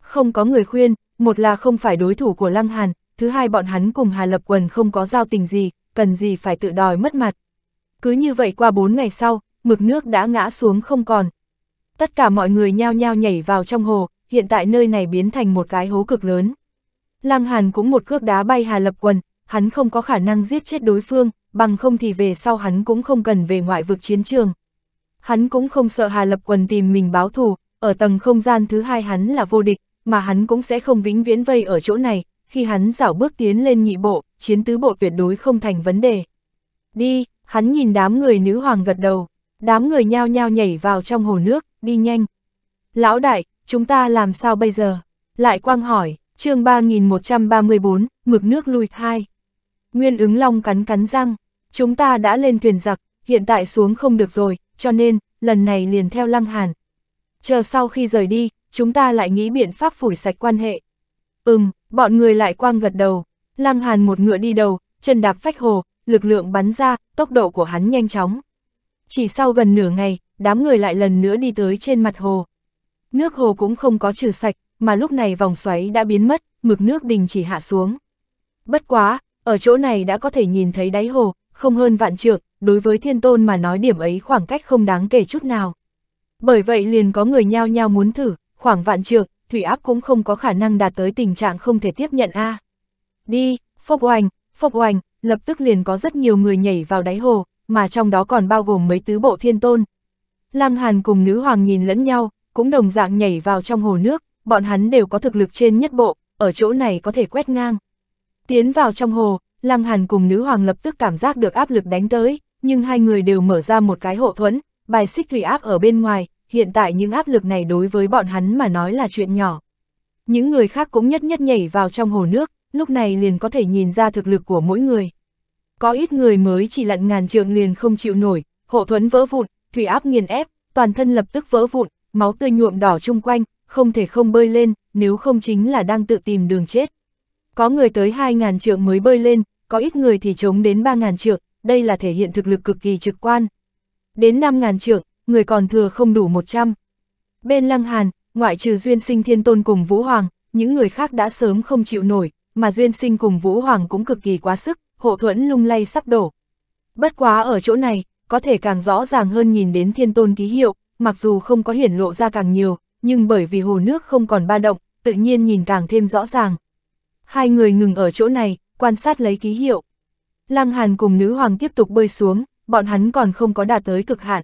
A: Không có người khuyên, một là không phải đối thủ của Lăng Hàn, thứ hai bọn hắn cùng Hà Lập Quần không có giao tình gì, cần gì phải tự đòi mất mặt. Cứ như vậy qua bốn ngày sau, mực nước đã ngã xuống không còn. Tất cả mọi người nhao nhao nhảy vào trong hồ, hiện tại nơi này biến thành một cái hố cực lớn. Lăng Hàn cũng một cước đá bay Hà Lập Quần, hắn không có khả năng giết chết đối phương, bằng không thì về sau hắn cũng không cần về ngoại vực chiến trường. Hắn cũng không sợ Hà Lập Quần tìm mình báo thù, ở tầng không gian thứ hai hắn là vô địch, mà hắn cũng sẽ không vĩnh viễn vây ở chỗ này, khi hắn dảo bước tiến lên nhị bộ, chiến tứ bộ tuyệt đối không thành vấn đề. Đi, hắn nhìn đám người nữ hoàng gật đầu đám người nhao nhao nhảy vào trong hồ nước, đi nhanh. Lão đại, chúng ta làm sao bây giờ? Lại quang hỏi, chương 3134, mực nước lùi hai Nguyên ứng long cắn cắn răng, chúng ta đã lên thuyền giặc, hiện tại xuống không được rồi, cho nên, lần này liền theo lăng hàn. Chờ sau khi rời đi, chúng ta lại nghĩ biện pháp phủi sạch quan hệ. Ừm, bọn người lại quang gật đầu, lăng hàn một ngựa đi đầu, chân đạp phách hồ, lực lượng bắn ra, tốc độ của hắn nhanh chóng. Chỉ sau gần nửa ngày, đám người lại lần nữa đi tới trên mặt hồ. Nước hồ cũng không có trừ sạch, mà lúc này vòng xoáy đã biến mất, mực nước đình chỉ hạ xuống. Bất quá, ở chỗ này đã có thể nhìn thấy đáy hồ, không hơn vạn trượng, đối với thiên tôn mà nói điểm ấy khoảng cách không đáng kể chút nào. Bởi vậy liền có người nhao nhao muốn thử, khoảng vạn trượng, thủy áp cũng không có khả năng đạt tới tình trạng không thể tiếp nhận a. Đi, phốc oanh, phốc oanh, lập tức liền có rất nhiều người nhảy vào đáy hồ, mà trong đó còn bao gồm mấy tứ bộ thiên tôn. Lăng Hàn cùng nữ hoàng nhìn lẫn nhau, cũng đồng dạng nhảy vào trong hồ nước, bọn hắn đều có thực lực trên nhất bộ, ở chỗ này có thể quét ngang. Tiến vào trong hồ, Lăng Hàn cùng nữ hoàng lập tức cảm giác được áp lực đánh tới, nhưng hai người đều mở ra một cái hộ thuẫn, bài xích thủy áp ở bên ngoài, hiện tại những áp lực này đối với bọn hắn mà nói là chuyện nhỏ. Những người khác cũng nhất nhất nhảy vào trong hồ nước, lúc này liền có thể nhìn ra thực lực của mỗi người có ít người mới chỉ lặn ngàn trượng liền không chịu nổi, hộ thuẫn vỡ vụn, thủy áp nghiền ép, toàn thân lập tức vỡ vụn, máu tươi nhuộm đỏ chung quanh, không thể không bơi lên, nếu không chính là đang tự tìm đường chết. Có người tới 2.000 trượng mới bơi lên, có ít người thì chống đến 3.000 trượng, đây là thể hiện thực lực cực kỳ trực quan. Đến 5.000 trượng, người còn thừa không đủ 100. Bên Lăng Hàn, ngoại trừ Duyên Sinh Thiên Tôn cùng Vũ Hoàng, những người khác đã sớm không chịu nổi, mà Duyên Sinh cùng Vũ Hoàng cũng cực kỳ quá sức, hộ thuẫn lung lay sắp đổ. Bất quá ở chỗ này, có thể càng rõ ràng hơn nhìn đến thiên tôn ký hiệu, mặc dù không có hiển lộ ra càng nhiều, nhưng bởi vì hồ nước không còn ba động, tự nhiên nhìn càng thêm rõ ràng. Hai người ngừng ở chỗ này, quan sát lấy ký hiệu. Lăng Hàn cùng nữ hoàng tiếp tục bơi xuống, bọn hắn còn không có đạt tới cực hạn.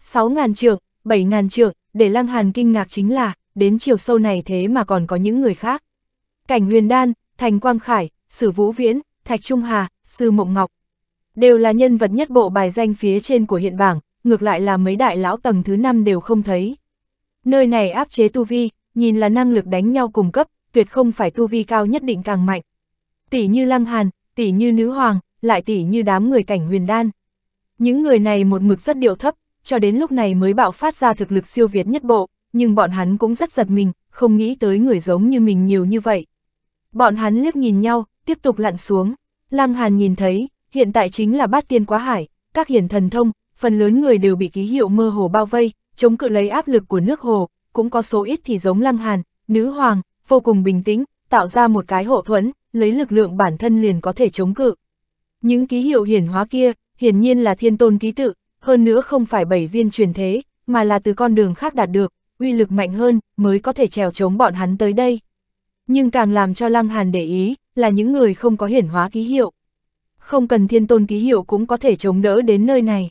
A: 6.000 trượng, 7.000 trượng, để Lăng Hàn kinh ngạc chính là, đến chiều sâu này thế mà còn có những người khác. Cảnh huyền đan, thành quang khải, sử vũ viễn, Thạch Trung Hà, Sư Mộng Ngọc. Đều là nhân vật nhất bộ bài danh phía trên của hiện bảng, ngược lại là mấy đại lão tầng thứ năm đều không thấy. Nơi này áp chế tu vi, nhìn là năng lực đánh nhau cùng cấp, tuyệt không phải tu vi cao nhất định càng mạnh. Tỷ như Lăng Hàn, tỷ như Nữ Hoàng, lại tỷ như đám người cảnh huyền đan. Những người này một mực rất điệu thấp, cho đến lúc này mới bạo phát ra thực lực siêu việt nhất bộ, nhưng bọn hắn cũng rất giật mình, không nghĩ tới người giống như mình nhiều như vậy. Bọn hắn liếc nhìn nhau, tiếp tục lặn xuống. Lăng Hàn nhìn thấy, hiện tại chính là bát tiên quá hải, các hiển thần thông, phần lớn người đều bị ký hiệu mơ hồ bao vây, chống cự lấy áp lực của nước hồ, cũng có số ít thì giống Lăng Hàn, nữ hoàng, vô cùng bình tĩnh, tạo ra một cái hộ thuẫn, lấy lực lượng bản thân liền có thể chống cự. Những ký hiệu hiển hóa kia, hiển nhiên là thiên tôn ký tự, hơn nữa không phải bảy viên truyền thế, mà là từ con đường khác đạt được, uy lực mạnh hơn mới có thể trèo chống bọn hắn tới đây nhưng càng làm cho Lăng Hàn để ý, là những người không có hiển hóa ký hiệu. Không cần thiên tôn ký hiệu cũng có thể chống đỡ đến nơi này.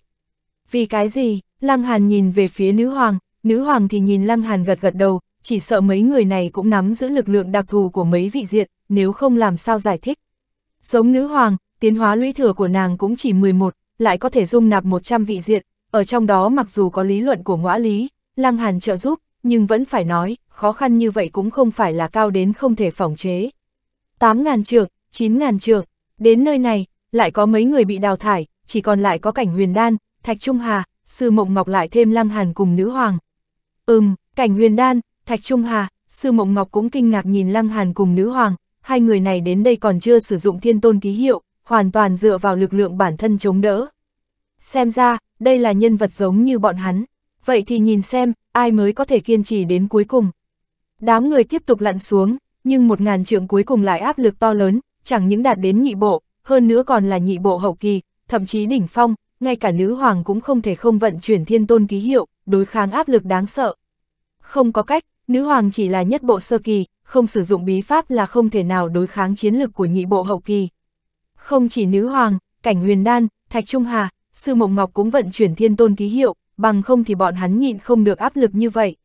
A: Vì cái gì, Lăng Hàn nhìn về phía nữ hoàng, nữ hoàng thì nhìn Lăng Hàn gật gật đầu, chỉ sợ mấy người này cũng nắm giữ lực lượng đặc thù của mấy vị diện, nếu không làm sao giải thích. Giống nữ hoàng, tiến hóa lũy thừa của nàng cũng chỉ 11, lại có thể dung nạp 100 vị diện, ở trong đó mặc dù có lý luận của ngõa lý, Lăng Hàn trợ giúp, nhưng vẫn phải nói, khó khăn như vậy cũng không phải là cao đến không thể phòng chế. 8.000 trượng, 9.000 trượng, đến nơi này, lại có mấy người bị đào thải, chỉ còn lại có cảnh huyền đan, thạch trung hà, sư mộng ngọc lại thêm lăng hàn cùng nữ hoàng. Ừm, cảnh huyền đan, thạch trung hà, sư mộng ngọc cũng kinh ngạc nhìn lăng hàn cùng nữ hoàng, hai người này đến đây còn chưa sử dụng thiên tôn ký hiệu, hoàn toàn dựa vào lực lượng bản thân chống đỡ. Xem ra, đây là nhân vật giống như bọn hắn, vậy thì nhìn xem, ai mới có thể kiên trì đến cuối cùng. Đám người tiếp tục lặn xuống, nhưng một ngàn trượng cuối cùng lại áp lực to lớn, chẳng những đạt đến nhị bộ, hơn nữa còn là nhị bộ hậu kỳ, thậm chí đỉnh phong, ngay cả nữ hoàng cũng không thể không vận chuyển thiên tôn ký hiệu, đối kháng áp lực đáng sợ. Không có cách, nữ hoàng chỉ là nhất bộ sơ kỳ, không sử dụng bí pháp là không thể nào đối kháng chiến lực của nhị bộ hậu kỳ. Không chỉ nữ hoàng, cảnh huyền đan, thạch trung hà, sư mộng ngọc cũng vận chuyển thiên tôn ký hiệu, bằng không thì bọn hắn nhịn không được áp lực như vậy.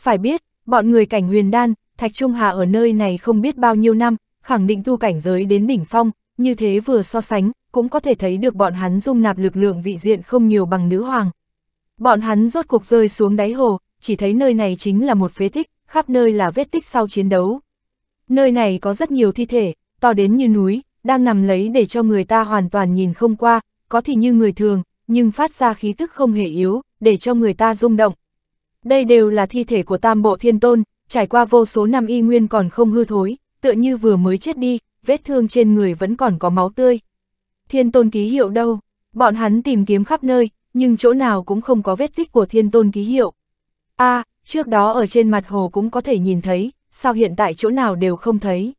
A: Phải biết, Bọn người cảnh huyền đan, Thạch Trung Hà ở nơi này không biết bao nhiêu năm, khẳng định tu cảnh giới đến đỉnh phong, như thế vừa so sánh, cũng có thể thấy được bọn hắn dung nạp lực lượng vị diện không nhiều bằng nữ hoàng. Bọn hắn rốt cuộc rơi xuống đáy hồ, chỉ thấy nơi này chính là một phế tích, khắp nơi là vết tích sau chiến đấu. Nơi này có rất nhiều thi thể, to đến như núi, đang nằm lấy để cho người ta hoàn toàn nhìn không qua, có thì như người thường, nhưng phát ra khí tức không hề yếu, để cho người ta rung động, đây đều là thi thể của tam bộ thiên tôn, trải qua vô số năm y nguyên còn không hư thối, tựa như vừa mới chết đi, vết thương trên người vẫn còn có máu tươi. Thiên tôn ký hiệu đâu? Bọn hắn tìm kiếm khắp nơi, nhưng chỗ nào cũng không có vết tích của thiên tôn ký hiệu. a à, trước đó ở trên mặt hồ cũng có thể nhìn thấy, sao hiện tại chỗ nào đều không thấy.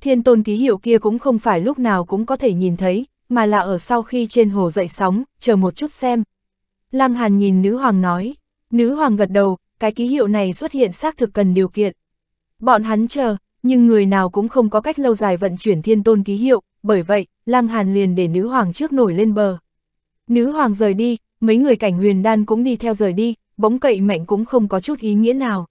A: Thiên tôn ký hiệu kia cũng không phải lúc nào cũng có thể nhìn thấy, mà là ở sau khi trên hồ dậy sóng, chờ một chút xem. Lăng Hàn nhìn nữ hoàng nói. Nữ hoàng gật đầu, cái ký hiệu này xuất hiện xác thực cần điều kiện. Bọn hắn chờ, nhưng người nào cũng không có cách lâu dài vận chuyển thiên tôn ký hiệu, bởi vậy, Lăng Hàn liền để nữ hoàng trước nổi lên bờ. Nữ hoàng rời đi, mấy người cảnh huyền đan cũng đi theo rời đi, bóng cậy mạnh cũng không có chút ý nghĩa nào.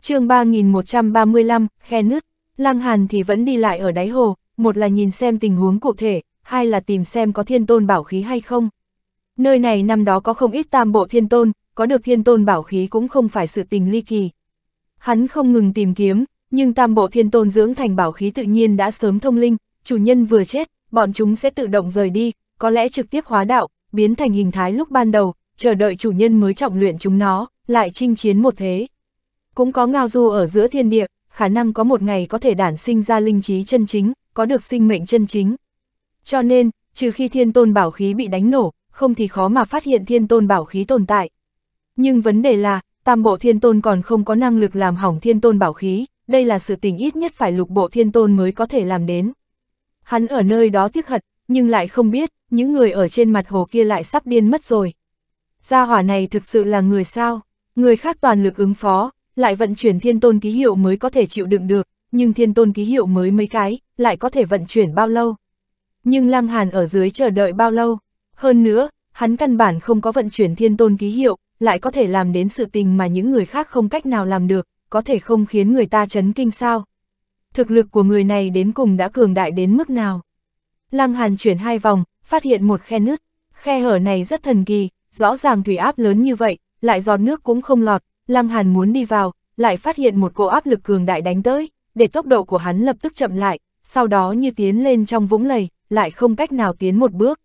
A: chương 3135, khe nứt, Lăng Hàn thì vẫn đi lại ở đáy hồ, một là nhìn xem tình huống cụ thể, hai là tìm xem có thiên tôn bảo khí hay không. Nơi này năm đó có không ít tam bộ thiên tôn, có được thiên tôn bảo khí cũng không phải sự tình ly kỳ. Hắn không ngừng tìm kiếm, nhưng tam bộ thiên tôn dưỡng thành bảo khí tự nhiên đã sớm thông linh, chủ nhân vừa chết, bọn chúng sẽ tự động rời đi, có lẽ trực tiếp hóa đạo, biến thành hình thái lúc ban đầu, chờ đợi chủ nhân mới trọng luyện chúng nó, lại chinh chiến một thế. Cũng có ngao du ở giữa thiên địa, khả năng có một ngày có thể đản sinh ra linh trí chân chính, có được sinh mệnh chân chính. Cho nên, trừ khi thiên tôn bảo khí bị đánh nổ, không thì khó mà phát hiện thiên tôn bảo khí tồn tại. Nhưng vấn đề là, tam bộ thiên tôn còn không có năng lực làm hỏng thiên tôn bảo khí, đây là sự tình ít nhất phải lục bộ thiên tôn mới có thể làm đến. Hắn ở nơi đó thiết hận, nhưng lại không biết, những người ở trên mặt hồ kia lại sắp điên mất rồi. Gia hỏa này thực sự là người sao, người khác toàn lực ứng phó, lại vận chuyển thiên tôn ký hiệu mới có thể chịu đựng được, nhưng thiên tôn ký hiệu mới mấy cái, lại có thể vận chuyển bao lâu. Nhưng Lăng Hàn ở dưới chờ đợi bao lâu, hơn nữa, hắn căn bản không có vận chuyển thiên tôn ký hiệu, lại có thể làm đến sự tình mà những người khác không cách nào làm được, có thể không khiến người ta chấn kinh sao. Thực lực của người này đến cùng đã cường đại đến mức nào. Lăng Hàn chuyển hai vòng, phát hiện một khe nứt. Khe hở này rất thần kỳ, rõ ràng thủy áp lớn như vậy, lại giọt nước cũng không lọt, Lăng Hàn muốn đi vào, lại phát hiện một cỗ áp lực cường đại đánh tới, để tốc độ của hắn lập tức chậm lại, sau đó như tiến lên trong vũng lầy, lại không cách nào tiến một bước.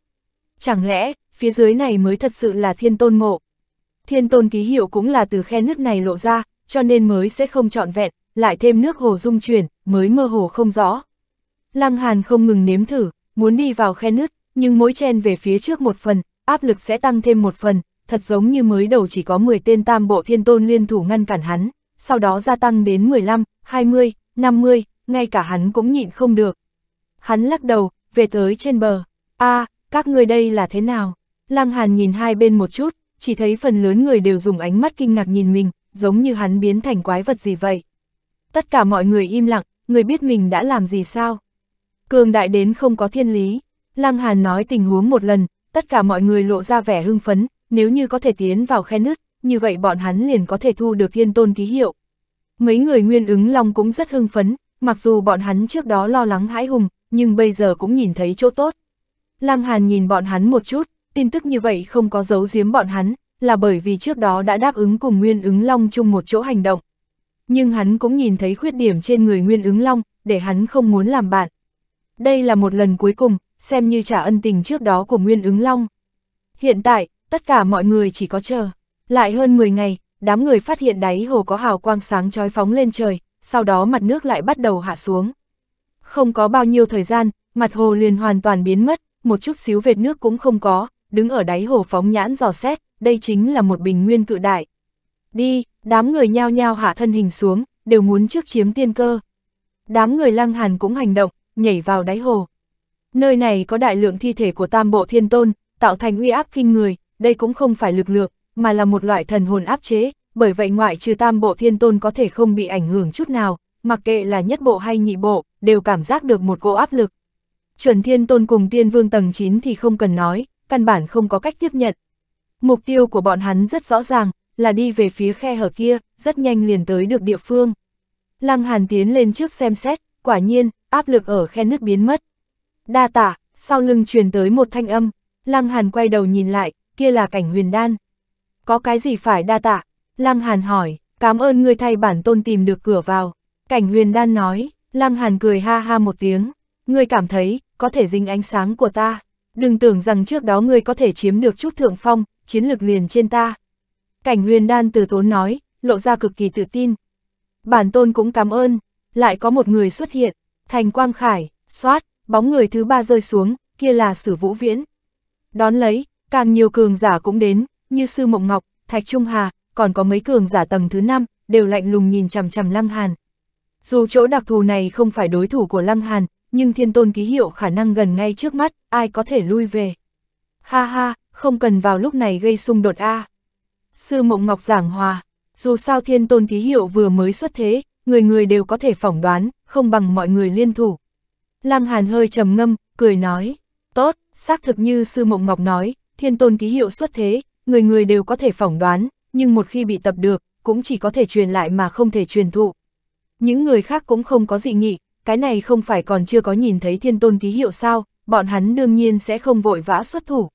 A: Chẳng lẽ, phía dưới này mới thật sự là thiên tôn mộ? thiên tôn ký hiệu cũng là từ khe nước này lộ ra, cho nên mới sẽ không trọn vẹn, lại thêm nước hồ dung chuyển, mới mơ hồ không rõ. Lăng Hàn không ngừng nếm thử, muốn đi vào khe nước, nhưng mỗi chen về phía trước một phần, áp lực sẽ tăng thêm một phần, thật giống như mới đầu chỉ có 10 tên tam bộ thiên tôn liên thủ ngăn cản hắn, sau đó gia tăng đến 15, 20, 50, ngay cả hắn cũng nhịn không được. Hắn lắc đầu, về tới trên bờ. a à, các người đây là thế nào? Lăng Hàn nhìn hai bên một chút, chỉ thấy phần lớn người đều dùng ánh mắt kinh ngạc nhìn mình, giống như hắn biến thành quái vật gì vậy. Tất cả mọi người im lặng, người biết mình đã làm gì sao? Cường đại đến không có thiên lý, Lăng Hàn nói tình huống một lần, tất cả mọi người lộ ra vẻ hưng phấn, nếu như có thể tiến vào khe nứt, như vậy bọn hắn liền có thể thu được thiên tôn ký hiệu. Mấy người nguyên ứng long cũng rất hưng phấn, mặc dù bọn hắn trước đó lo lắng hãi hùng, nhưng bây giờ cũng nhìn thấy chỗ tốt. Lăng Hàn nhìn bọn hắn một chút, tin tức như vậy không có giấu giếm bọn hắn, là bởi vì trước đó đã đáp ứng cùng Nguyên ứng Long chung một chỗ hành động. Nhưng hắn cũng nhìn thấy khuyết điểm trên người Nguyên ứng Long, để hắn không muốn làm bạn. Đây là một lần cuối cùng, xem như trả ân tình trước đó của Nguyên ứng Long. Hiện tại, tất cả mọi người chỉ có chờ. Lại hơn 10 ngày, đám người phát hiện đáy hồ có hào quang sáng trói phóng lên trời, sau đó mặt nước lại bắt đầu hạ xuống. Không có bao nhiêu thời gian, mặt hồ liền hoàn toàn biến mất, một chút xíu vệt nước cũng không có, đứng ở đáy hồ phóng nhãn dò xét, đây chính là một bình nguyên cự đại. Đi, đám người nhao nhao hạ thân hình xuống, đều muốn trước chiếm tiên cơ. Đám người lăng hàn cũng hành động, nhảy vào đáy hồ. Nơi này có đại lượng thi thể của tam bộ thiên tôn, tạo thành uy áp kinh người, đây cũng không phải lực lượng, mà là một loại thần hồn áp chế, bởi vậy ngoại trừ tam bộ thiên tôn có thể không bị ảnh hưởng chút nào, mặc kệ là nhất bộ hay nhị bộ, đều cảm giác được một cô áp lực. Chuẩn thiên tôn cùng tiên vương tầng 9 thì không cần nói, căn bản không có cách tiếp nhận. Mục tiêu của bọn hắn rất rõ ràng, là đi về phía khe hở kia, rất nhanh liền tới được địa phương. Lăng Hàn tiến lên trước xem xét, quả nhiên, áp lực ở khe nứt biến mất. Đa tả, sau lưng truyền tới một thanh âm, Lăng Hàn quay đầu nhìn lại, kia là cảnh huyền đan. Có cái gì phải đa tạ? Lăng Hàn hỏi, cảm ơn người thay bản tôn tìm được cửa vào. Cảnh huyền đan nói, Lăng Hàn cười ha ha một tiếng, người cảm thấy, có thể dính ánh sáng của ta đừng tưởng rằng trước đó ngươi có thể chiếm được chút thượng phong, chiến lược liền trên ta. Cảnh huyền đan từ tốn nói, lộ ra cực kỳ tự tin. Bản tôn cũng cảm ơn, lại có một người xuất hiện, thành quang khải, xoát, bóng người thứ ba rơi xuống, kia là sử vũ viễn. Đón lấy, càng nhiều cường giả cũng đến, như sư mộng ngọc, thạch trung hà, còn có mấy cường giả tầng thứ năm đều lạnh lùng nhìn chằm chằm lăng hàn. Dù chỗ đặc thù này không phải đối thủ của lăng hàn, nhưng thiên tôn ký hiệu khả năng gần ngay trước mắt, ai có thể lui về. Ha ha, không cần vào lúc này gây xung đột a. Sư Mộng Ngọc giảng hòa, dù sao thiên tôn ký hiệu vừa mới xuất thế, người người đều có thể phỏng đoán, không bằng mọi người liên thủ. Lăng Hàn hơi trầm ngâm, cười nói, tốt, xác thực như Sư Mộng Ngọc nói, thiên tôn ký hiệu xuất thế, người người đều có thể phỏng đoán, nhưng một khi bị tập được, cũng chỉ có thể truyền lại mà không thể truyền thụ. Những người khác cũng không có dị nghị, cái này không phải còn chưa có nhìn thấy thiên tôn ký hiệu sao, bọn hắn đương nhiên sẽ không vội vã xuất thủ.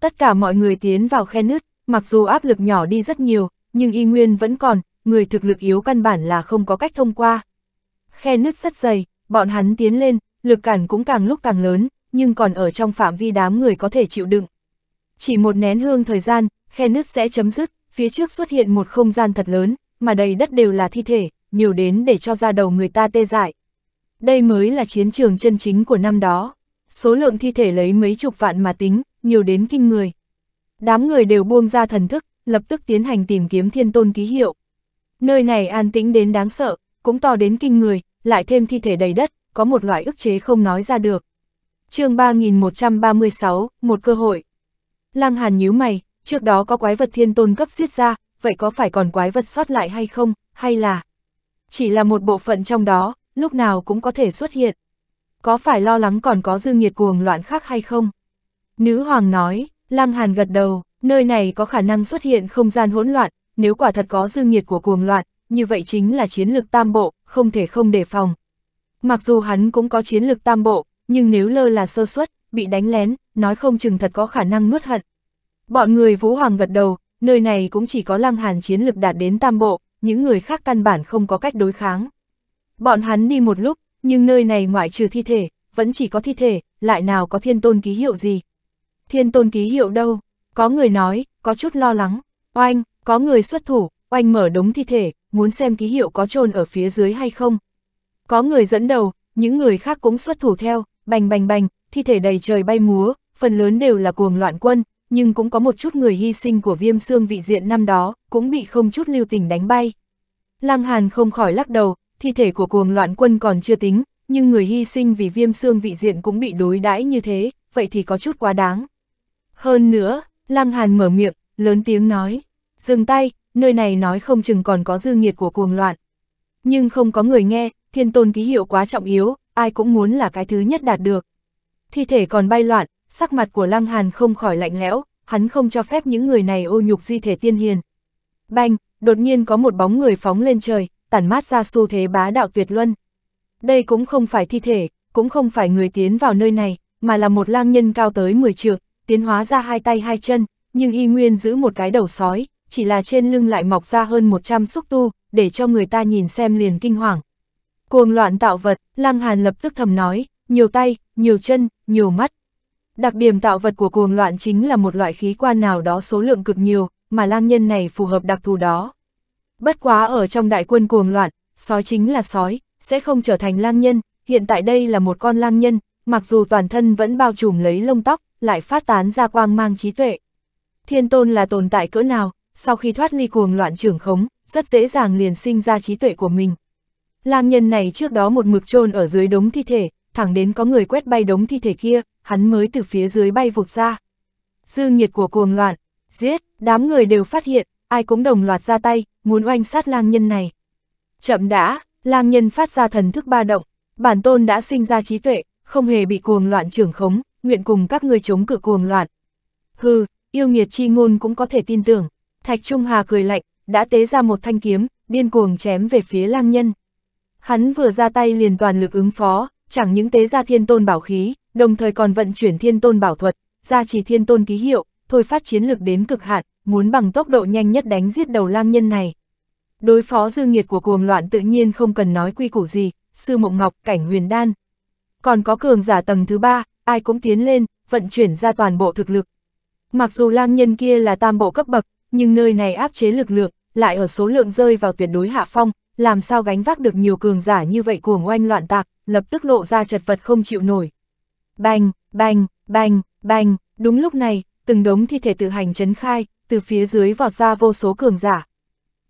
A: Tất cả mọi người tiến vào khe nứt, mặc dù áp lực nhỏ đi rất nhiều, nhưng y nguyên vẫn còn, người thực lực yếu căn bản là không có cách thông qua. Khe nứt rất dày, bọn hắn tiến lên, lực cản cũng càng lúc càng lớn, nhưng còn ở trong phạm vi đám người có thể chịu đựng. Chỉ một nén hương thời gian, khe nứt sẽ chấm dứt, phía trước xuất hiện một không gian thật lớn, mà đầy đất đều là thi thể, nhiều đến để cho ra đầu người ta tê dại. Đây mới là chiến trường chân chính của năm đó. Số lượng thi thể lấy mấy chục vạn mà tính, nhiều đến kinh người. Đám người đều buông ra thần thức, lập tức tiến hành tìm kiếm thiên tôn ký hiệu. Nơi này an tĩnh đến đáng sợ, cũng to đến kinh người, lại thêm thi thể đầy đất, có một loại ức chế không nói ra được. chương 3136, một cơ hội. Lăng Hàn nhíu mày, trước đó có quái vật thiên tôn cấp giết ra, vậy có phải còn quái vật sót lại hay không, hay là... Chỉ là một bộ phận trong đó, lúc nào cũng có thể xuất hiện. Có phải lo lắng còn có dương nhiệt cuồng loạn khác hay không? Nữ hoàng nói, Lăng Hàn gật đầu, nơi này có khả năng xuất hiện không gian hỗn loạn, nếu quả thật có dương nhiệt của cuồng loạn, như vậy chính là chiến lược tam bộ, không thể không đề phòng. Mặc dù hắn cũng có chiến lược tam bộ, nhưng nếu lơ là sơ suất, bị đánh lén, nói không chừng thật có khả năng nuốt hận. Bọn người Vũ Hoàng gật đầu, nơi này cũng chỉ có Lăng Hàn chiến lược đạt đến tam bộ, những người khác căn bản không có cách đối kháng. Bọn hắn đi một lúc, nhưng nơi này ngoại trừ thi thể, vẫn chỉ có thi thể, lại nào có thiên tôn ký hiệu gì. Thiên tôn ký hiệu đâu? Có người nói, có chút lo lắng. Oanh, có người xuất thủ, oanh mở đống thi thể, muốn xem ký hiệu có trôn ở phía dưới hay không. Có người dẫn đầu, những người khác cũng xuất thủ theo, bành bành bành, thi thể đầy trời bay múa, phần lớn đều là cuồng loạn quân, nhưng cũng có một chút người hy sinh của viêm xương vị diện năm đó, cũng bị không chút lưu tình đánh bay. Lăng Hàn không khỏi lắc đầu, thi thể của cuồng loạn quân còn chưa tính, nhưng người hy sinh vì viêm xương vị diện cũng bị đối đãi như thế, vậy thì có chút quá đáng. Hơn nữa, Lăng Hàn mở miệng, lớn tiếng nói, dừng tay, nơi này nói không chừng còn có dư nghiệt của cuồng loạn. Nhưng không có người nghe, thiên tôn ký hiệu quá trọng yếu, ai cũng muốn là cái thứ nhất đạt được. Thi thể còn bay loạn, sắc mặt của Lăng Hàn không khỏi lạnh lẽo, hắn không cho phép những người này ô nhục di thể tiên hiền. Banh, đột nhiên có một bóng người phóng lên trời, tản mát ra xu thế bá đạo tuyệt luân. Đây cũng không phải thi thể, cũng không phải người tiến vào nơi này, mà là một lang nhân cao tới 10 trượng, tiến hóa ra hai tay hai chân, nhưng y nguyên giữ một cái đầu sói, chỉ là trên lưng lại mọc ra hơn 100 xúc tu, để cho người ta nhìn xem liền kinh hoàng. Cuồng loạn tạo vật, lang Hàn lập tức thầm nói, nhiều tay, nhiều chân, nhiều mắt. Đặc điểm tạo vật của cuồng loạn chính là một loại khí quan nào đó số lượng cực nhiều, mà lang nhân này phù hợp đặc thù đó. Bất quá ở trong đại quân cuồng loạn, sói chính là sói, sẽ không trở thành lang nhân, hiện tại đây là một con lang nhân, mặc dù toàn thân vẫn bao trùm lấy lông tóc, lại phát tán ra quang mang trí tuệ. Thiên tôn là tồn tại cỡ nào, sau khi thoát ly cuồng loạn trưởng khống, rất dễ dàng liền sinh ra trí tuệ của mình. Lang nhân này trước đó một mực chôn ở dưới đống thi thể, thẳng đến có người quét bay đống thi thể kia, hắn mới từ phía dưới bay vụt ra. Dư nhiệt của cuồng loạn, giết, đám người đều phát hiện, ai cũng đồng loạt ra tay, muốn oanh sát lang nhân này. Chậm đã, lang nhân phát ra thần thức ba động, bản tôn đã sinh ra trí tuệ, không hề bị cuồng loạn trưởng khống, nguyện cùng các ngươi chống cự cuồng loạn. Hừ, yêu nghiệt chi ngôn cũng có thể tin tưởng, Thạch Trung Hà cười lạnh, đã tế ra một thanh kiếm, điên cuồng chém về phía lang nhân. Hắn vừa ra tay liền toàn lực ứng phó, chẳng những tế ra thiên tôn bảo khí, đồng thời còn vận chuyển thiên tôn bảo thuật, ra chỉ thiên tôn ký hiệu, thôi phát chiến lực đến cực hạn, muốn bằng tốc độ nhanh nhất đánh giết đầu lang nhân này. Đối phó dư nghiệt của cuồng loạn tự nhiên không cần nói quy củ gì, sư mộng ngọc, cảnh huyền đan. Còn có cường giả tầng thứ ba, ai cũng tiến lên, vận chuyển ra toàn bộ thực lực. Mặc dù lang nhân kia là tam bộ cấp bậc, nhưng nơi này áp chế lực lượng, lại ở số lượng rơi vào tuyệt đối hạ phong, làm sao gánh vác được nhiều cường giả như vậy cuồng oanh loạn tạc, lập tức lộ ra chật vật không chịu nổi. Bành, bành, bành, bành, đúng lúc này, từng đống thi thể tự hành chấn khai, từ phía dưới vọt ra vô số cường giả.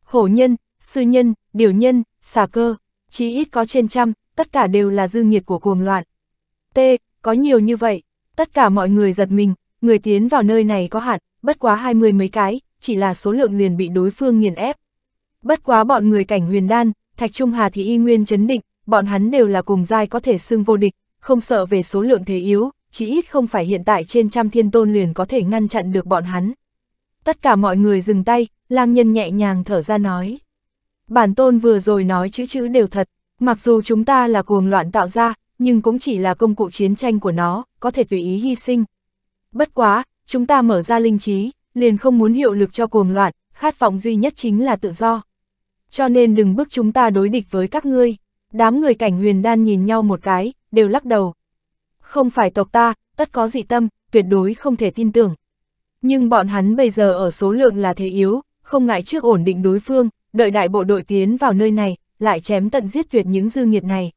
A: Hổ nhân, sư nhân, điều nhân, xà cơ, chí ít có trên trăm, tất cả đều là dư nghiệt của cuồng loạn. T, có nhiều như vậy, tất cả mọi người giật mình, người tiến vào nơi này có hạn, bất quá hai mươi mấy cái, chỉ là số lượng liền bị đối phương nghiền ép. Bất quá bọn người cảnh huyền đan, thạch trung hà thì y nguyên chấn định, bọn hắn đều là cùng giai có thể xưng vô địch, không sợ về số lượng thế yếu, chí ít không phải hiện tại trên trăm thiên tôn liền có thể ngăn chặn được bọn hắn. Tất cả mọi người dừng tay, lang nhân nhẹ nhàng thở ra nói. Bản tôn vừa rồi nói chữ chữ đều thật, mặc dù chúng ta là cuồng loạn tạo ra, nhưng cũng chỉ là công cụ chiến tranh của nó, có thể tùy ý hy sinh. Bất quá, chúng ta mở ra linh trí, liền không muốn hiệu lực cho cuồng loạn, khát vọng duy nhất chính là tự do. Cho nên đừng bức chúng ta đối địch với các ngươi. Đám người cảnh huyền đan nhìn nhau một cái, đều lắc đầu. Không phải tộc ta, tất có dị tâm, tuyệt đối không thể tin tưởng. Nhưng bọn hắn bây giờ ở số lượng là thế yếu, không ngại trước ổn định đối phương, đợi đại bộ đội tiến vào nơi này, lại chém tận giết tuyệt những dư nghiệt này.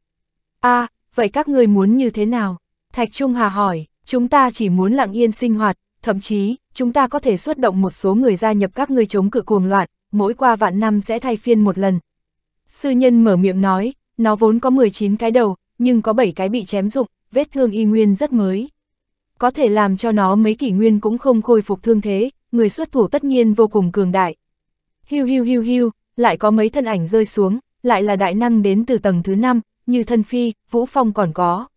A: a à, vậy các ngươi muốn như thế nào? Thạch Trung Hà hỏi, chúng ta chỉ muốn lặng yên sinh hoạt, thậm chí, chúng ta có thể xuất động một số người gia nhập các ngươi chống cự cuồng loạn, mỗi qua vạn năm sẽ thay phiên một lần. Sư nhân mở miệng nói, nó vốn có 19 cái đầu, nhưng có 7 cái bị chém rụng, vết thương y nguyên rất mới có thể làm cho nó mấy kỷ nguyên cũng không khôi phục thương thế, người xuất thủ tất nhiên vô cùng cường đại. Hiu hiu hiu hiu, lại có mấy thân ảnh rơi xuống, lại là đại năng đến từ tầng thứ 5, như thân phi, vũ phong còn có.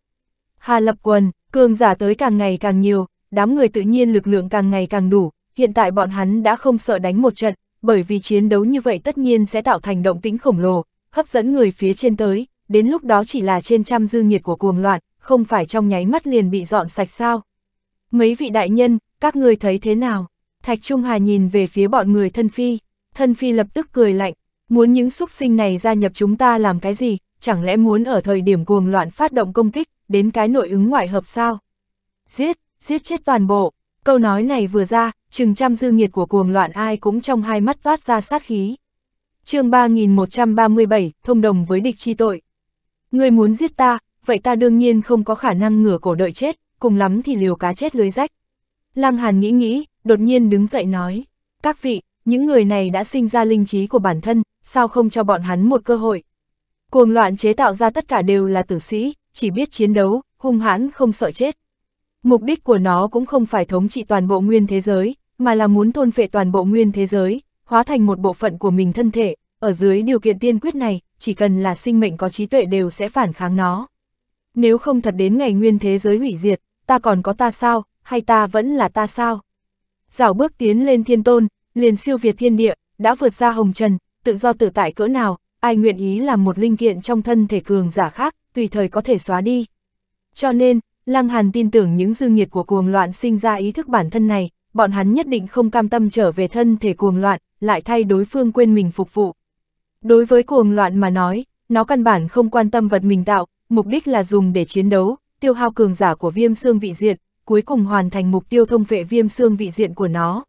A: Hà lập quần, cường giả tới càng ngày càng nhiều, đám người tự nhiên lực lượng càng ngày càng đủ, hiện tại bọn hắn đã không sợ đánh một trận, bởi vì chiến đấu như vậy tất nhiên sẽ tạo thành động tĩnh khổng lồ, hấp dẫn người phía trên tới, đến lúc đó chỉ là trên trăm dư nhiệt của cuồng loạn, không phải trong nháy mắt liền bị dọn sạch sao. Mấy vị đại nhân, các người thấy thế nào? Thạch Trung Hà nhìn về phía bọn người thân phi, thân phi lập tức cười lạnh, muốn những xúc sinh này gia nhập chúng ta làm cái gì, chẳng lẽ muốn ở thời điểm cuồng loạn phát động công kích, đến cái nội ứng ngoại hợp sao? Giết, giết chết toàn bộ, câu nói này vừa ra, chừng trăm dư nghiệt của cuồng loạn ai cũng trong hai mắt toát ra sát khí. chương 3137, thông đồng với địch chi tội. Người muốn giết ta, vậy ta đương nhiên không có khả năng ngửa cổ đợi chết, cùng lắm thì liều cá chết lưới rách. Lăng Hàn nghĩ nghĩ, đột nhiên đứng dậy nói, các vị, những người này đã sinh ra linh trí của bản thân, sao không cho bọn hắn một cơ hội. Cuồng loạn chế tạo ra tất cả đều là tử sĩ, chỉ biết chiến đấu, hung hãn không sợ chết. Mục đích của nó cũng không phải thống trị toàn bộ nguyên thế giới, mà là muốn thôn phệ toàn bộ nguyên thế giới, hóa thành một bộ phận của mình thân thể, ở dưới điều kiện tiên quyết này, chỉ cần là sinh mệnh có trí tuệ đều sẽ phản kháng nó nếu không thật đến ngày nguyên thế giới hủy diệt, ta còn có ta sao, hay ta vẫn là ta sao? Dảo bước tiến lên thiên tôn, liền siêu việt thiên địa, đã vượt ra hồng trần, tự do tự tại cỡ nào, ai nguyện ý làm một linh kiện trong thân thể cường giả khác, tùy thời có thể xóa đi. Cho nên, Lăng Hàn tin tưởng những dư nghiệt của cuồng loạn sinh ra ý thức bản thân này, bọn hắn nhất định không cam tâm trở về thân thể cuồng loạn, lại thay đối phương quên mình phục vụ. Đối với cuồng loạn mà nói, nó căn bản không quan tâm vật mình tạo, mục đích là dùng để chiến đấu, tiêu hao cường giả của viêm xương vị diện, cuối cùng hoàn thành mục tiêu thông vệ viêm xương vị diện của nó.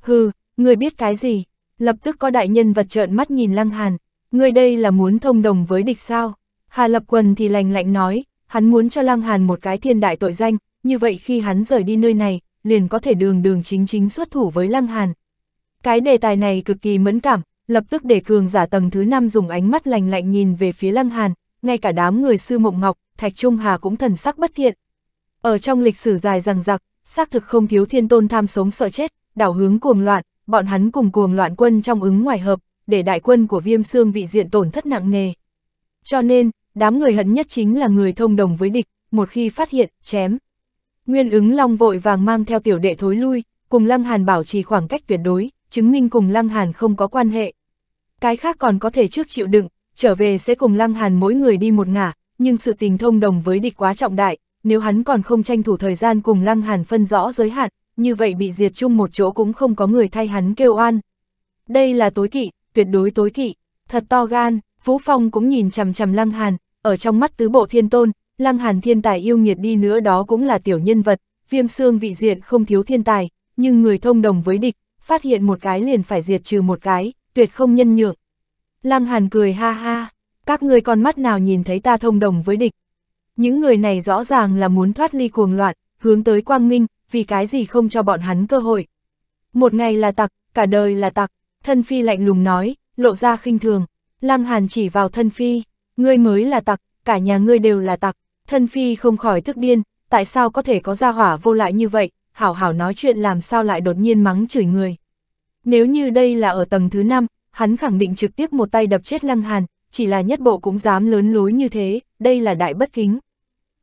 A: Hừ, người biết cái gì? Lập tức có đại nhân vật trợn mắt nhìn Lăng Hàn, ngươi đây là muốn thông đồng với địch sao? Hà Lập Quần thì lành lạnh nói, hắn muốn cho Lăng Hàn một cái thiên đại tội danh, như vậy khi hắn rời đi nơi này, liền có thể đường đường chính chính xuất thủ với Lăng Hàn. Cái đề tài này cực kỳ mẫn cảm, lập tức để cường giả tầng thứ 5 dùng ánh mắt lành lạnh nhìn về phía Lăng Hàn, ngay cả đám người sư mộng ngọc, Thạch Trung Hà cũng thần sắc bất thiện. Ở trong lịch sử dài rằng giặc, xác thực không thiếu thiên tôn tham sống sợ chết, đảo hướng cuồng loạn, bọn hắn cùng cuồng loạn quân trong ứng ngoài hợp, để đại quân của viêm xương vị diện tổn thất nặng nề. Cho nên, đám người hận nhất chính là người thông đồng với địch, một khi phát hiện, chém. Nguyên ứng long vội vàng mang theo tiểu đệ thối lui, cùng Lăng Hàn bảo trì khoảng cách tuyệt đối, chứng minh cùng Lăng Hàn không có quan hệ. Cái khác còn có thể trước chịu đựng, trở về sẽ cùng Lăng Hàn mỗi người đi một ngả, nhưng sự tình thông đồng với địch quá trọng đại, nếu hắn còn không tranh thủ thời gian cùng Lăng Hàn phân rõ giới hạn, như vậy bị diệt chung một chỗ cũng không có người thay hắn kêu oan. Đây là tối kỵ, tuyệt đối tối kỵ, thật to gan, Phú Phong cũng nhìn chằm chằm Lăng Hàn, ở trong mắt tứ bộ thiên tôn, Lăng Hàn thiên tài yêu nghiệt đi nữa đó cũng là tiểu nhân vật, viêm xương vị diện không thiếu thiên tài, nhưng người thông đồng với địch, phát hiện một cái liền phải diệt trừ một cái, tuyệt không nhân nhượng. Lăng Hàn cười ha ha, các người con mắt nào nhìn thấy ta thông đồng với địch. Những người này rõ ràng là muốn thoát ly cuồng loạn, hướng tới quang minh, vì cái gì không cho bọn hắn cơ hội. Một ngày là tặc, cả đời là tặc, thân phi lạnh lùng nói, lộ ra khinh thường. Lăng Hàn chỉ vào thân phi, ngươi mới là tặc, cả nhà ngươi đều là tặc. Thân phi không khỏi tức điên, tại sao có thể có gia hỏa vô lại như vậy, hảo hảo nói chuyện làm sao lại đột nhiên mắng chửi người. Nếu như đây là ở tầng thứ 5, hắn khẳng định trực tiếp một tay đập chết Lăng Hàn, chỉ là nhất bộ cũng dám lớn lối như thế, đây là đại bất kính.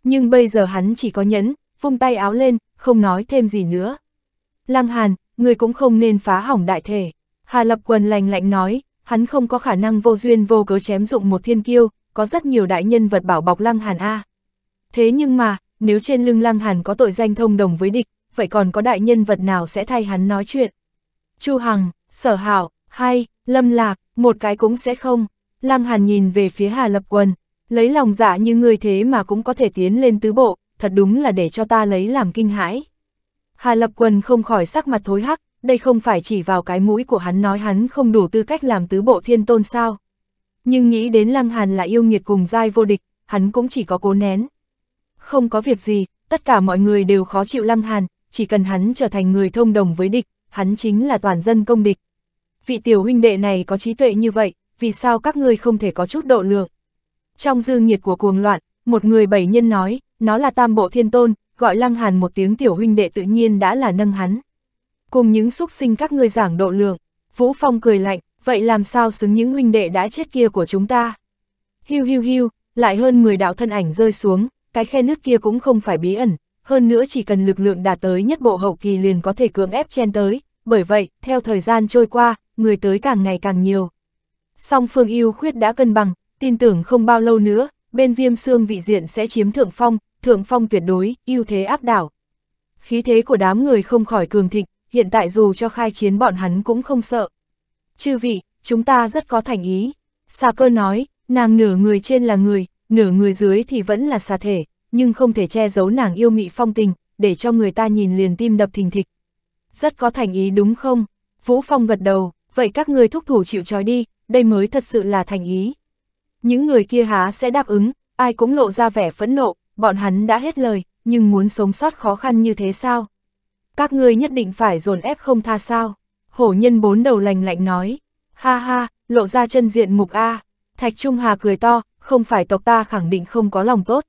A: Nhưng bây giờ hắn chỉ có nhẫn, vung tay áo lên, không nói thêm gì nữa. Lăng Hàn, người cũng không nên phá hỏng đại thể. Hà Lập Quần lành lạnh nói, hắn không có khả năng vô duyên vô cớ chém dụng một thiên kiêu, có rất nhiều đại nhân vật bảo bọc Lăng Hàn A. Thế nhưng mà, nếu trên lưng Lăng Hàn có tội danh thông đồng với địch, vậy còn có đại nhân vật nào sẽ thay hắn nói chuyện? Chu Hằng, Sở Hảo, hay, Lâm lạc, một cái cũng sẽ không. Lăng Hàn nhìn về phía Hà Lập Quần, lấy lòng dạ như người thế mà cũng có thể tiến lên tứ bộ, thật đúng là để cho ta lấy làm kinh hãi. Hà Lập Quần không khỏi sắc mặt thối hắc, đây không phải chỉ vào cái mũi của hắn nói hắn không đủ tư cách làm tứ bộ thiên tôn sao. Nhưng nghĩ đến Lăng Hàn là yêu nghiệt cùng giai vô địch, hắn cũng chỉ có cố nén. Không có việc gì, tất cả mọi người đều khó chịu Lăng Hàn, chỉ cần hắn trở thành người thông đồng với địch, hắn chính là toàn dân công địch, vị tiểu huynh đệ này có trí tuệ như vậy, vì sao các ngươi không thể có chút độ lượng? Trong dư nhiệt của cuồng loạn, một người bảy nhân nói, nó là tam bộ thiên tôn, gọi lăng hàn một tiếng tiểu huynh đệ tự nhiên đã là nâng hắn. Cùng những xúc sinh các ngươi giảng độ lượng, Vũ Phong cười lạnh, vậy làm sao xứng những huynh đệ đã chết kia của chúng ta? Hiu hiu hiu, lại hơn 10 đạo thân ảnh rơi xuống, cái khe nước kia cũng không phải bí ẩn, hơn nữa chỉ cần lực lượng đạt tới nhất bộ hậu kỳ liền có thể cưỡng ép chen tới, bởi vậy, theo thời gian trôi qua, người tới càng ngày càng nhiều. Song phương yêu khuyết đã cân bằng, tin tưởng không bao lâu nữa, bên viêm xương vị diện sẽ chiếm thượng phong, thượng phong tuyệt đối, ưu thế áp đảo. Khí thế của đám người không khỏi cường thịnh, hiện tại dù cho khai chiến bọn hắn cũng không sợ. Chư vị, chúng ta rất có thành ý. Xà cơ nói, nàng nửa người trên là người, nửa người dưới thì vẫn là xà thể, nhưng không thể che giấu nàng yêu mị phong tình, để cho người ta nhìn liền tim đập thình thịch. Rất có thành ý đúng không? Vũ Phong gật đầu, vậy các ngươi thúc thủ chịu trói đi, đây mới thật sự là thành ý. Những người kia há sẽ đáp ứng, ai cũng lộ ra vẻ phẫn nộ, bọn hắn đã hết lời, nhưng muốn sống sót khó khăn như thế sao? Các ngươi nhất định phải dồn ép không tha sao? Hổ nhân bốn đầu lành lạnh nói, ha ha, lộ ra chân diện mục A, Thạch Trung Hà cười to, không phải tộc ta khẳng định không có lòng tốt.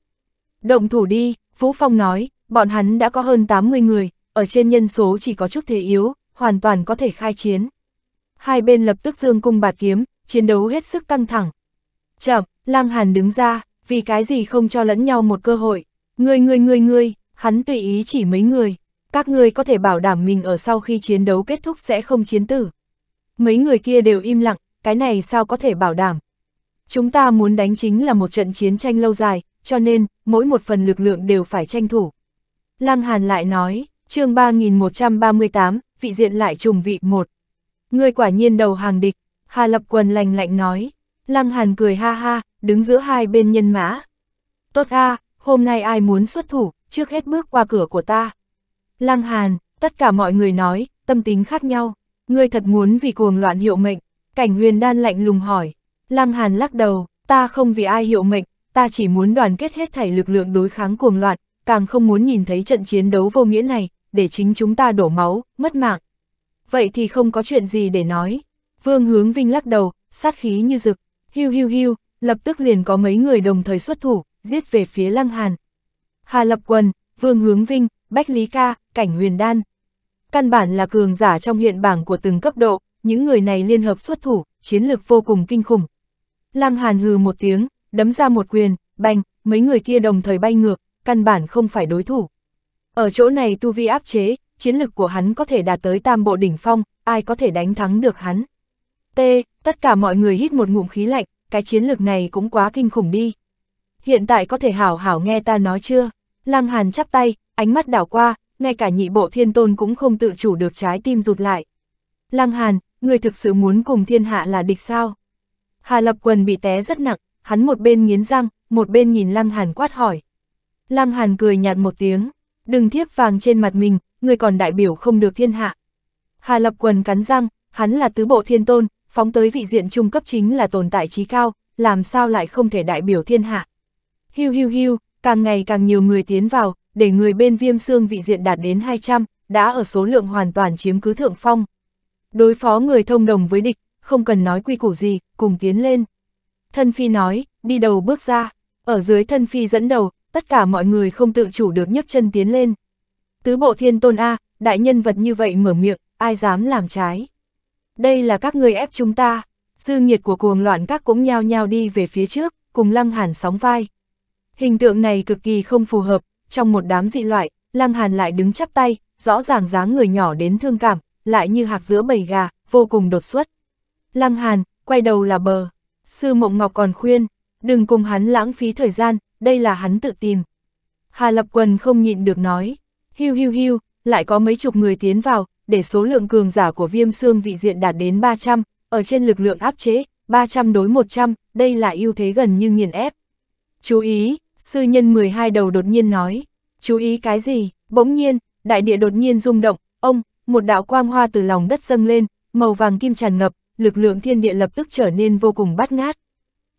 A: Động thủ đi, Vũ Phong nói, bọn hắn đã có hơn 80 người, ở trên nhân số chỉ có chút thế yếu, hoàn toàn có thể khai chiến hai bên lập tức dương cung bạt kiếm, chiến đấu hết sức căng thẳng. Chậm, Lăng Hàn đứng ra, vì cái gì không cho lẫn nhau một cơ hội. Ngươi ngươi ngươi ngươi, hắn tùy ý chỉ mấy người, các ngươi có thể bảo đảm mình ở sau khi chiến đấu kết thúc sẽ không chiến tử. Mấy người kia đều im lặng, cái này sao có thể bảo đảm. Chúng ta muốn đánh chính là một trận chiến tranh lâu dài, cho nên, mỗi một phần lực lượng đều phải tranh thủ. Lăng Hàn lại nói, chương 3138, vị diện lại trùng vị một Ngươi quả nhiên đầu hàng địch, Hà Lập Quần lành lạnh nói. Lăng Hàn cười ha ha, đứng giữa hai bên nhân mã. Tốt a, hôm nay ai muốn xuất thủ, trước hết bước qua cửa của ta. Lăng Hàn, tất cả mọi người nói, tâm tính khác nhau. Ngươi thật muốn vì cuồng loạn hiệu mệnh. Cảnh huyền đan lạnh lùng hỏi. Lăng Hàn lắc đầu, ta không vì ai hiệu mệnh, ta chỉ muốn đoàn kết hết thảy lực lượng đối kháng cuồng loạn, càng không muốn nhìn thấy trận chiến đấu vô nghĩa này, để chính chúng ta đổ máu, mất mạng vậy thì không có chuyện gì để nói. Vương hướng vinh lắc đầu, sát khí như rực, hiu hiu hiu, lập tức liền có mấy người đồng thời xuất thủ, giết về phía Lăng Hàn. Hà Lập Quần, Vương Hướng Vinh, Bách Lý Ca, Cảnh Huyền Đan. Căn bản là cường giả trong hiện bảng của từng cấp độ, những người này liên hợp xuất thủ, chiến lược vô cùng kinh khủng. Lăng Hàn hừ một tiếng, đấm ra một quyền, bành, mấy người kia đồng thời bay ngược, căn bản không phải đối thủ. Ở chỗ này tu vi áp chế, chiến lực của hắn có thể đạt tới tam bộ đỉnh phong, ai có thể đánh thắng được hắn. T, tất cả mọi người hít một ngụm khí lạnh, cái chiến lực này cũng quá kinh khủng đi. Hiện tại có thể hảo hảo nghe ta nói chưa? Lăng Hàn chắp tay, ánh mắt đảo qua, ngay cả nhị bộ thiên tôn cũng không tự chủ được trái tim rụt lại. Lăng Hàn, người thực sự muốn cùng thiên hạ là địch sao? Hà Lập Quần bị té rất nặng, hắn một bên nghiến răng, một bên nhìn Lăng Hàn quát hỏi. Lăng Hàn cười nhạt một tiếng, đừng thiếp vàng trên mặt mình, người còn đại biểu không được thiên hạ. Hà Lập Quần cắn răng, hắn là tứ bộ thiên tôn, phóng tới vị diện trung cấp chính là tồn tại trí cao, làm sao lại không thể đại biểu thiên hạ. Hiu hiu hiu, càng ngày càng nhiều người tiến vào, để người bên viêm xương vị diện đạt đến 200, đã ở số lượng hoàn toàn chiếm cứ thượng phong. Đối phó người thông đồng với địch, không cần nói quy củ gì, cùng tiến lên. Thân Phi nói, đi đầu bước ra, ở dưới thân Phi dẫn đầu, tất cả mọi người không tự chủ được nhấc chân tiến lên. Tứ bộ thiên tôn A, đại nhân vật như vậy mở miệng, ai dám làm trái. Đây là các người ép chúng ta, dư nhiệt của cuồng loạn các cũng nhao nhao đi về phía trước, cùng lăng hàn sóng vai. Hình tượng này cực kỳ không phù hợp, trong một đám dị loại, lăng hàn lại đứng chắp tay, rõ ràng dáng người nhỏ đến thương cảm, lại như hạc giữa bầy gà, vô cùng đột xuất. Lăng hàn, quay đầu là bờ. Sư Mộng Ngọc còn khuyên, đừng cùng hắn lãng phí thời gian, đây là hắn tự tìm. Hà Lập Quần không nhịn được nói, Hiu hiu hiu, lại có mấy chục người tiến vào, để số lượng cường giả của viêm xương vị diện đạt đến 300, ở trên lực lượng áp chế, 300 đối 100, đây là ưu thế gần như nghiền ép. Chú ý, sư nhân 12 đầu đột nhiên nói, chú ý cái gì, bỗng nhiên, đại địa đột nhiên rung động, ông, một đạo quang hoa từ lòng đất dâng lên, màu vàng kim tràn ngập, lực lượng thiên địa lập tức trở nên vô cùng bắt ngát.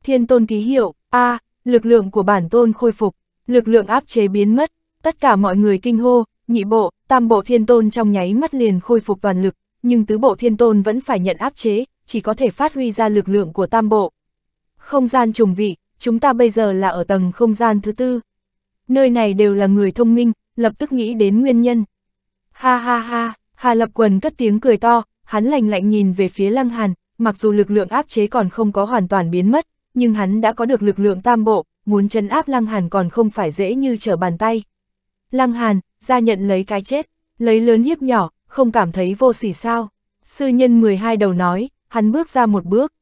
A: Thiên tôn ký hiệu, A, à, lực lượng của bản tôn khôi phục, lực lượng áp chế biến mất, Tất cả mọi người kinh hô, nhị bộ, tam bộ thiên tôn trong nháy mắt liền khôi phục toàn lực, nhưng tứ bộ thiên tôn vẫn phải nhận áp chế, chỉ có thể phát huy ra lực lượng của tam bộ. Không gian trùng vị, chúng ta bây giờ là ở tầng không gian thứ tư. Nơi này đều là người thông minh, lập tức nghĩ đến nguyên nhân. Ha ha ha, Hà Lập Quần cất tiếng cười to, hắn lạnh lạnh nhìn về phía Lăng Hàn, mặc dù lực lượng áp chế còn không có hoàn toàn biến mất, nhưng hắn đã có được lực lượng tam bộ, muốn chân áp Lăng Hàn còn không phải dễ như trở bàn tay. Lăng Hàn, ra nhận lấy cái chết, lấy lớn hiếp nhỏ, không cảm thấy vô sỉ sao. Sư nhân 12 đầu nói, hắn bước ra một bước.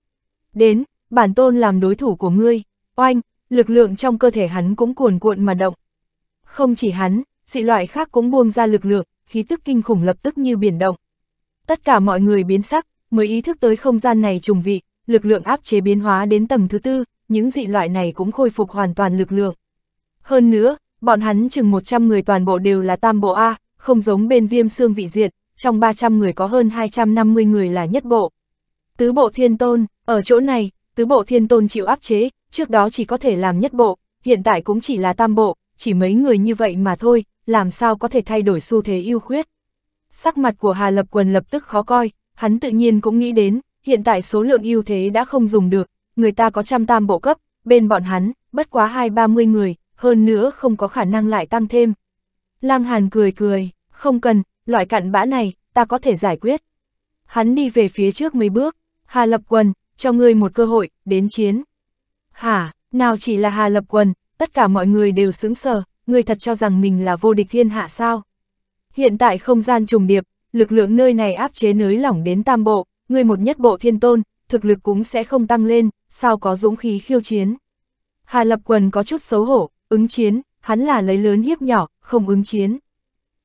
A: Đến, bản tôn làm đối thủ của ngươi, oanh, lực lượng trong cơ thể hắn cũng cuồn cuộn mà động. Không chỉ hắn, dị loại khác cũng buông ra lực lượng, khí tức kinh khủng lập tức như biển động. Tất cả mọi người biến sắc, mới ý thức tới không gian này trùng vị, lực lượng áp chế biến hóa đến tầng thứ tư, những dị loại này cũng khôi phục hoàn toàn lực lượng. Hơn nữa, Bọn hắn chừng 100 người toàn bộ đều là tam bộ A, không giống bên viêm xương vị diệt, trong 300 người có hơn 250 người là nhất bộ. Tứ bộ thiên tôn, ở chỗ này, tứ bộ thiên tôn chịu áp chế, trước đó chỉ có thể làm nhất bộ, hiện tại cũng chỉ là tam bộ, chỉ mấy người như vậy mà thôi, làm sao có thể thay đổi xu thế yêu khuyết. Sắc mặt của Hà Lập Quần lập tức khó coi, hắn tự nhiên cũng nghĩ đến, hiện tại số lượng ưu thế đã không dùng được, người ta có trăm tam bộ cấp, bên bọn hắn, bất quá hai ba mươi người, hơn nữa không có khả năng lại tăng thêm. Lăng Hàn cười cười, không cần, loại cặn bã này, ta có thể giải quyết. Hắn đi về phía trước mấy bước, Hà Lập Quân, cho ngươi một cơ hội, đến chiến. Hả, nào chỉ là Hà Lập Quân, tất cả mọi người đều sững sờ, ngươi thật cho rằng mình là vô địch thiên hạ sao. Hiện tại không gian trùng điệp, lực lượng nơi này áp chế nới lỏng đến tam bộ, ngươi một nhất bộ thiên tôn, thực lực cũng sẽ không tăng lên, sao có dũng khí khiêu chiến. Hà Lập Quân có chút xấu hổ, Ứng chiến, hắn là lấy lớn hiếp nhỏ, không ứng chiến.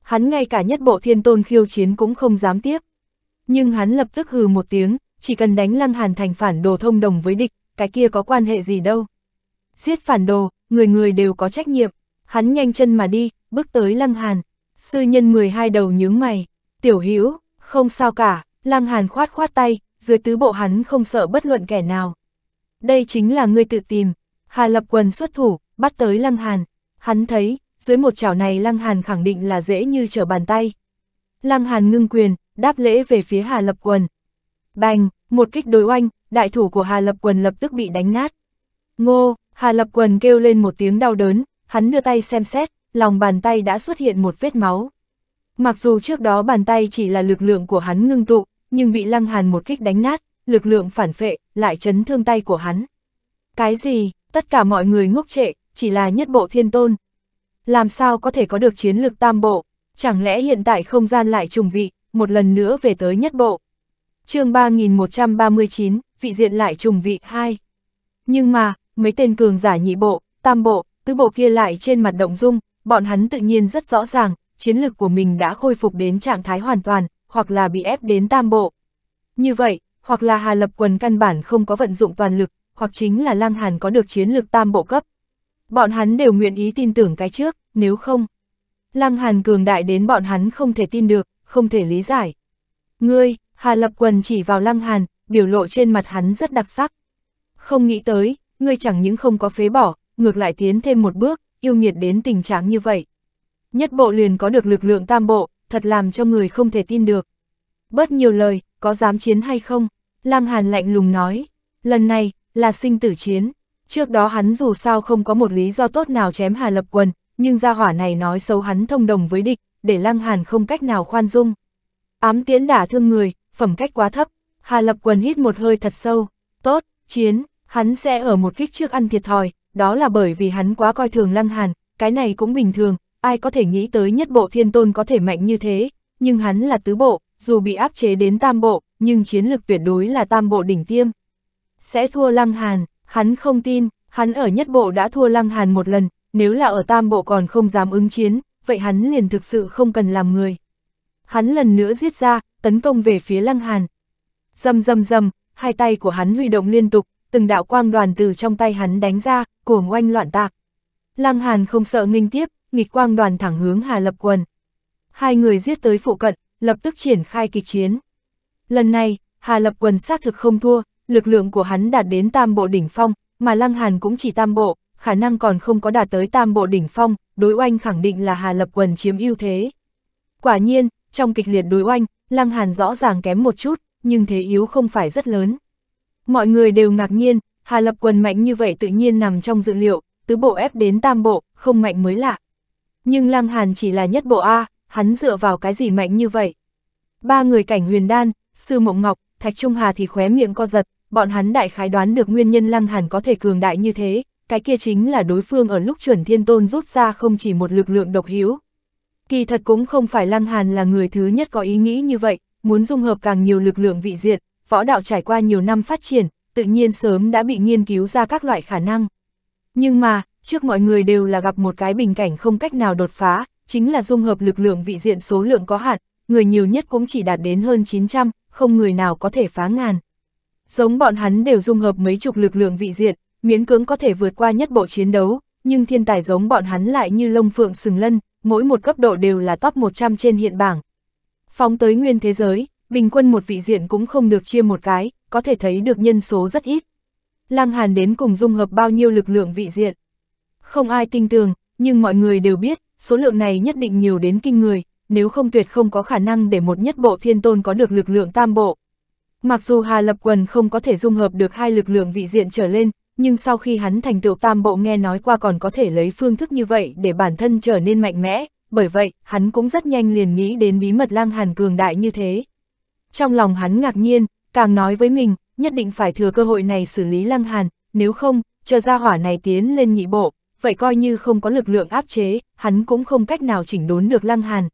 A: Hắn ngay cả nhất bộ thiên tôn khiêu chiến cũng không dám tiếp. Nhưng hắn lập tức hừ một tiếng, chỉ cần đánh lăng hàn thành phản đồ thông đồng với địch, cái kia có quan hệ gì đâu. Giết phản đồ, người người đều có trách nhiệm. Hắn nhanh chân mà đi, bước tới lăng hàn. Sư nhân 12 đầu nhướng mày. Tiểu Hữu không sao cả, lăng hàn khoát khoát tay, dưới tứ bộ hắn không sợ bất luận kẻ nào. Đây chính là ngươi tự tìm. Hà Lập Quần xuất thủ, bắt tới Lăng Hàn. Hắn thấy, dưới một chảo này Lăng Hàn khẳng định là dễ như trở bàn tay. Lăng Hàn ngưng quyền, đáp lễ về phía Hà Lập Quần. Bành, một kích đối oanh, đại thủ của Hà Lập Quần lập tức bị đánh nát. Ngô, Hà Lập Quần kêu lên một tiếng đau đớn, hắn đưa tay xem xét, lòng bàn tay đã xuất hiện một vết máu. Mặc dù trước đó bàn tay chỉ là lực lượng của hắn ngưng tụ, nhưng bị Lăng Hàn một kích đánh nát, lực lượng phản phệ, lại chấn thương tay của hắn. Cái gì, tất cả mọi người ngốc trệ, chỉ là nhất bộ thiên tôn. Làm sao có thể có được chiến lược tam bộ, chẳng lẽ hiện tại không gian lại trùng vị, một lần nữa về tới nhất bộ. chương 3139, vị diện lại trùng vị 2. Nhưng mà, mấy tên cường giả nhị bộ, tam bộ, tứ bộ kia lại trên mặt động dung, bọn hắn tự nhiên rất rõ ràng, chiến lược của mình đã khôi phục đến trạng thái hoàn toàn, hoặc là bị ép đến tam bộ. Như vậy, hoặc là Hà Lập Quần căn bản không có vận dụng toàn lực, hoặc chính là Lăng Hàn có được chiến lược tam bộ cấp, Bọn hắn đều nguyện ý tin tưởng cái trước, nếu không. Lăng Hàn cường đại đến bọn hắn không thể tin được, không thể lý giải. Ngươi, Hà Lập Quần chỉ vào Lăng Hàn, biểu lộ trên mặt hắn rất đặc sắc. Không nghĩ tới, ngươi chẳng những không có phế bỏ, ngược lại tiến thêm một bước, yêu nghiệt đến tình trạng như vậy. Nhất bộ liền có được lực lượng tam bộ, thật làm cho người không thể tin được. Bớt nhiều lời, có dám chiến hay không? Lăng Hàn lạnh lùng nói, lần này, là sinh tử chiến. Trước đó hắn dù sao không có một lý do tốt nào chém Hà Lập Quân nhưng gia hỏa này nói xấu hắn thông đồng với địch, để Lăng Hàn không cách nào khoan dung. Ám tiễn đả thương người, phẩm cách quá thấp, Hà Lập Quân hít một hơi thật sâu, tốt, chiến, hắn sẽ ở một kích trước ăn thiệt thòi, đó là bởi vì hắn quá coi thường Lăng Hàn, cái này cũng bình thường, ai có thể nghĩ tới nhất bộ thiên tôn có thể mạnh như thế, nhưng hắn là tứ bộ, dù bị áp chế đến tam bộ, nhưng chiến lực tuyệt đối là tam bộ đỉnh tiêm. Sẽ thua Lăng Hàn, hắn không tin, hắn ở nhất bộ đã thua Lăng Hàn một lần, nếu là ở tam bộ còn không dám ứng chiến, vậy hắn liền thực sự không cần làm người. Hắn lần nữa giết ra, tấn công về phía Lăng Hàn. Dầm dầm dầm, hai tay của hắn huy động liên tục, từng đạo quang đoàn từ trong tay hắn đánh ra, cuồng oanh loạn tạc. Lăng Hàn không sợ nghênh tiếp, nghịch quang đoàn thẳng hướng Hà Lập Quần. Hai người giết tới phụ cận, lập tức triển khai kịch chiến. Lần này, Hà Lập Quần xác thực không thua, lực lượng của hắn đạt đến tam bộ đỉnh phong, mà Lăng Hàn cũng chỉ tam bộ, khả năng còn không có đạt tới tam bộ đỉnh phong, đối oanh khẳng định là Hà Lập Quần chiếm ưu thế. Quả nhiên, trong kịch liệt đối oanh, Lăng Hàn rõ ràng kém một chút, nhưng thế yếu không phải rất lớn. Mọi người đều ngạc nhiên, Hà Lập Quần mạnh như vậy tự nhiên nằm trong dự liệu, tứ bộ ép đến tam bộ, không mạnh mới lạ. Nhưng Lăng Hàn chỉ là nhất bộ A, hắn dựa vào cái gì mạnh như vậy? Ba người cảnh huyền đan, sư mộng ngọc, thạch trung hà thì khóe miệng co giật, bọn hắn đại khái đoán được nguyên nhân Lăng Hàn có thể cường đại như thế, cái kia chính là đối phương ở lúc chuẩn thiên tôn rút ra không chỉ một lực lượng độc hiếu. Kỳ thật cũng không phải Lăng Hàn là người thứ nhất có ý nghĩ như vậy, muốn dung hợp càng nhiều lực lượng vị diện, võ đạo trải qua nhiều năm phát triển, tự nhiên sớm đã bị nghiên cứu ra các loại khả năng. Nhưng mà, trước mọi người đều là gặp một cái bình cảnh không cách nào đột phá, chính là dung hợp lực lượng vị diện số lượng có hạn, người nhiều nhất cũng chỉ đạt đến hơn 900, không người nào có thể phá ngàn. Giống bọn hắn đều dung hợp mấy chục lực lượng vị diện, miễn cưỡng có thể vượt qua nhất bộ chiến đấu, nhưng thiên tài giống bọn hắn lại như lông phượng sừng lân, mỗi một cấp độ đều là top 100 trên hiện bảng. Phóng tới nguyên thế giới, bình quân một vị diện cũng không được chia một cái, có thể thấy được nhân số rất ít. Lăng Hàn đến cùng dung hợp bao nhiêu lực lượng vị diện. Không ai tin tưởng, nhưng mọi người đều biết, số lượng này nhất định nhiều đến kinh người, nếu không tuyệt không có khả năng để một nhất bộ thiên tôn có được lực lượng tam bộ, Mặc dù Hà Lập Quần không có thể dung hợp được hai lực lượng vị diện trở lên, nhưng sau khi hắn thành tựu tam bộ nghe nói qua còn có thể lấy phương thức như vậy để bản thân trở nên mạnh mẽ, bởi vậy, hắn cũng rất nhanh liền nghĩ đến bí mật lang hàn cường đại như thế. Trong lòng hắn ngạc nhiên, càng nói với mình, nhất định phải thừa cơ hội này xử lý Lang hàn, nếu không, chờ ra hỏa này tiến lên nhị bộ, vậy coi như không có lực lượng áp chế, hắn cũng không cách nào chỉnh đốn được Lang hàn.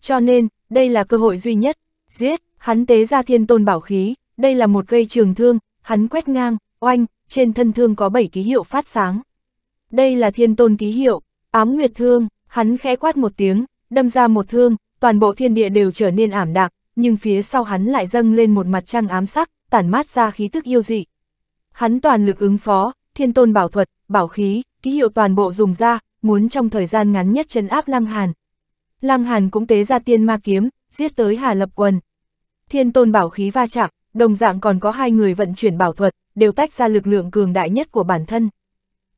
A: Cho nên, đây là cơ hội duy nhất, giết. Hắn tế ra thiên tôn bảo khí, đây là một cây trường thương, hắn quét ngang, oanh, trên thân thương có 7 ký hiệu phát sáng. Đây là thiên tôn ký hiệu, ám nguyệt thương, hắn khẽ quát một tiếng, đâm ra một thương, toàn bộ thiên địa đều trở nên ảm đạm, nhưng phía sau hắn lại dâng lên một mặt trăng ám sắc, tản mát ra khí tức yêu dị. Hắn toàn lực ứng phó, thiên tôn bảo thuật, bảo khí, ký hiệu toàn bộ dùng ra, muốn trong thời gian ngắn nhất trấn áp Lăng Hàn. Lăng Hàn cũng tế ra tiên ma kiếm, giết tới Hà Lập Quần thiên tôn bảo khí va chạm, đồng dạng còn có hai người vận chuyển bảo thuật, đều tách ra lực lượng cường đại nhất của bản thân.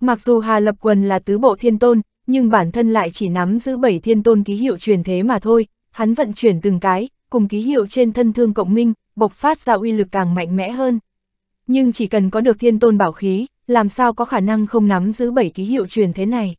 A: Mặc dù Hà Lập Quần là tứ bộ thiên tôn, nhưng bản thân lại chỉ nắm giữ bảy thiên tôn ký hiệu truyền thế mà thôi, hắn vận chuyển từng cái, cùng ký hiệu trên thân thương cộng minh, bộc phát ra uy lực càng mạnh mẽ hơn. Nhưng chỉ cần có được thiên tôn bảo khí, làm sao có khả năng không nắm giữ bảy ký hiệu truyền thế này.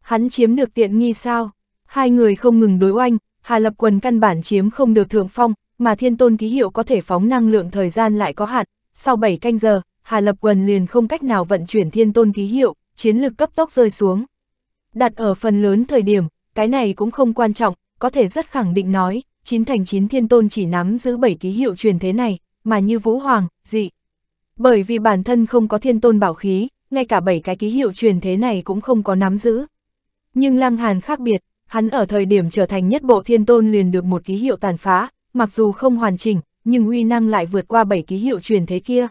A: Hắn chiếm được tiện nghi sao? Hai người không ngừng đối oanh, Hà Lập Quần căn bản chiếm không được thượng phong, mà thiên tôn ký hiệu có thể phóng năng lượng thời gian lại có hạn, sau 7 canh giờ, Hà Lập Quần liền không cách nào vận chuyển thiên tôn ký hiệu, chiến lực cấp tốc rơi xuống. Đặt ở phần lớn thời điểm, cái này cũng không quan trọng, có thể rất khẳng định nói, chín thành chín thiên tôn chỉ nắm giữ 7 ký hiệu truyền thế này, mà như Vũ Hoàng, dị. Bởi vì bản thân không có thiên tôn bảo khí, ngay cả 7 cái ký hiệu truyền thế này cũng không có nắm giữ. Nhưng Lăng Hàn khác biệt, hắn ở thời điểm trở thành nhất bộ thiên tôn liền được một ký hiệu tàn phá, mặc dù không hoàn chỉnh, nhưng uy năng lại vượt qua bảy ký hiệu truyền thế kia.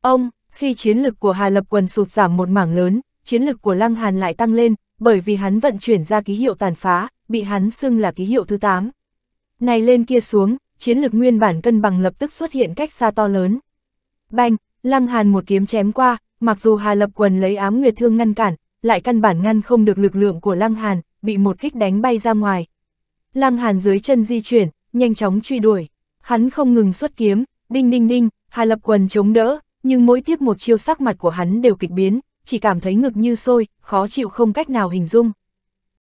A: Ông, khi chiến lực của Hà Lập Quần sụt giảm một mảng lớn, chiến lực của Lăng Hàn lại tăng lên, bởi vì hắn vận chuyển ra ký hiệu tàn phá, bị hắn xưng là ký hiệu thứ 8. Này lên kia xuống, chiến lực nguyên bản cân bằng lập tức xuất hiện cách xa to lớn. Banh, Lăng Hàn một kiếm chém qua, mặc dù Hà Lập Quần lấy ám nguyệt thương ngăn cản, lại căn bản ngăn không được lực lượng của Lăng Hàn, bị một kích đánh bay ra ngoài. Lăng Hàn dưới chân di chuyển, nhanh chóng truy đuổi. Hắn không ngừng xuất kiếm, đinh đinh đinh, Hà Lập Quần chống đỡ, nhưng mỗi tiếp một chiêu sắc mặt của hắn đều kịch biến, chỉ cảm thấy ngực như sôi, khó chịu không cách nào hình dung.